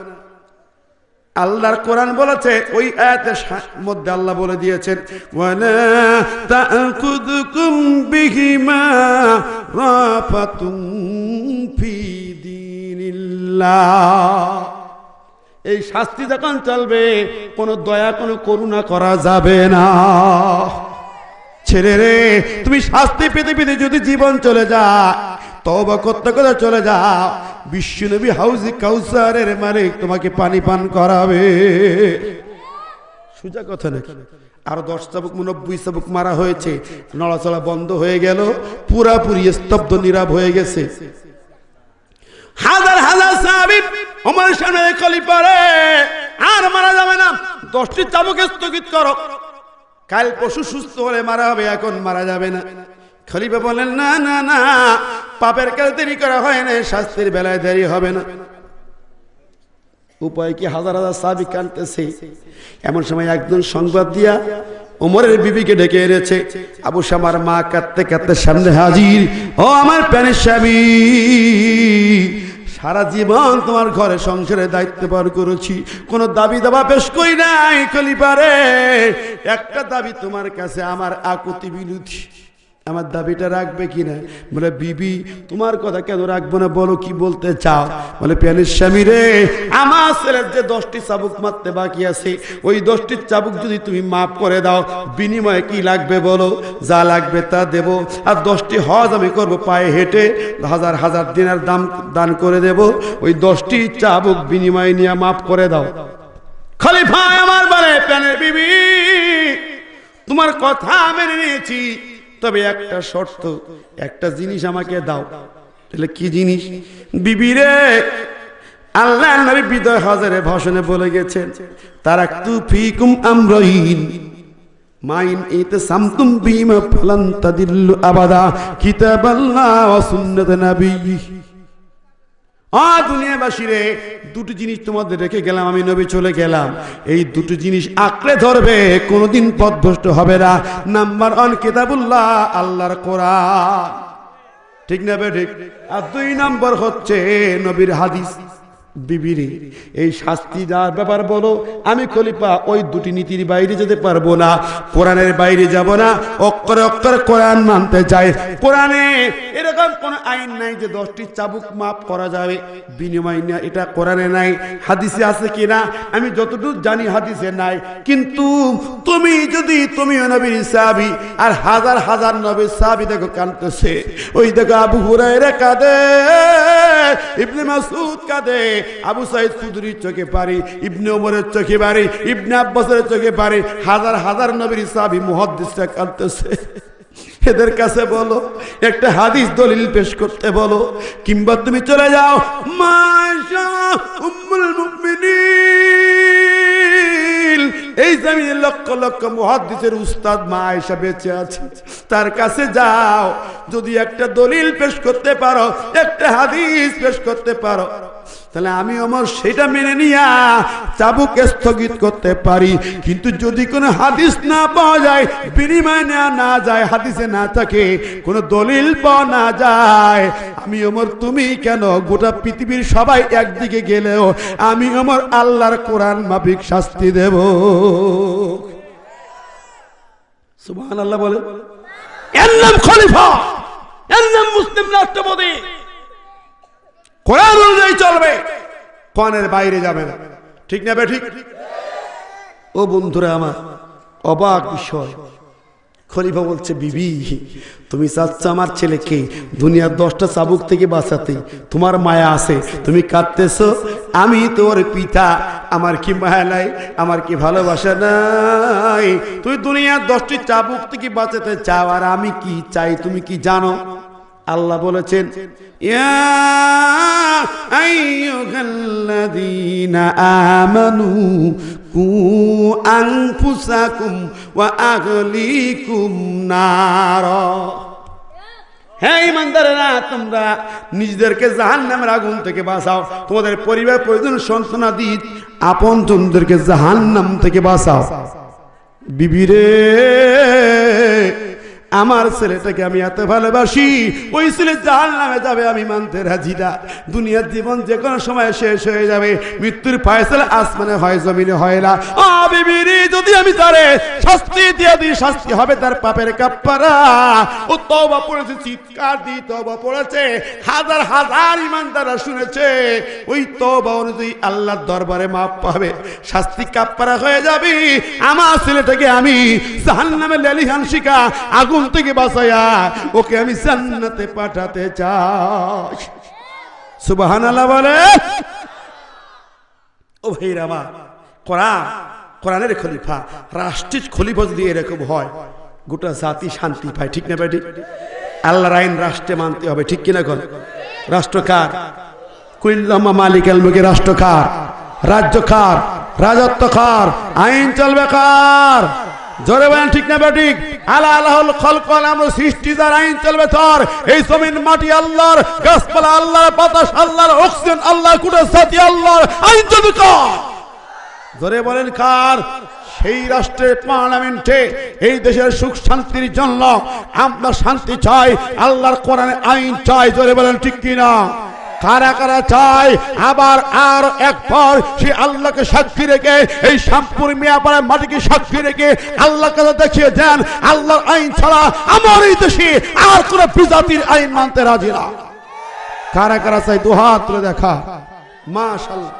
আল্লাহর কোরআন বলেছে ওই আয়াতের মধ্যে আল্লাহ বলে দিয়েছেন এই শাস্তি যখন চলবে কোনো দয়া কোনো করুণা করা যাবে না ছেলে রে তুমি শাস্তি পেতে পেতে যদি জীবন চলে যা তবা করতে কথা চলে যাও বিশ্বনবী হাউজি কাউসারের মারে তোমাকে পানি পান করাবে সোজা কথা নাকি আরো দশ চাবুক নব্বই চাবুক মারা হয়েছে নড়াচড়া বন্ধ হয়ে গেল পুরাপুরি স্তব্ধ নীরব হয়ে গেছে হাজার হাজার সাহাবিব আমার সামনে কলিপারে আর মারা যাবে না দশটি চাবুক স্থগিত করো কাল পশু সুস্থ হলে মারা হবে এখন মারা যাবে না খলিফা বলেন না না না পাপের কাজ দেরি করা হয় না শাস্তির বেলায় দেরি হবে না উপায় কি হাজার হাজার সাবি কানতেছে এমন সময় একজন সংবাদ দিয়া ওমরের বিবিকে ডেকে এনেছে আবু শামার মা কাঁদতে কাঁদতে সামনে হাজির ও আমার প্যানের স্বামী সারা জীবন তোমার ঘরে সংসারে দায়িত্ব পার করেছি কোনো দাবি দাবা পেশ করি নাই খলিপারে একটা দাবি তোমার কাছে আমার আকুতি বিরোধী আমার দাবিটা রাখবে কি না বলে বিবি তোমার কথা কেন রাখবো না বলো কি বলতে চাও বলে প্যানের স্বামী রে আমার ছেলের যে দশটি চাবুক মারতে বাকি আছে ওই দশটি চাবুক যদি তুমি মাফ করে দাও বিনিময়ে কি লাগবে বলো যা লাগবে তা দেব আর দশটি হজ আমি করব পায়ে হেঁটে হাজার হাজার দিনের দাম দান করে দেব ওই দশটি চাবুক বিনিময়ে নিয়ে মাফ করে দাও খালিফা আমার বলে প্যানের বিবি তোমার কথা মেনে নিয়েছি তবে একটা শর্ত একটা জিনিস আমাকে দাও তাহলে কি জিনিস বিবিরে আল্লাহ নবী বিদয় হাজারে ভাষণে বলে গেছেন তারা তু ফিকুম আমরইন মাইন আবাদা আল্লাহ আ রে দুটো জিনিস তোমাদের রেখে গেলাম আমি নবী চলে গেলাম এই দুটো জিনিস আঁকড়ে ধরবে কোনোদিন পথভ্রষ্ট হবে না নাম্বার ওয়ান কেতাবুল্লাহ আল্লাহর কোরআন ঠিক না বে ঠিক আর দুই নাম্বার হচ্ছে নবীর হাদিস বিবিরি এই শাস্তি দেওয়ার ব্যাপার বলো আমি খলিফা ওই দুটি নীতির বাইরে যেতে পারবো না কোরআনের বাইরে যাব না অক্ষরে অক্ষরে কোরআন মানতে চাই কোরআনে এরকম কোনো আইন নাই যে দশটি চাবুক মাপ করা যাবে বিনিময় না এটা কোরআনে নাই হাদিসে আছে কি না আমি যতটুকু জানি হাদিসে নাই কিন্তু তুমি যদি তুমি নবীর সাহাবি আর হাজার হাজার নবীর সাহাবি দেখো কানতেছে ওই দেখো আবু রে কাদের ইবনে মাসুদ কাঁদে আবু সাইদ খুদরির চোখে পারি ইবনে ওমরের চোখে পারি ইবনে আব্বাসের চোখে পারি হাজার হাজার নবীর সাবি মহাদিসটা কাঁদতেছে এদের কাছে বলো একটা হাদিস দলিল পেশ করতে বলো কিংবা তুমি চলে যাও মা উম্মুল মুমিনিন এই জমিনে লক্ষ লক্ষ মহাদ্দিসের উস্তাদ মা এসে বেঁচে আছে তার কাছে যাও যদি একটা দলিল পেশ করতে পারো একটা হাদিস পেশ করতে পারো তাহলে আমি আমার সেটা মেনে নিয়া চাবুকে স্থগিত করতে পারি কিন্তু যদি কোনো হাদিস না পাওয়া যায় বিনিময় নেওয়া না যায় হাদিসে না থাকে কোনো দলিল পাওয়া না যায় আমি ওমর তুমি কেন গোটা পৃথিবীর সবাই একদিকে গেলেও আমি আমার আল্লাহর কোরআন মাফিক শাস্তি দেব সুবহান আল্লাহ বলে এর নাম খলিফা এর নাম মুসলিম রাষ্ট্রপতি কোরআন অনুযায়ী চলবে কোরআনের বাইরে যাবে না ঠিক না ঠিক ও বন্ধুরা আমার অবাক বিষয় খলিফা বলছে বিবি তুমি চাচ্ছ আমার ছেলেকে দুনিয়ার দশটা চাবুক থেকে বাঁচাতে তোমার মায়া আছে তুমি কাঁদতেছ আমি তোর পিতা আমার কি মায়া নাই আমার কি ভালোবাসা নাই তুমি দুনিয়ার দশটি চাবুক থেকে বাঁচাতে চাও আর আমি কি চাই তুমি কি জানো আল্লাহ বলেছেন আমানু কু আংফুসাকুম আগলিকুম নার তোমরা নিজেদেরকে জাহান নামের আগুন থেকে বাঁচাও তোমাদের পরিবার প্রয়োজন সন্তানাদি আপন জনদেরকে জাহান নাম থেকে বাঁচাও বিবিরে আমার ছেলেটাকে আমি এত ভালোবাসি ওই ছেলে জাহান নামে যাবে আমি মানতে রাজি না দুনিয়ার জীবন যে কোনো সময় শেষ হয়ে যাবে মৃত্যুর ফয়সালা আসমানে হয় জমিনে হয় না যদি আমি তারে শাস্তি দিয়ে দিই শাস্তি হবে তার পাপের কাপড়া ও তবা পড়েছে চিৎকার দিয়ে তবা পড়েছে হাজার হাজার ইমান তারা শুনেছে ওই তবা অনুযায়ী আল্লাহ দরবারে মাপ পাবে শাস্তি কাপড়া হয়ে যাবি আমার ছেলেটাকে আমি জাহান নামে লেলিহান শিকা আগুন আগুন থেকে বাসায়া ওকে আমি জান্নাতে পাঠাতে চাই সুবাহান আল্লাহ বলে ও ভাই বা কোরআন কোরআনের খলিফা রাষ্ট্রের খলিফা যদি এরকম হয় গোটা জাতি শান্তি পায় ঠিক না ভাই আল্লাহর আইন রাষ্ট্রে মানতে হবে ঠিক কিনা কর রাষ্ট্রকার কুইল্লামা মালিক আলমুকে রাষ্ট্রকার রাজ্যকার রাজত্বকার আইন চলবে কার জোরে বলেন ঠিক না ঠিক আলা আলাহুল খলকল আমরা সৃষ্টি যার আইন চলবে তোর এই জমিন মাটি আল্লাহর গাছপালা আল্লাহর বাতাস আল্লাহর অক্সিজেন আল্লাহ কুটের সাথে আল্লাহর আইন চলবে কার জোরে বলেন কার সেই রাষ্ট্রের পার্লামেন্টে এই দেশের সুখ শান্তির জন্য আমরা শান্তি চাই আল্লাহর কোরআনে আইন চাই জোরে বলেন ঠিক কিনা তারা কারা চায় আবার আর একবার সে আল্লাহকে সাক্ষী রেখে এই শ্যাম্পুর মিয়াপাড়ার মাটিকে সাক্ষী রেখে আল্লাহ কাছে দেখিয়ে দেন আল্লাহর আইন ছাড়া আমার এই দেশে আর কোন প্রজাতির আইন মানতে রাজি না কারা কারা চাই দুহাত দেখা মাশাল্লাহ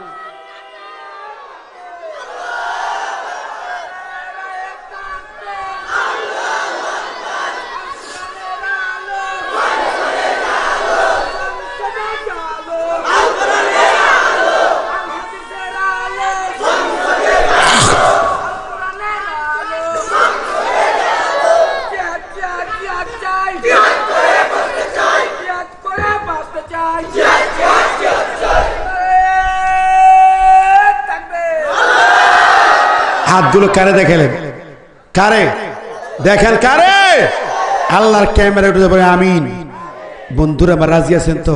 হাতগুলো কারে দেখালেন কারে দেখেন কারে আল্লাহর ক্যামেরা উঠে যাবে আমিন বন্ধুরা আমার রাজি আছেন তো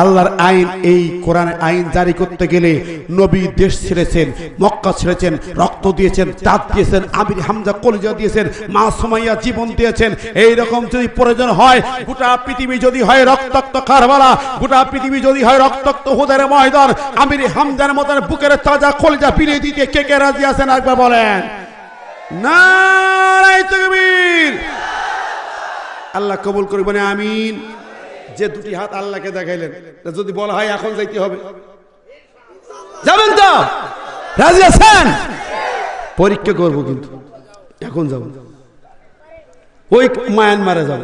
আল্লাহর আইন এই কোরআন আইন জারি করতে গেলে নবী দেশ ছেড়েছেন মক্কা ছেড়েছেন রক্ত দিয়েছেন তাঁত দিয়েছেন আবির হামজা কলিজা দিয়েছেন মা সময়া জীবন দিয়েছেন এই রকম যদি প্রয়োজন হয় গোটা পৃথিবী যদি হয় রক্তাক্ত কারবালা গোটা পৃথিবী যদি হয় রক্তাক্ত হুদের ময়দান আমির হামজার মতন বুকের তাজা কলিজা ফিরিয়ে দিতে কে কে রাজি আছেন একবার বলেন না আল্লাহ কবুল করবেন আমিন যে দুটি হাত আল্লাহকে দেখাইলেন যদি বলা হয় এখন যাইতে হবে যাবেন তো রাজি আছেন পরীক্ষা করবো কিন্তু এখন যাবো ওই মায়ানমারে যাব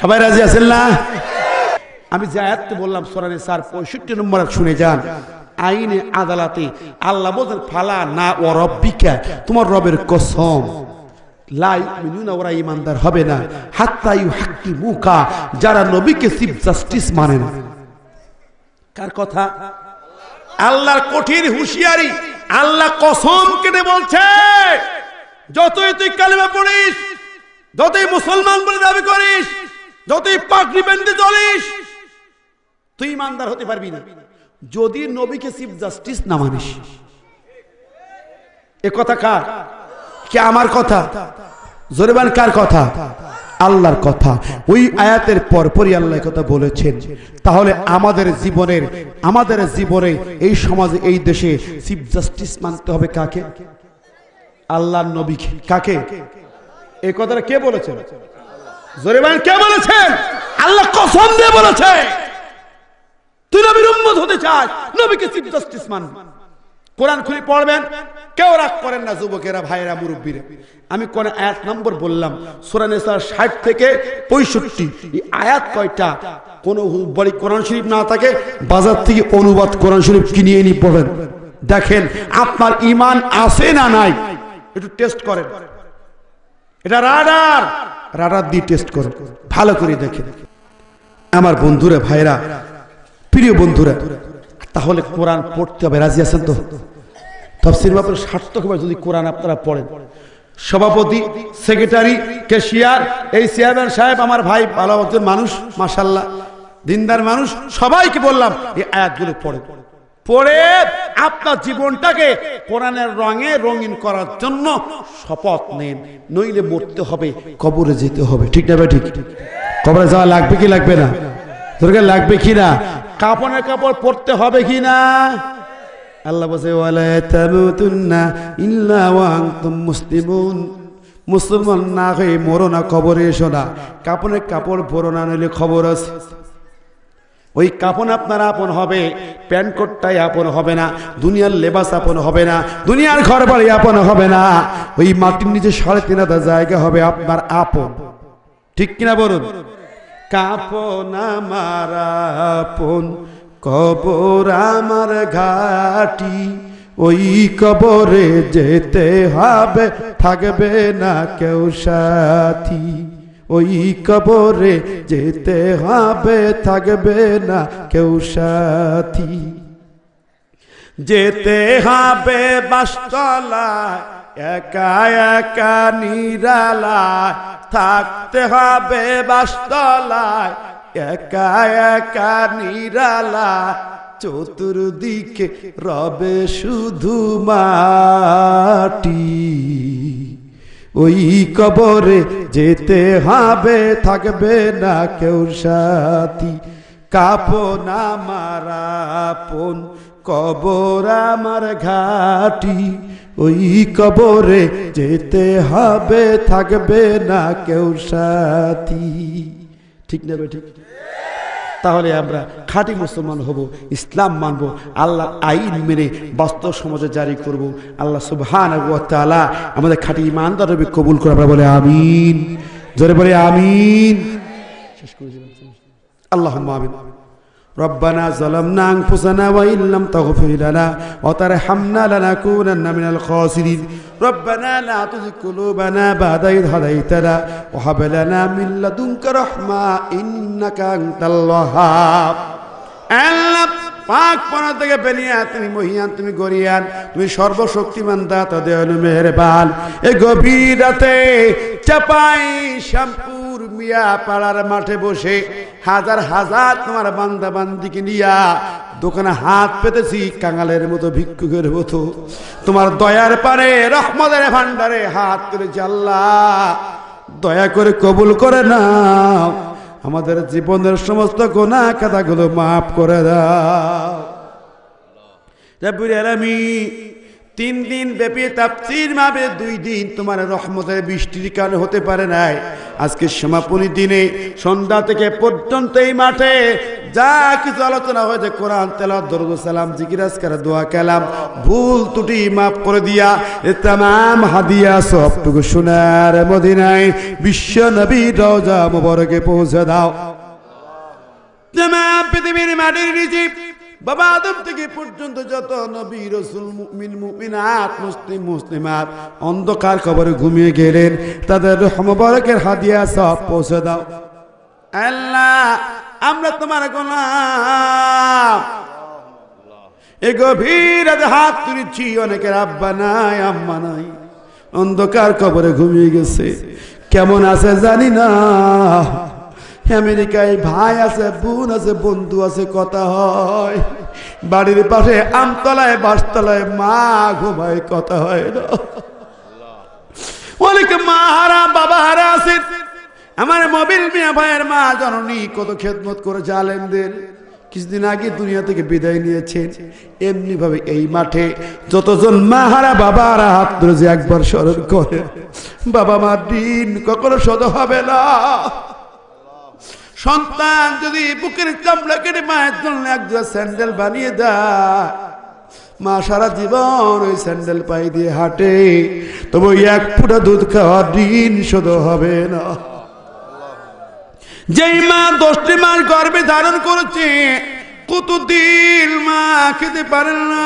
সবাই রাজি আছেন না আমি যে আয়াত বললাম সোরানে স্যার পঁয়ষট্টি নম্বর শুনে যান আইনে আদালতে আল্লাহ বোধ ফালা না ও রব্বিকা তোমার রবের কসম ওরা ইমানদার হবে না হাত্তাই হাক্কি মুখা যারা নবীকে চিফ জাস্টিস মানে না কার কথা আল্লাহর কঠিন হুঁশিয়ারি আল্লাহ কসম কেটে বলছে যতই তুই কালিমা পড়িস যতই মুসলমান বলে দাবি করিস যতই পাগড়ি বেঁধে চলিস তুই ইমানদার হতে পারবি না যদি নবীকে চিফ জাস্টিস না মানিস এ কথা কার কে আমার কথা জোরেবান কার কথা আল্লাহর কথা ওই আয়াতের পরপরই আল্লাহ কথা বলেছেন তাহলে আমাদের জীবনের আমাদের জীবনে এই সমাজে এই দেশে চিফ জাস্টিস মানতে হবে কাকে আল্লাহ নবী কাকে এই কথাটা কে বলেছেন জোরেবান কে বলেছেন আল্লাহ কসম দিয়ে বলেছে তুই নবীর উন্মত হতে চাস নবীকে চিফ জাস্টিস মান কোরআন খুলি পড়বেন কেউ রাগ করেন না যুবকেরা ভাইয়েরা মুরব্বীরা আমি কোন আয়াত নম্বর বললাম সুরান ষাট থেকে পঁয়ষট্টি আয়াত কয়টা কোন বাড়ি কোরআন শরীফ না থাকে বাজার থেকে অনুবাদ কোরআন শরীফ কিনিয়ে নি পড়েন দেখেন আপনার ইমান আছে না নাই একটু টেস্ট করেন এটা রাডার রাডার দিয়ে টেস্ট করেন ভালো করে দেখে আমার বন্ধুরা ভাইরা প্রিয় বন্ধুরা তাহলে কোরআন পড়তে হবে রাজি আছেন তো তফসির বাপের সার্থকভাবে যদি কোরআন আপনারা পড়েন সভাপতি সেক্রেটারি কেশিয়ার এই চেয়ারম্যান সাহেব আমার ভাই ভালো মানুষ মাসাল্লাহ দিনদার মানুষ সবাইকে বললাম এই আয়াতগুলো পড়ে পড়ে আপনার জীবনটাকে কোরআনের রঙে রঙিন করার জন্য শপথ নেন নইলে মরতে হবে কবরে যেতে হবে ঠিক না ভাই ঠিক কবরে যাওয়া লাগবে কি লাগবে না তোরকে লাগবে কি না কাপনের কাপড় পরতে হবে কি না আল্লাহ বসে মুসলিমুন মুসলমান না হয়ে মরো না খবরে এসো না কাপনের কাপড় ভরো না নইলে খবর আছে ওই কাপন আপনার আপন হবে প্যান্ট কোটটাই আপন হবে না দুনিয়ার লেবাস আপন হবে না দুনিয়ার ঘর বাড়ি আপন হবে না ওই মাটির নিচে সাড়ে তিন জায়গা হবে আপনার আপন ঠিক কিনা বলুন কাপন আমার আপন কবর আমার ঘাটি ওই কবরে যেতে হবে থাকবে না কেউ সাথী ওই কবরে যেতে হবে থাকবে না কেউ সাথী যেতে হবে বাসতলায় একা একা নিরালায় থাকতে হবে বাস্তলায় একা একা নিরালা চতুর্দিকে রবে শুধু মাটি ওই কবরে যেতে হবে থাকবে না কেউ সাথী কাপন মারা আপন কবর আমার ঘাটি ওই কবরে যেতে হবে থাকবে না কেউ সাথী ঠিক না ঠিক তাহলে আমরা খাঁটি মুসলমান হব ইসলাম মানব আল্লাহ আইন মেনে বাস্তব সমাজে জারি করব আল্লাহ সুবহান তালা আমাদের খাঁটি ইমানদার কবুল করে আমরা বলে আমিন জোরে বলে আমিন শেষ করে আল্লাহ আমিন রব্বানা জলম নাং ফুসানা ওয়া ইল্লাম তাগফিরালা ওয়া তারহামনা লানা কুনান্না মিনাল খাসিরিন রব্বানা লা তুযিক কুলুবানা বাদা ইদ হাদাইতানা ওয়া হাব লানা মিন লাদুনকা রাহমা ইন্নাকা আনতাল ওয়াহাব আল্লাহ পাক পনা থেকে বেরিয়ে তুমি মহিয়ান তুমি গরিয়ান তুমি সর্বশক্তিমান দাতা দেওয়ান মেহরবান এ গভীর রাতে চাপাই শ্যাম্পু মিয়া পাড়ার মাঠে বসে হাজার হাজার তোমার বান্দা বান্দিকে নিয়া দোকানে হাত পেতেছি কাঙালের মতো ভিক্ষুকের মতো তোমার দয়ার পারে রহমদের ভান্ডারে হাত করে জাল্লা দয়া করে কবুল করে নাও আমাদের জীবনের সমস্ত গোনা কাদাগুলো মাফ করে দাও রবির তিন দিন ব্যাপী তাপসির মাবে দুই দিন তোমার রহমতের বৃষ্টির কারণে হতে পারে নাই আজকে সমাপনী দিনে সন্ধ্যা থেকে পর্যন্ত এই মাঠে যা কিছু আলোচনা হয়েছে কোরআন তেলা দরুদ সালাম করে দোয়া কালাম ভুল ত্রুটি মাফ করে দিয়া এ তাম হাদিয়া সবটুকু সোনার মদিনায় বিশ্ব নবী রওজা মোবারকে পৌঁছে দাও তাম পৃথিবীর মাটির নিচে বাবা আদম থেকে পর্যন্ত যত নবী রসুল মুমিন আত মুসলিম মুসলিমাত অন্ধকার কবরে ঘুমিয়ে গেলেন তাদের সমবরকের হাদিয়া সব পৌঁছে দাও আল্লাহ আমরা তোমার গোলাম এ গভীর হাত তুলেছি অনেকের আব্বা নাই আম্মা নাই অন্ধকার কবরে ঘুমিয়ে গেছে কেমন আছে জানি না আমেরিকায় ভাই আছে বোন আছে বন্ধু আছে কথা হয় বাড়ির পাশে আমতলায় বাসতলায় মা ঘুমায় কথা হয় না অনেক মা হারা বাবা হারা আছে আমার মবিল মিয়া ভাইয়ের মা জননী কত খেদমত করে জালেন দেন কিছুদিন আগে দুনিয়া থেকে বিদায় নিয়েছেন এমনি ভাবে এই মাঠে যতজন মাহারা বাবারা হাত ধরে যে একবার স্মরণ করে বাবা মা দিন কখনো সদ হবে না সন্তান যদি বুকের চামড়া কেটে মায়ের জন্য একজোড়া স্যান্ডেল বানিয়ে দেয় মা সারা জীবন ওই স্যান্ডেল পাই দিয়ে হাঁটে তবু এক ফুটা দুধ খাওয়ার দিন শোধ হবে না যেই মা দশটি মাস গর্বে ধারণ করেছে দিন মা খেতে পারেন না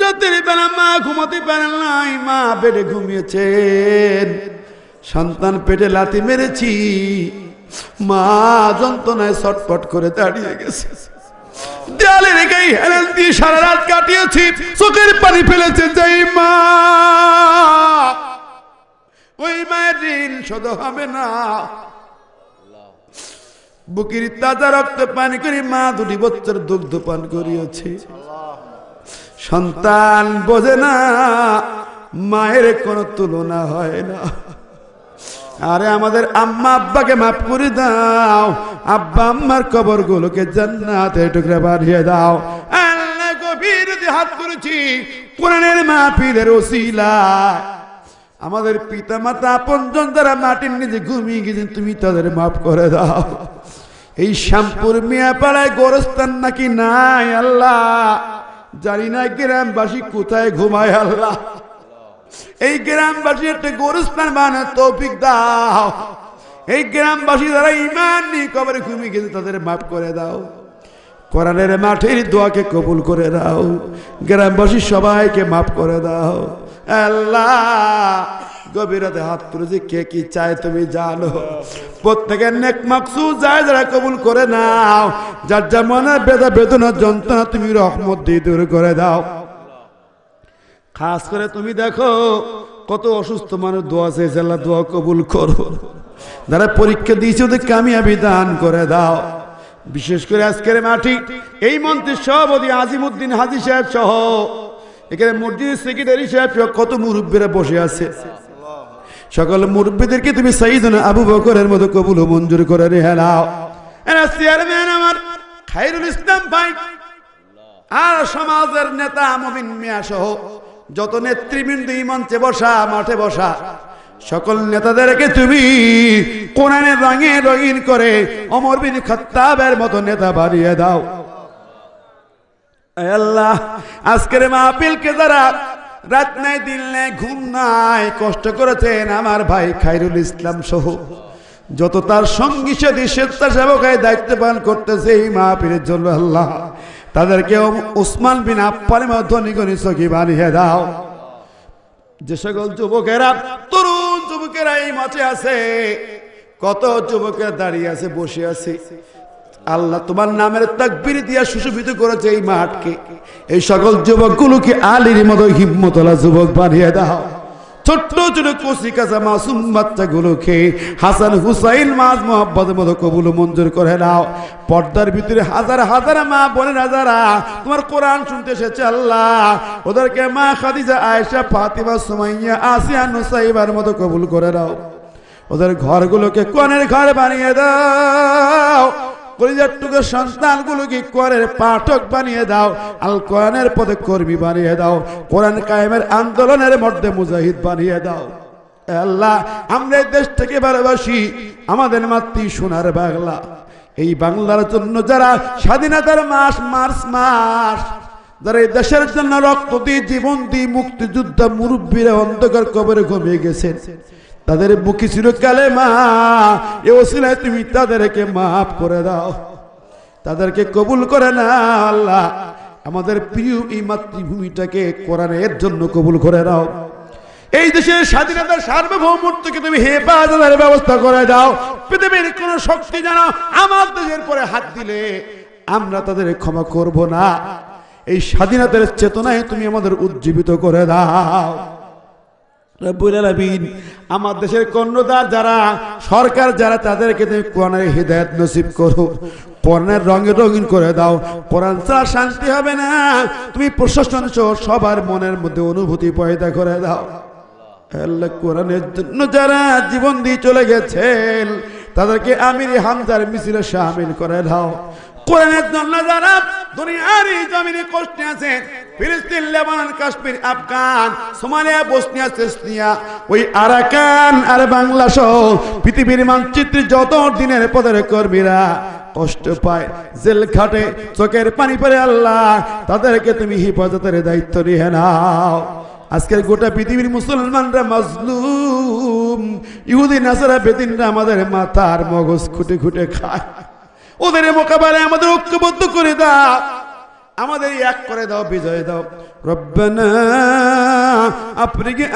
রাতের বেলা মা ঘুমাতে পারেন নাই মা বেড়ে ঘুমিয়েছেন সন্তান পেটে লাতি মেরেছি মা যন্ত্রণায় ছটপট করে দাঁড়িয়ে গেছে দেয়ালে কাটিয়েছি চোখের পানি ফেলেছে মা মায়ের ঋণ হবে না বুকির তাজা রক্ত পান করি মা দুটি বছর দুগ্ধ পান করিয়েছে সন্তান বোঝে না মায়ের কোনো তুলনা হয় না আরে আমাদের আম্মা আব্বাকে মাফ করে দাও আব্বা আম্মার কবর গুলোকে জান্নাতে টুকরে বানিয়ে দাও আল্লাহ গভীর হাত তুলেছি কোরআনের মাহফিলের ওসিলা আমাদের পিতা মাতা জন যারা মাটির নিজে ঘুমিয়ে গেছেন তুমি তাদের মাফ করে দাও এই শ্যামপুর পাড়ায় গোরস্থান নাকি নাই আল্লাহ জানি না গ্রামবাসী কোথায় ঘুমায় আল্লাহ এই গ্রামবাসী একটা গোরস্থান বানা তৌফিক দাও এই গ্রামবাসী যারা ইমান নেই কবরে ঘুমিয়ে গেছে তাদের মাফ করে দাও কোরআনের মাঠের দোয়াকে কবুল করে দাও গ্রামবাসী সবাইকে মাফ করে দাও আল্লাহ গভীরতে হাত যে কে কি চায় তুমি জানো প্রত্যেকের নেক মাকসু যায় যারা কবুল করে নাও যার যা মনে বেদা বেদনা যন্ত্রণা তুমি রহমত দিয়ে দূর করে দাও খাস করে তুমি দেখো কত অসুস্থ মানুষ দোয়া চেয়েছে জেলা দোয়া কবুল করো যারা পরীক্ষা দিয়েছে ওদের কামিয়াবি দান করে দাও বিশেষ করে আজকের মাটি এই মন্ত্রীর সভাপতি আজিমুদ্দিন হাজি সাহেব সহ এখানে মসজিদের সেক্রেটারি সাহেব কত মুরব্বীরা বসে আছে সকল মুরব্বীদেরকে তুমি সাইদুন আবু বকরের মতো কবুল মঞ্জুর করে রেহালাও চেয়ারম্যান আমার খাইরুল ইসলাম ভাই আর সমাজের নেতা মমিন মিয়া সহ যত নেতৃবৃন্দ মঞ্চে বসা মাঠে বসা সকল নেতাদেরকে তুমি কোরআনের রঙে রঙিন করে অমর বিন খত্তাবের মতো নেতা বাড়িয়ে দাও আল্লাহ আজকের মাহপিলকে যারা রাত নাই দিন নাই ঘুম নাই কষ্ট করেছেন আমার ভাই খাইরুল ইসলাম সহ যত তার সঙ্গী সাথী স্বেচ্ছাসেবকের দায়িত্ব পালন করতেছে এই মাহফিলের জন্য আল্লাহ তাদেরকেও উসমান বিন আপ্পানি ধনী গণি বানিয়ে দাও যে সকল যুবকেরা তরুণ যুবকেরা এই মাঠে আছে কত যুবকের দাঁড়িয়ে আছে বসে আছে আল্লাহ তোমার নামের তাকবির দিয়া সুশোভিত করেছে এই মাঠকে এই সকল যুবকগুলোকে আলির মতো হিম্মতলা যুবক বানিয়ে দাও ছোট্ট ছোট কচি কাঁচা মাসুম বাচ্চাগুলোকে হাসান হুসাইন মাছ মোহাম্মদ মতো কবুল মঞ্জুর করে নাও পর্দার ভিতরে হাজার হাজার মা বলে হাজারা তোমার কোরআন শুনতে এসেছে আল্লাহ ওদেরকে মা খাদিজা আয়সা ফাতিমা সুমাইয়া আসিয়া নুসাইবার মতো কবুল করে নাও ওদের ঘরগুলোকে কোনের ঘর বানিয়ে দাও কলিজার কোরআনের পাঠক বানিয়ে দাও আল কোরআনের পদে কর্মী বানিয়ে দাও কোরআন কায়েমের আন্দোলনের মধ্যে মুজাহিদ বানিয়ে দাও আল্লাহ আমরা এই থেকে ভালোবাসি আমাদের মাতৃ সোনার বাংলা এই বাংলার জন্য যারা স্বাধীনতার মাস মার্চ মাস যারা এই দেশের জন্য রক্ত দিয়ে জীবন দিয়ে মুক্তিযুদ্ধ মুরব্বীরা অন্ধকার কবরে ঘুমিয়ে গেছেন তাদের বুকে ছিল মা এ ওসিলায় তুমি তাদেরকে মাফ করে দাও তাদেরকে কবুল করে না আল্লাহ আমাদের প্রিয় এই মাতৃভূমিটাকে কোরআনের জন্য কবুল করে দাও এই দেশের স্বাধীনতার সার্বভৌমত্বকে তুমি হেফাজতের ব্যবস্থা করে দাও পৃথিবীর কোন শক্তি যেন আমার দেশের পরে হাত দিলে আমরা তাদের ক্ষমা করব না এই স্বাধীনতার চেতনায় তুমি আমাদের উজ্জীবিত করে দাও রব্বুল আমার দেশের কর্ণদার যারা সরকার যারা তাদেরকে তুমি কোরআনের হৃদায়ত নসিব করো কোরআনের রঙে রঙিন করে দাও কোরআন ছাড়া শান্তি হবে না তুমি প্রশাসন সহ সবার মনের মধ্যে অনুভূতি পয়দা করে দাও আল্লাহ কোরআনের জন্য যারা জীবন দিয়ে চলে গেছেন তাদেরকে আমির হামদার মিছিলে সামিল করে দাও কোরআনের জন্য যারা দুনিয়ার এই জমিনে কষ্টে আছে ফিলিস্তিন Lebanon Kashmir Afghan Somalia Bosnia Chechnya ওই আরাকান আর বাংলা সহ পৃথিবীর মানচিত্রে যত দিনের পদের কর্মীরা কষ্ট পায় জেল খাটে চোখের পানি পরে আল্লাহ তাদেরকে তুমি হিফাজতের দায়িত্ব নিয়ে নাও আজকের গোটা পৃথিবীর মুসলমানরা মজলুম ইহুদি নাসারা বেদিনরা আমাদের মাথার মগজ খুঁটে খুটে খায় ওদের মোকাবেলায় আমাদের ঐক্যবদ্ধ করে দাও আমাদের এক করে দাও বিজয় দাও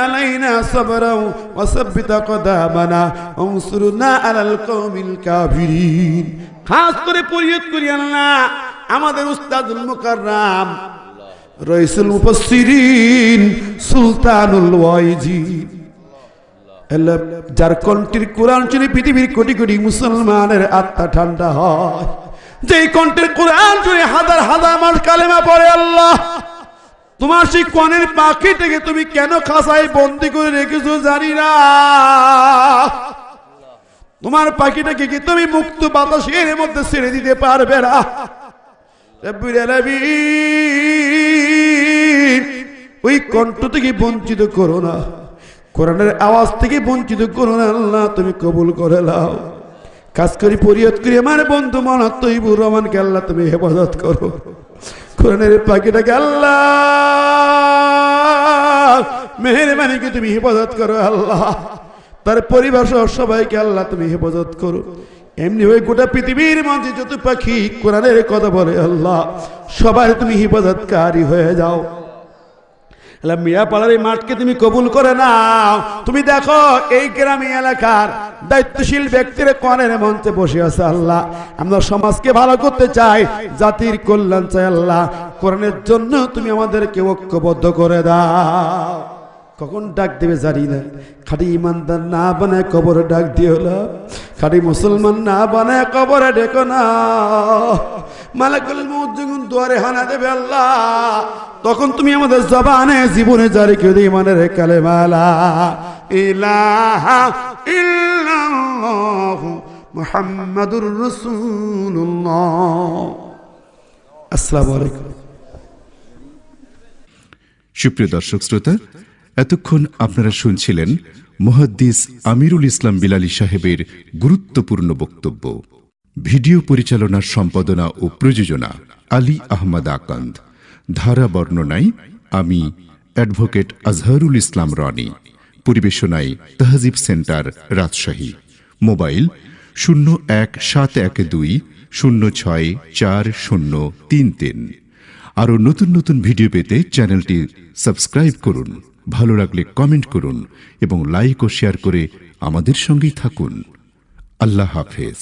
আলাইনা খাস করে আমাদের উস্তাদুল মুকাররাম রইসুল মুফাসসিরিন সুলতানুল ওয়াইজিন যার কণ্ঠের কোরআন শুনে পৃথিবীর কোটি কোটি মুসলমানের আত্মা ঠান্ডা হয় যে কণ্ঠের কোরআন শুনে হাজার হাজার মানুষ কালেমা পড়ে আল্লাহ তোমার সেই কনের পাখি থেকে তুমি কেন খাসায় বন্দি করে রেখেছো জানি না তোমার পাখিটাকে কি তুমি মুক্ত বাতাসের মধ্যে ছেড়ে দিতে পারবে না ওই কণ্ঠ থেকে বঞ্চিত করো না কোরআনের আওয়াজ থেকে বঞ্চিত করো আল্লাহ তুমি কবুল করে লাও কাজ করি পরিহত করি আমার বন্ধু মনাত্মইবুর রহমানকে আল্লাহ তুমি হেফাজত করো কোরআনের পাখিটাকে আল্লাহ মেহরবানিকে তুমি হেফাজত করো আল্লাহ তার পরিবার সহ সবাইকে আল্লাহ তুমি হেফাজত করো এমনি হয়ে গোটা পৃথিবীর মাঝে যত পাখি কোরআনের কথা বলে আল্লাহ সবাই তুমি হেফাজতকারী হয়ে যাও মিয়া পাড়ার এই মাঠকে তুমি কবুল করে নাও তুমি দেখো এই গ্রামী এলাকার দায়িত্বশীল ব্যক্তির কনের মঞ্চে বসে আছে আল্লাহ আমরা সমাজকে ভালো করতে চাই জাতির কল্যাণ চাই আল্লাহ কোরআনের জন্য তুমি আমাদেরকে ঐক্যবদ্ধ করে দাও কখন ডাক দেবে জানি না খাটি ইমানদার না বানায় কবরে ডাক দিয়ে হল খাটি মুসলমান না বানায় কবরে ডেকো না মালাকুল মৌত দুয়ারে হানা দেবে আল্লাহ তখন তুমি আমাদের জবানে জীবনে জারি কেউ দিয়ে মনে রেখালে মালা ইলাহা ইল্লাল্লাহু মুহাম্মাদুর রাসূলুল্লাহ আসসালামু আলাইকুম সুপ্রিয় দর্শক শ্রোতা এতক্ষণ আপনারা শুনছিলেন মহাদ্দিস আমিরুল ইসলাম বিলালী সাহেবের গুরুত্বপূর্ণ বক্তব্য ভিডিও পরিচালনার সম্পাদনা ও প্রযোজনা আলী আহমদ আকান্দ ধারা বর্ণনায় আমি অ্যাডভোকেট আজহারুল ইসলাম রনি পরিবেশনায় তাহজিব সেন্টার রাজশাহী মোবাইল শূন্য এক সাত এক দুই শূন্য ছয় চার শূন্য তিন তিন আরও নতুন নতুন ভিডিও পেতে চ্যানেলটি সাবস্ক্রাইব করুন ভালো লাগলে কমেন্ট করুন এবং লাইক ও শেয়ার করে আমাদের সঙ্গেই থাকুন আল্লাহ হাফেজ